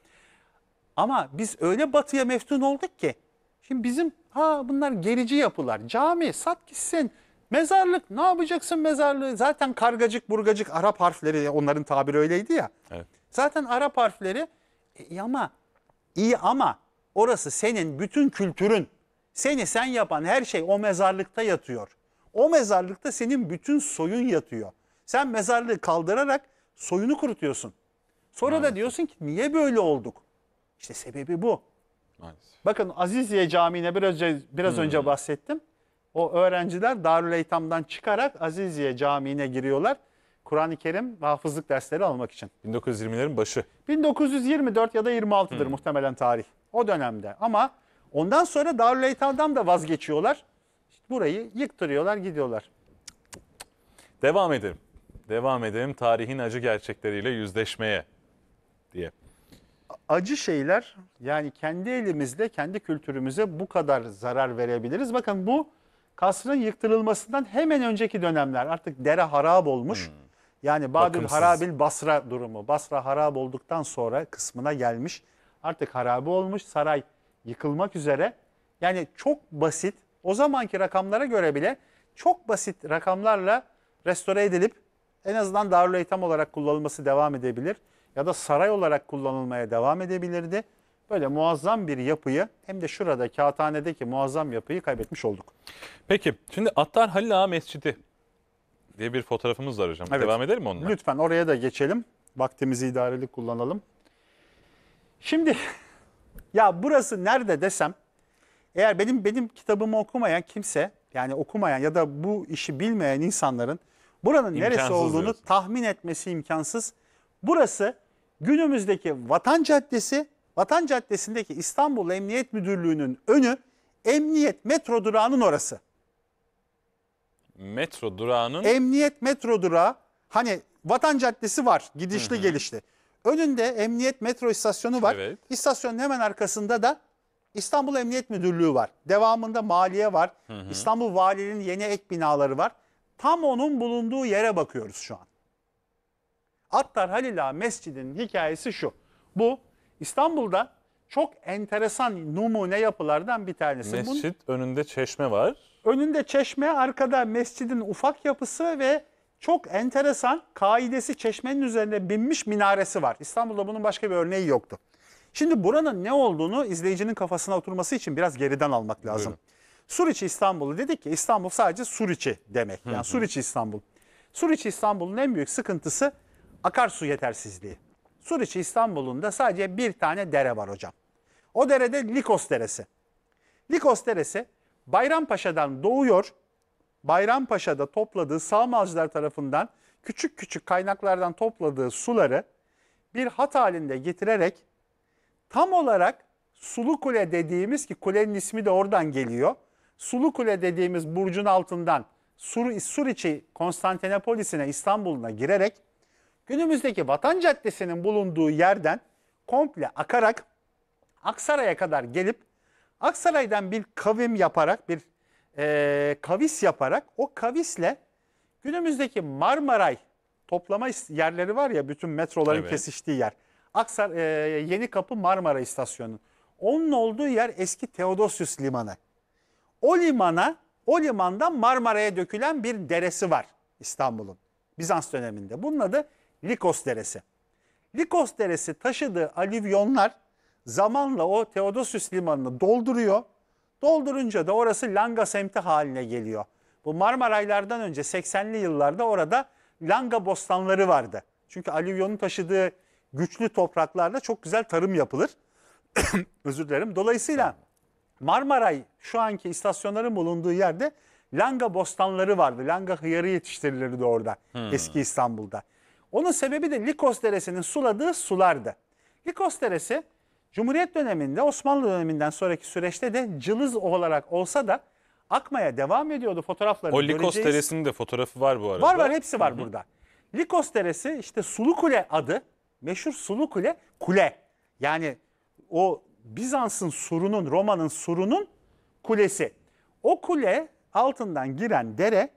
Ama biz öyle batıya meftun olduk ki. Şimdi bizim ha bunlar gerici yapılar. Cami sat gitsin. Mezarlık ne yapacaksın mezarlığı? Zaten kargacık burgacık Arap harfleri onların tabiri öyleydi ya. Evet. Zaten Arap harfleri e, ama iyi ama orası senin bütün kültürün. Seni sen yapan her şey o mezarlıkta yatıyor. O mezarlıkta senin bütün soyun yatıyor. Sen mezarlığı kaldırarak soyunu kurutuyorsun. Sonra Maalesef. da diyorsun ki niye böyle olduk? İşte sebebi bu. Maalesef. Bakın Azizye Camii'ne biraz önce, biraz hmm. önce bahsettim. O öğrenciler Darül Eytam'dan çıkarak Azizye Camii'ne giriyorlar. Kur'an-ı Kerim ve hafızlık dersleri almak için. 1920'lerin başı. 1924 ya da 26'dır hmm. muhtemelen tarih. O dönemde ama ondan sonra Darül Eytam'dan da vazgeçiyorlar. Burayı yıktırıyorlar gidiyorlar. Devam edelim. Devam edelim tarihin acı gerçekleriyle yüzleşmeye diye. Acı şeyler yani kendi elimizde, kendi kültürümüze bu kadar zarar verebiliriz. Bakın bu kasrın yıktırılmasından hemen önceki dönemler artık dere harap olmuş. Hmm. Yani Babil Harabil Basra durumu. Basra harap olduktan sonra kısmına gelmiş. Artık harabe olmuş saray yıkılmak üzere. Yani çok basit o zamanki rakamlara göre bile çok basit rakamlarla restore edilip en azından Darüleytam olarak kullanılması devam edebilir ya da saray olarak kullanılmaya devam edebilirdi. Böyle muazzam bir yapıyı hem de şurada kağıthanedeki muazzam yapıyı kaybetmiş olduk. Peki şimdi Attar Halil Ağa Mescidi diye bir fotoğrafımız var hocam. Evet. Devam edelim onunla. Lütfen oraya da geçelim. Vaktimizi idarelik kullanalım. Şimdi ya burası nerede desem eğer benim benim kitabımı okumayan kimse yani okumayan ya da bu işi bilmeyen insanların buranın İmkansız neresi olduğunu diyorsun. tahmin etmesi imkansız. Burası günümüzdeki Vatan Caddesi, Vatan Caddesi'ndeki İstanbul Emniyet Müdürlüğü'nün önü Emniyet Metro durağının orası. Metro durağının? Emniyet Metro durağı hani Vatan Caddesi var gidişli Hı -hı. gelişli. Önünde Emniyet Metro istasyonu var. Evet. İstasyonun hemen arkasında da İstanbul Emniyet Müdürlüğü var. Devamında maliye var. Hı hı. İstanbul Valiliğinin yeni ek binaları var. Tam onun bulunduğu yere bakıyoruz şu an. Attar Halila Mescidi'nin hikayesi şu. Bu İstanbul'da çok enteresan numune yapılardan bir tanesi. Mescit Bunun, önünde çeşme var. Önünde çeşme, arkada mescidin ufak yapısı ve çok enteresan kaidesi çeşmenin üzerine binmiş minaresi var. İstanbul'da bunun başka bir örneği yoktu. Şimdi buranın ne olduğunu izleyicinin kafasına oturması için biraz geriden almak lazım. Suriçi İstanbul'u dedik ki İstanbul sadece Suriçi demek. Yani Suriçi İstanbul. Suriçi İstanbul'un en büyük sıkıntısı akarsu yetersizliği. Suriçi İstanbul'un da sadece bir tane dere var hocam. O derede Likos Deresi. Likos Deresi Bayrampaşa'dan doğuyor. Bayrampaşa'da topladığı sağmalcılar tarafından küçük küçük kaynaklardan topladığı suları bir hat halinde getirerek Tam olarak Sulu Kule dediğimiz ki kulenin ismi de oradan geliyor. Sulu Kule dediğimiz burcun altından Sur, Suriçi Konstantinopolis'ine İstanbul'una girerek günümüzdeki Vatan Caddesi'nin bulunduğu yerden komple akarak Aksaray'a kadar gelip Aksaray'dan bir kavim yaparak bir e, kavis yaparak o kavisle günümüzdeki Marmaray toplama yerleri var ya bütün metroların evet. kesiştiği yer. Aksar e, Yeni Kapı Marmara İstasyonu. Onun olduğu yer eski Teodosius Limanı. O limana, o limandan Marmara'ya dökülen bir deresi var İstanbul'un. Bizans döneminde. Bunun adı Likos Deresi. Likos Deresi taşıdığı alüvyonlar zamanla o Teodosius Limanı'nı dolduruyor. Doldurunca da orası Langa semti haline geliyor. Bu Marmaraylardan önce 80'li yıllarda orada Langa bostanları vardı. Çünkü alüvyonun taşıdığı güçlü topraklarla çok güzel tarım yapılır. Özür dilerim. Dolayısıyla Marmaray şu anki istasyonların bulunduğu yerde langa bostanları vardı. Langa hıyarı yetiştirilirdi orada hmm. eski İstanbul'da. Onun sebebi de Likos Deresi'nin suladığı sulardı. Likos Deresi Cumhuriyet döneminde Osmanlı döneminden sonraki süreçte de cılız olarak olsa da akmaya devam ediyordu fotoğrafları O Likos göreceğiz. Deresi'nin de fotoğrafı var bu arada. Var var hepsi var burada. Likos Deresi işte Sulu Kule adı meşhur sulu kule kule. Yani o Bizans'ın surunun, Roma'nın surunun kulesi. O kule altından giren dere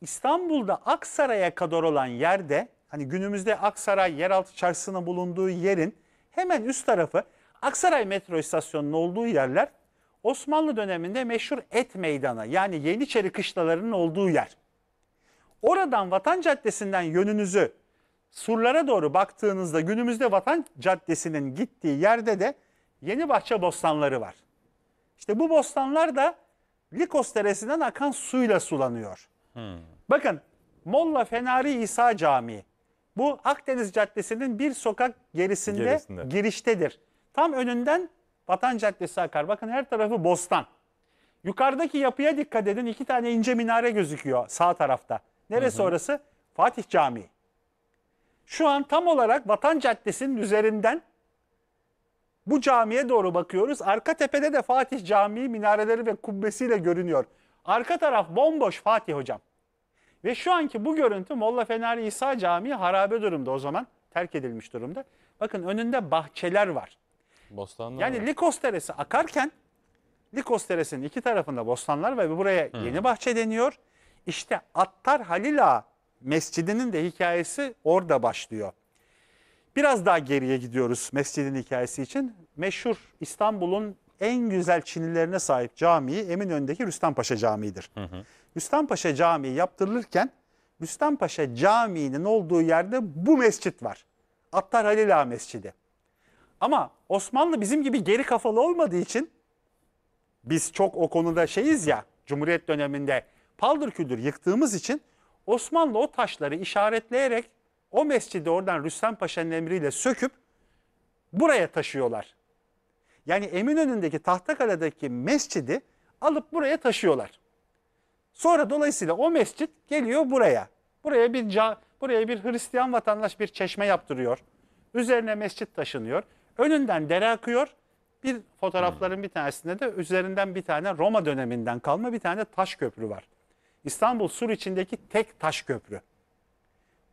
İstanbul'da Aksaray'a kadar olan yerde hani günümüzde Aksaray yeraltı çarşısının bulunduğu yerin hemen üst tarafı Aksaray metro istasyonunun olduğu yerler Osmanlı döneminde meşhur Et Meydanı yani Yeniçeri kışlalarının olduğu yer. Oradan Vatan Caddesi'nden yönünüzü surlara doğru baktığınızda günümüzde Vatan Caddesi'nin gittiği yerde de yeni bahçe bostanları var. İşte bu bostanlar da Likos Deresi'nden akan suyla sulanıyor. Hmm. Bakın Molla Fenari İsa Camii. Bu Akdeniz Caddesi'nin bir sokak gerisinde, gerisinde giriştedir. Tam önünden Vatan Caddesi akar. Bakın her tarafı bostan. Yukarıdaki yapıya dikkat edin. İki tane ince minare gözüküyor sağ tarafta. Neresi hı hı. orası? Fatih Camii. Şu an tam olarak Vatan Caddesi'nin üzerinden bu camiye doğru bakıyoruz. Arka tepede de Fatih Camii minareleri ve kubbesiyle görünüyor. Arka taraf bomboş Fatih hocam. Ve şu anki bu görüntü Molla Fener İsa Camii harabe durumda o zaman. Terk edilmiş durumda. Bakın önünde bahçeler var. Bostanlar yani var. Likos Deresi akarken Likos Deresi'nin iki tarafında bostanlar ve buraya hmm. yeni bahçe deniyor. İşte Attar Halil Ağa mescidinin de hikayesi orada başlıyor. Biraz daha geriye gidiyoruz mescidin hikayesi için. Meşhur İstanbul'un en güzel çinilerine sahip camii Eminönü'ndeki Rüstempaşa Camii'dir. Rüstempaşa Camii yaptırılırken Rüstempaşa Camii'nin olduğu yerde bu mescit var. Attar Halil Ağa Mescidi. Ama Osmanlı bizim gibi geri kafalı olmadığı için biz çok o konuda şeyiz ya Cumhuriyet döneminde paldır küldür yıktığımız için Osmanlı o taşları işaretleyerek o mescidi oradan Rüstem Paşa'nın emriyle söküp buraya taşıyorlar. Yani Eminönü'ndeki Tahtakale'deki mescidi alıp buraya taşıyorlar. Sonra dolayısıyla o mescit geliyor buraya. Buraya bir ca, buraya bir Hristiyan vatandaş bir çeşme yaptırıyor. Üzerine mescit taşınıyor. Önünden dere akıyor. Bir fotoğrafların bir tanesinde de üzerinden bir tane Roma döneminden kalma bir tane taş köprü var. İstanbul Sur içindeki tek taş köprü.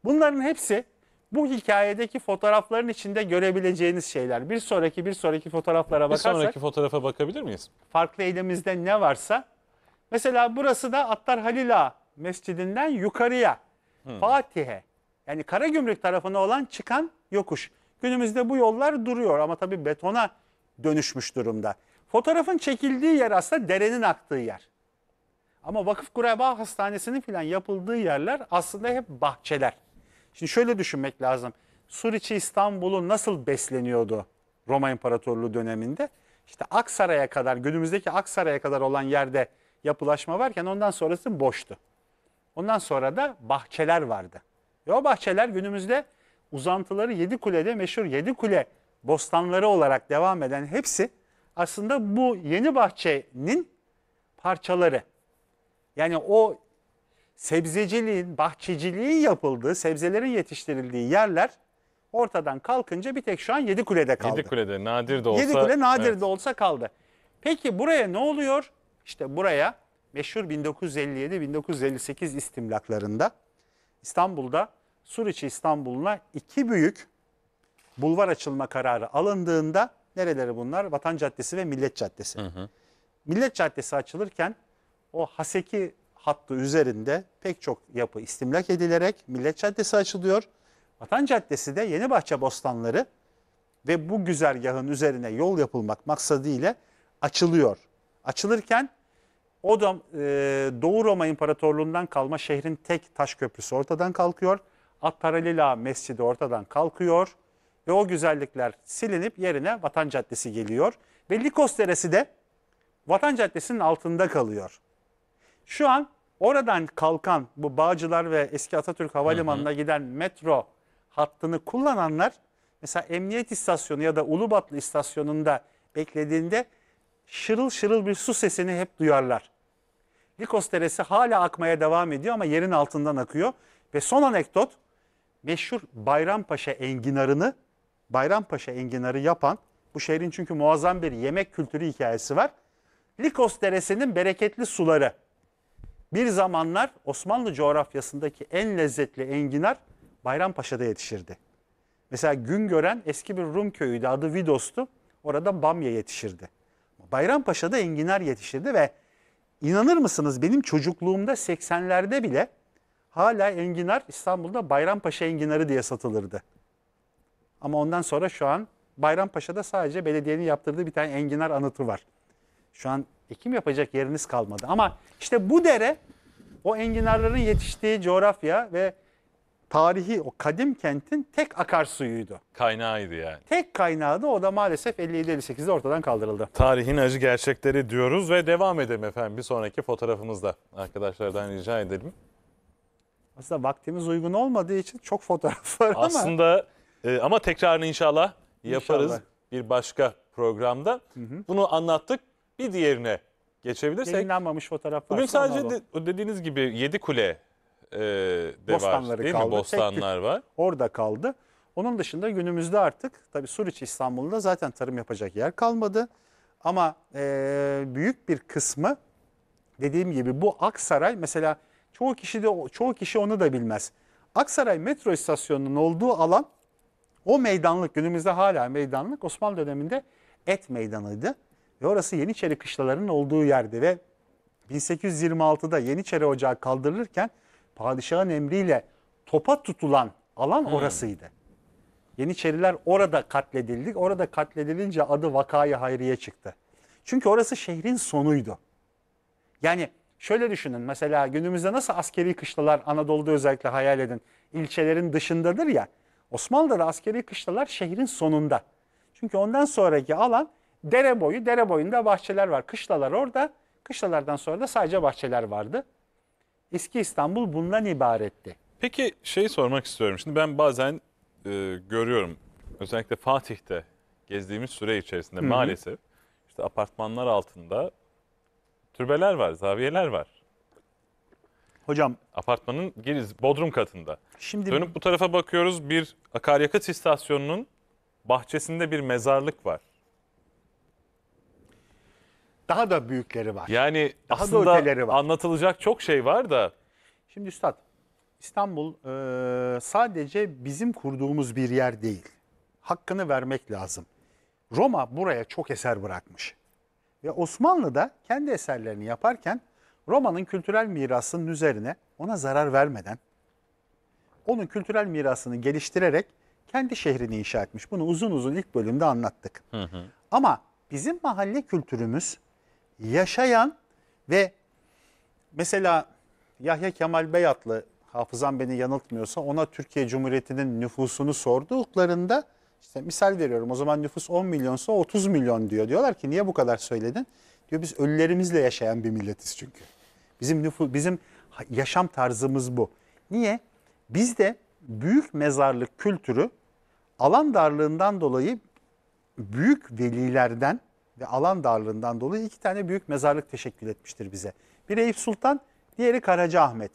Bunların hepsi bu hikayedeki fotoğrafların içinde görebileceğiniz şeyler. Bir sonraki bir sonraki fotoğraflara bakarsak. Bir sonraki fotoğrafa bakabilir miyiz? Farklı elimizde ne varsa. Mesela burası da Attar Halila Mescidinden yukarıya hmm. Fatih'e yani Karagümrük tarafına olan çıkan yokuş. Günümüzde bu yollar duruyor ama tabii betona dönüşmüş durumda. Fotoğrafın çekildiği yer aslında derenin aktığı yer. Ama vakıf kureba hastanesinin filan yapıldığı yerler aslında hep bahçeler. Şimdi şöyle düşünmek lazım. Suriçi İstanbul'u nasıl besleniyordu Roma İmparatorluğu döneminde? İşte Aksaray'a kadar, günümüzdeki Aksaray'a kadar olan yerde yapılaşma varken ondan sonrası boştu. Ondan sonra da bahçeler vardı. Ve o bahçeler günümüzde uzantıları Yedi Kule'de meşhur Yedi Kule bostanları olarak devam eden hepsi aslında bu yeni bahçenin parçaları. Yani o sebzeciliğin, bahçeciliğin yapıldığı, sebzelerin yetiştirildiği yerler ortadan kalkınca bir tek şu an yedi kulede kaldı. Yedi kulede nadir de olsa. Yedi kule nadir evet. de olsa kaldı. Peki buraya ne oluyor? İşte buraya meşhur 1957-1958 istimlaklarında İstanbul'da Suriçi İstanbul'una iki büyük bulvar açılma kararı alındığında nereleri bunlar? Vatan Caddesi ve Millet Caddesi. Hı hı. Millet Caddesi açılırken o Haseki hattı üzerinde pek çok yapı istimlak edilerek Millet Caddesi açılıyor. Vatan Caddesi de yeni bahçe Bostanları ve bu güzergahın üzerine yol yapılmak maksadıyla açılıyor. Açılırken o da e, Doğu Roma İmparatorluğundan kalma şehrin tek taş köprüsü ortadan kalkıyor. Attaralila Mescidi ortadan kalkıyor ve o güzellikler silinip yerine Vatan Caddesi geliyor. Ve Likos Deresi de Vatan Caddesi'nin altında kalıyor. Şu an oradan kalkan bu Bağcılar ve eski Atatürk Havalimanı'na giden metro hattını kullananlar mesela Emniyet İstasyonu ya da Ulubatlı İstasyonu'nda beklediğinde şırıl şırıl bir su sesini hep duyarlar. Likos Deresi hala akmaya devam ediyor ama yerin altından akıyor. Ve son anekdot meşhur Bayrampaşa enginarını Bayrampaşa enginarı yapan bu şehrin çünkü muazzam bir yemek kültürü hikayesi var. Likos Deresi'nin bereketli suları bir zamanlar Osmanlı coğrafyasındaki en lezzetli enginar Bayrampaşa'da yetişirdi. Mesela gün gören eski bir Rum köyüydü adı Vidos'tu. Orada bamya yetişirdi. Bayrampaşa'da enginar yetişirdi ve inanır mısınız benim çocukluğumda 80'lerde bile hala enginar İstanbul'da Bayrampaşa enginarı diye satılırdı. Ama ondan sonra şu an Bayrampaşa'da sadece belediyenin yaptırdığı bir tane enginar anıtı var. Şu an ekim yapacak yeriniz kalmadı. Ama işte bu dere o enginarların yetiştiği coğrafya ve tarihi o kadim kentin tek akarsuyuydu. Kaynağıydı yani. Tek kaynağıydı o da maalesef 57-58'de ortadan kaldırıldı. Tarihin acı gerçekleri diyoruz ve devam edelim efendim bir sonraki fotoğrafımızda. Arkadaşlardan rica edelim. Aslında vaktimiz uygun olmadığı için çok fotoğraf var ama. Aslında e, ama tekrarını inşallah yaparız inşallah. bir başka programda. Hı hı. Bunu anlattık bir diğerine geçebilirsek. Yayınlanmamış fotoğraf var. Bugün sadece de, dediğiniz gibi 7 kule e, de Bostanları var değil kaldı. mi? Bostanlar Tek var. Orada kaldı. Onun dışında günümüzde artık tabii Suriç İstanbul'da zaten tarım yapacak yer kalmadı. Ama e, büyük bir kısmı dediğim gibi bu Aksaray mesela çoğu kişi de çoğu kişi onu da bilmez. Aksaray metro istasyonunun olduğu alan o meydanlık günümüzde hala meydanlık Osmanlı döneminde et meydanıydı. Ve orası Yeniçeri kışlalarının olduğu yerdi ve 1826'da Yeniçeri Ocağı kaldırılırken padişahın emriyle topa tutulan alan hmm. orasıydı. Yeniçeriler orada katledildik. Orada katledilince adı Vakayı Hayriye çıktı. Çünkü orası şehrin sonuydu. Yani şöyle düşünün mesela günümüzde nasıl askeri kışlalar Anadolu'da özellikle hayal edin. İlçelerin dışındadır ya. Osmanlı'da da askeri kışlalar şehrin sonunda. Çünkü ondan sonraki alan Dere boyu, dere boyunda bahçeler var. Kışlalar orada. Kışlalardan sonra da sadece bahçeler vardı. Eski İstanbul bundan ibaretti. Peki şey sormak istiyorum. Şimdi ben bazen e, görüyorum özellikle Fatih'te gezdiğimiz süre içerisinde Hı -hı. maalesef işte apartmanlar altında türbeler var, zaviyeler var. Hocam apartmanın giriz bodrum katında. Şimdi dönüp bu tarafa bakıyoruz bir akaryakıt istasyonunun bahçesinde bir mezarlık var. Daha da büyükleri var. Yani Daha aslında da var. anlatılacak çok şey var da. Şimdi Üstad, İstanbul e, sadece bizim kurduğumuz bir yer değil. Hakkını vermek lazım. Roma buraya çok eser bırakmış. Ve Osmanlı da kendi eserlerini yaparken Roma'nın kültürel mirasının üzerine ona zarar vermeden onun kültürel mirasını geliştirerek kendi şehrini inşa etmiş. Bunu uzun uzun ilk bölümde anlattık. Hı hı. Ama bizim mahalle kültürümüz yaşayan ve mesela Yahya Kemal Beyatlı hafızam beni yanıltmıyorsa ona Türkiye Cumhuriyeti'nin nüfusunu sorduklarında işte misal veriyorum o zaman nüfus 10 milyonsa 30 milyon diyor. Diyorlar ki niye bu kadar söyledin? Diyor biz ölülerimizle yaşayan bir milletiz çünkü. Bizim nüfus bizim yaşam tarzımız bu. Niye? Bizde büyük mezarlık kültürü alan darlığından dolayı büyük velilerden ve alan darlığından dolayı iki tane büyük mezarlık teşekkül etmiştir bize. Biri Eyüp Sultan, diğeri Karaca Ahmet.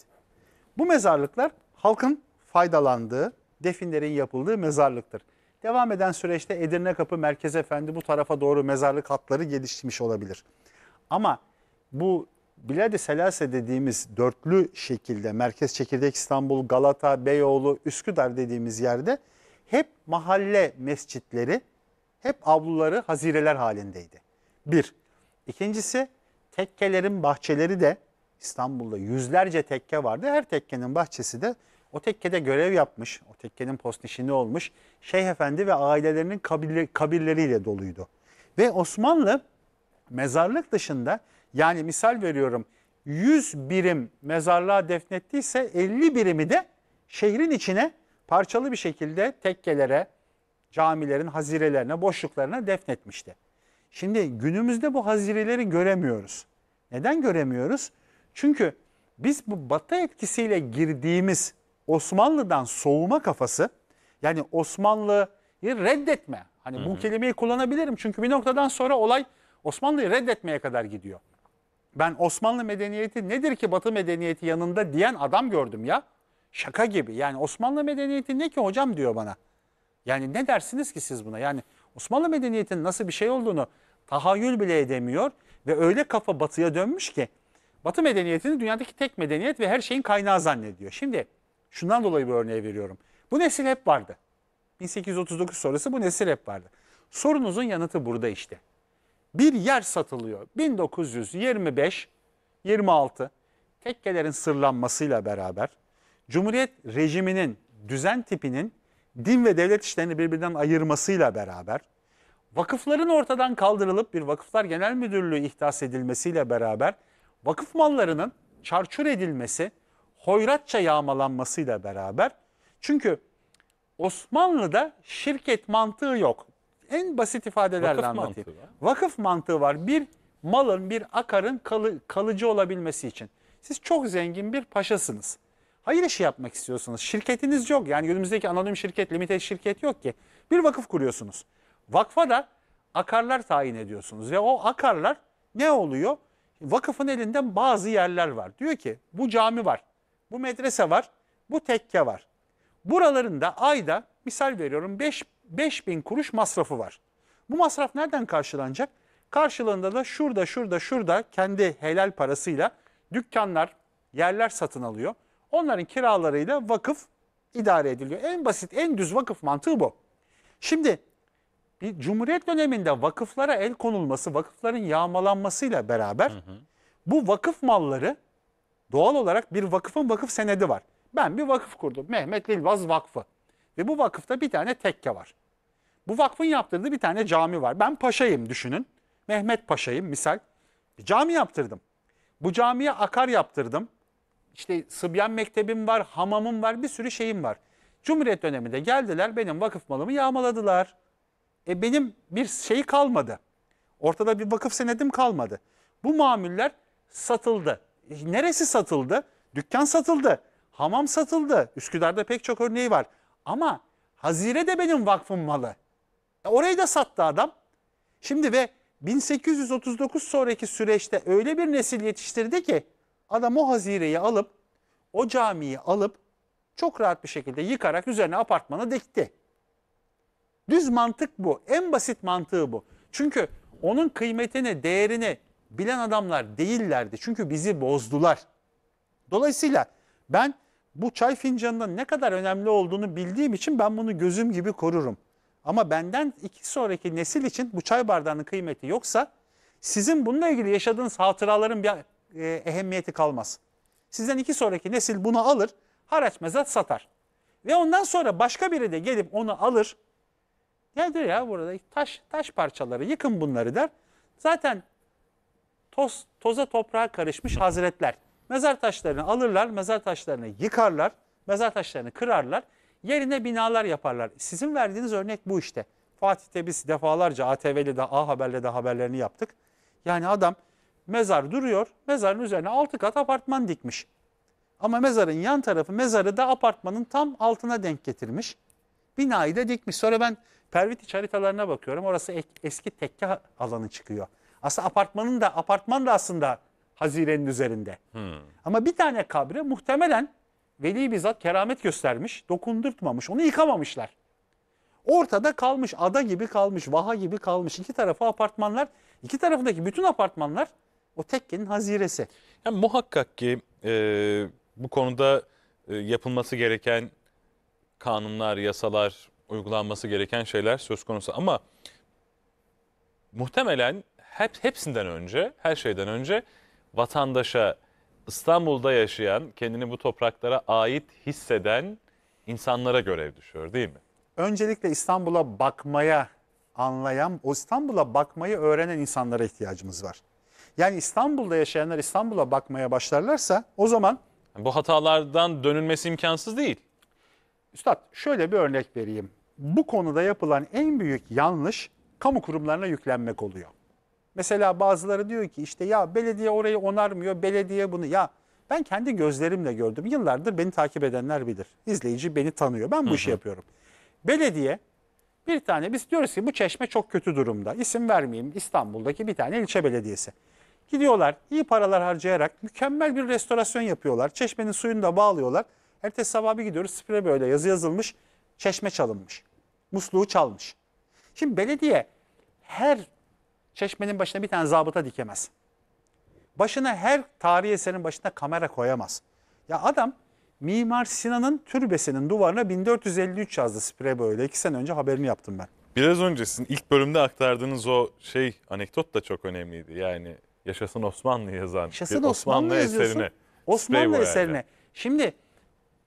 Bu mezarlıklar halkın faydalandığı, definlerin yapıldığı mezarlıktır. Devam eden süreçte Edirne Kapı, Merkez Efendi bu tarafa doğru mezarlık hatları gelişmiş olabilir. Ama bu Bilade Selase dediğimiz dörtlü şekilde merkez çekirdek İstanbul, Galata, Beyoğlu, Üsküdar dediğimiz yerde hep mahalle mescitleri hep avluları hazireler halindeydi. Bir. İkincisi tekkelerin bahçeleri de İstanbul'da yüzlerce tekke vardı. Her tekkenin bahçesi de o tekkede görev yapmış, o tekkenin postnişini olmuş Şeyh Efendi ve ailelerinin kabirleriyle doluydu. Ve Osmanlı mezarlık dışında yani misal veriyorum 100 birim mezarlığa defnettiyse 50 birimi de şehrin içine parçalı bir şekilde tekkelere, camilerin hazirelerine, boşluklarına defnetmişti. Şimdi günümüzde bu hazireleri göremiyoruz. Neden göremiyoruz? Çünkü biz bu batı etkisiyle girdiğimiz Osmanlı'dan soğuma kafası yani Osmanlı'yı reddetme. Hani Hı-hı. bu kelimeyi kullanabilirim çünkü bir noktadan sonra olay Osmanlı'yı reddetmeye kadar gidiyor. Ben Osmanlı medeniyeti nedir ki Batı medeniyeti yanında diyen adam gördüm ya. Şaka gibi. Yani Osmanlı medeniyeti ne ki hocam diyor bana. Yani ne dersiniz ki siz buna? Yani Osmanlı medeniyetinin nasıl bir şey olduğunu tahayyül bile edemiyor ve öyle kafa batıya dönmüş ki Batı medeniyetini dünyadaki tek medeniyet ve her şeyin kaynağı zannediyor. Şimdi şundan dolayı bir örneği veriyorum. Bu nesil hep vardı. 1839 sonrası bu nesil hep vardı. Sorunuzun yanıtı burada işte. Bir yer satılıyor. 1925 26 tekkelerin sırlanmasıyla beraber Cumhuriyet rejiminin düzen tipinin din ve devlet işlerini birbirinden ayırmasıyla beraber vakıfların ortadan kaldırılıp bir vakıflar genel müdürlüğü ihdas edilmesiyle beraber vakıf mallarının çarçur edilmesi, hoyratça yağmalanmasıyla beraber çünkü Osmanlı'da şirket mantığı yok. En basit ifadelerle Vakıf anlatayım. Mantığı var. Vakıf mantığı var. Bir malın, bir akarın kalı, kalıcı olabilmesi için. Siz çok zengin bir paşasınız hayır işi yapmak istiyorsunuz. Şirketiniz yok. Yani günümüzdeki anonim şirket, limited şirket yok ki. Bir vakıf kuruyorsunuz. Vakfa da akarlar tayin ediyorsunuz ve o akarlar ne oluyor? Vakıfın elinden bazı yerler var. Diyor ki bu cami var, bu medrese var, bu tekke var. Buralarında ayda misal veriyorum 5, 5 bin kuruş masrafı var. Bu masraf nereden karşılanacak? Karşılığında da şurada şurada şurada kendi helal parasıyla dükkanlar, yerler satın alıyor. Onların kiralarıyla vakıf idare ediliyor. En basit, en düz vakıf mantığı bu. Şimdi bir Cumhuriyet döneminde vakıflara el konulması, vakıfların yağmalanmasıyla beraber hı hı. bu vakıf malları doğal olarak bir vakıfın vakıf senedi var. Ben bir vakıf kurdum. Mehmet Lilvaz Vakfı. Ve bu vakıfta bir tane tekke var. Bu vakfın yaptırdığı bir tane cami var. Ben paşayım düşünün. Mehmet Paşa'yım misal. Bir cami yaptırdım. Bu camiye akar yaptırdım işte Sıbyan Mektebim var, hamamım var, bir sürü şeyim var. Cumhuriyet döneminde geldiler benim vakıf malımı yağmaladılar. E benim bir şey kalmadı. Ortada bir vakıf senedim kalmadı. Bu mamuller satıldı. E, neresi satıldı? Dükkan satıldı. Hamam satıldı. Üsküdar'da pek çok örneği var. Ama hazire de benim vakfım malı. E orayı da sattı adam. Şimdi ve 1839 sonraki süreçte öyle bir nesil yetiştirdi ki Adam o hazireyi alıp o camiyi alıp çok rahat bir şekilde yıkarak üzerine apartmanı dikti. Düz mantık bu. En basit mantığı bu. Çünkü onun kıymetini, değerini bilen adamlar değillerdi. Çünkü bizi bozdular. Dolayısıyla ben bu çay fincanının ne kadar önemli olduğunu bildiğim için ben bunu gözüm gibi korurum. Ama benden iki sonraki nesil için bu çay bardağının kıymeti yoksa sizin bununla ilgili yaşadığınız hatıraların bir e, ehemmiyeti kalmaz. Sizden iki sonraki nesil bunu alır, haraç mezat satar. Ve ondan sonra başka biri de gelip onu alır. Nedir ya burada taş taş parçaları yıkın bunları der. Zaten toz, toza toprağa karışmış hazretler. Mezar taşlarını alırlar, mezar taşlarını yıkarlar, mezar taşlarını kırarlar. Yerine binalar yaparlar. Sizin verdiğiniz örnek bu işte. Fatih'te biz defalarca ATV'li de A Haber'le de haberlerini yaptık. Yani adam Mezar duruyor. Mezarın üzerine 6 kat apartman dikmiş. Ama mezarın yan tarafı mezarı da apartmanın tam altına denk getirmiş. Binayı da dikmiş. Sonra ben pervitiç haritalarına bakıyorum. Orası eski tekke alanı çıkıyor. Aslında apartmanın da apartman da aslında hazirenin üzerinde. Hmm. Ama bir tane kabre muhtemelen veli bizzat keramet göstermiş, dokundurtmamış, onu yıkamamışlar. Ortada kalmış, ada gibi kalmış, vaha gibi kalmış. İki tarafı apartmanlar, iki tarafındaki bütün apartmanlar o tekkenin haziresi. Yani muhakkak ki e, bu konuda e, yapılması gereken kanunlar, yasalar, uygulanması gereken şeyler söz konusu ama muhtemelen hep hepsinden önce, her şeyden önce vatandaşa İstanbul'da yaşayan, kendini bu topraklara ait hisseden insanlara görev düşüyor değil mi? Öncelikle İstanbul'a bakmaya anlayan, o İstanbul'a bakmayı öğrenen insanlara ihtiyacımız var. Yani İstanbul'da yaşayanlar İstanbul'a bakmaya başlarlarsa o zaman... Bu hatalardan dönülmesi imkansız değil. Üstad şöyle bir örnek vereyim. Bu konuda yapılan en büyük yanlış kamu kurumlarına yüklenmek oluyor. Mesela bazıları diyor ki işte ya belediye orayı onarmıyor, belediye bunu ya ben kendi gözlerimle gördüm. Yıllardır beni takip edenler bilir. İzleyici beni tanıyor. Ben bu hı hı. işi yapıyorum. Belediye bir tane biz diyoruz ki bu çeşme çok kötü durumda. İsim vermeyeyim İstanbul'daki bir tane ilçe belediyesi. Gidiyorlar iyi paralar harcayarak mükemmel bir restorasyon yapıyorlar. Çeşmenin suyunu da bağlıyorlar. Ertesi sabah bir gidiyoruz spre böyle yazı yazılmış. Çeşme çalınmış. Musluğu çalmış. Şimdi belediye her çeşmenin başına bir tane zabıta dikemez. Başına her tarihi eserin başına kamera koyamaz. Ya adam Mimar Sinan'ın türbesinin duvarına 1453 yazdı spre böyle. İki sene önce haberini yaptım ben. Biraz önce sizin ilk bölümde aktardığınız o şey anekdot da çok önemliydi. Yani Yaşasın Osmanlı yazan Yaşasın Osmanlı, Osmanlı eserine. Osmanlı eserine. Şimdi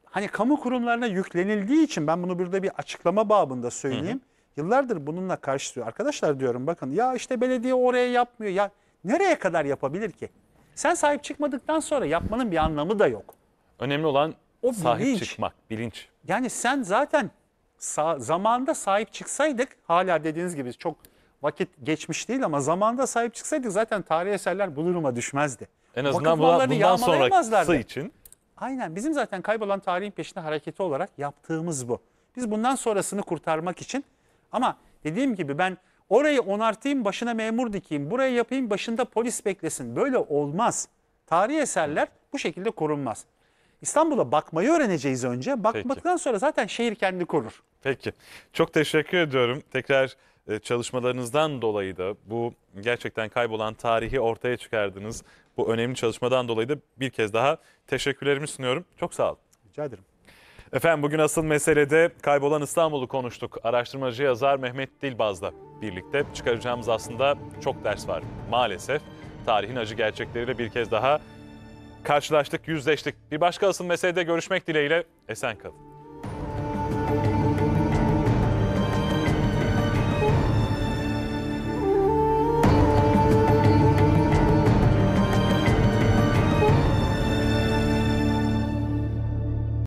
hani kamu kurumlarına yüklenildiği için ben bunu burada bir açıklama babında söyleyeyim. Hı hı. Yıllardır bununla karşılıyor. Arkadaşlar diyorum bakın ya işte belediye oraya yapmıyor. Ya nereye kadar yapabilir ki? Sen sahip çıkmadıktan sonra yapmanın bir anlamı da yok. Önemli olan o sahip bilinç. çıkmak, bilinç. Yani sen zaten sa zamanda sahip çıksaydık hala dediğiniz gibi çok vakit geçmiş değil ama zamanda sahip çıksaydık zaten tarih eserler bu duruma düşmezdi. En azından bundan, bundan sonrası için. Aynen bizim zaten kaybolan tarihin peşinde hareketi olarak yaptığımız bu. Biz bundan sonrasını kurtarmak için ama dediğim gibi ben orayı onartayım başına memur dikeyim burayı yapayım başında polis beklesin böyle olmaz. Tarihi eserler bu şekilde korunmaz. İstanbul'a bakmayı öğreneceğiz önce. Bakmaktan Peki. sonra zaten şehir kendini korur. Peki. Çok teşekkür ediyorum. Tekrar e, çalışmalarınızdan dolayı da bu gerçekten kaybolan tarihi ortaya çıkardınız. Bu önemli çalışmadan dolayı da bir kez daha teşekkürlerimi sunuyorum. Çok sağ olun. Rica ederim. Efendim bugün asıl meselede kaybolan İstanbul'u konuştuk. Araştırmacı yazar Mehmet Dilbaz'la birlikte çıkaracağımız aslında çok ders var maalesef. Tarihin acı gerçekleriyle bir kez daha karşılaştık, yüzleştik. Bir başka asıl meselede görüşmek dileğiyle esen kalın.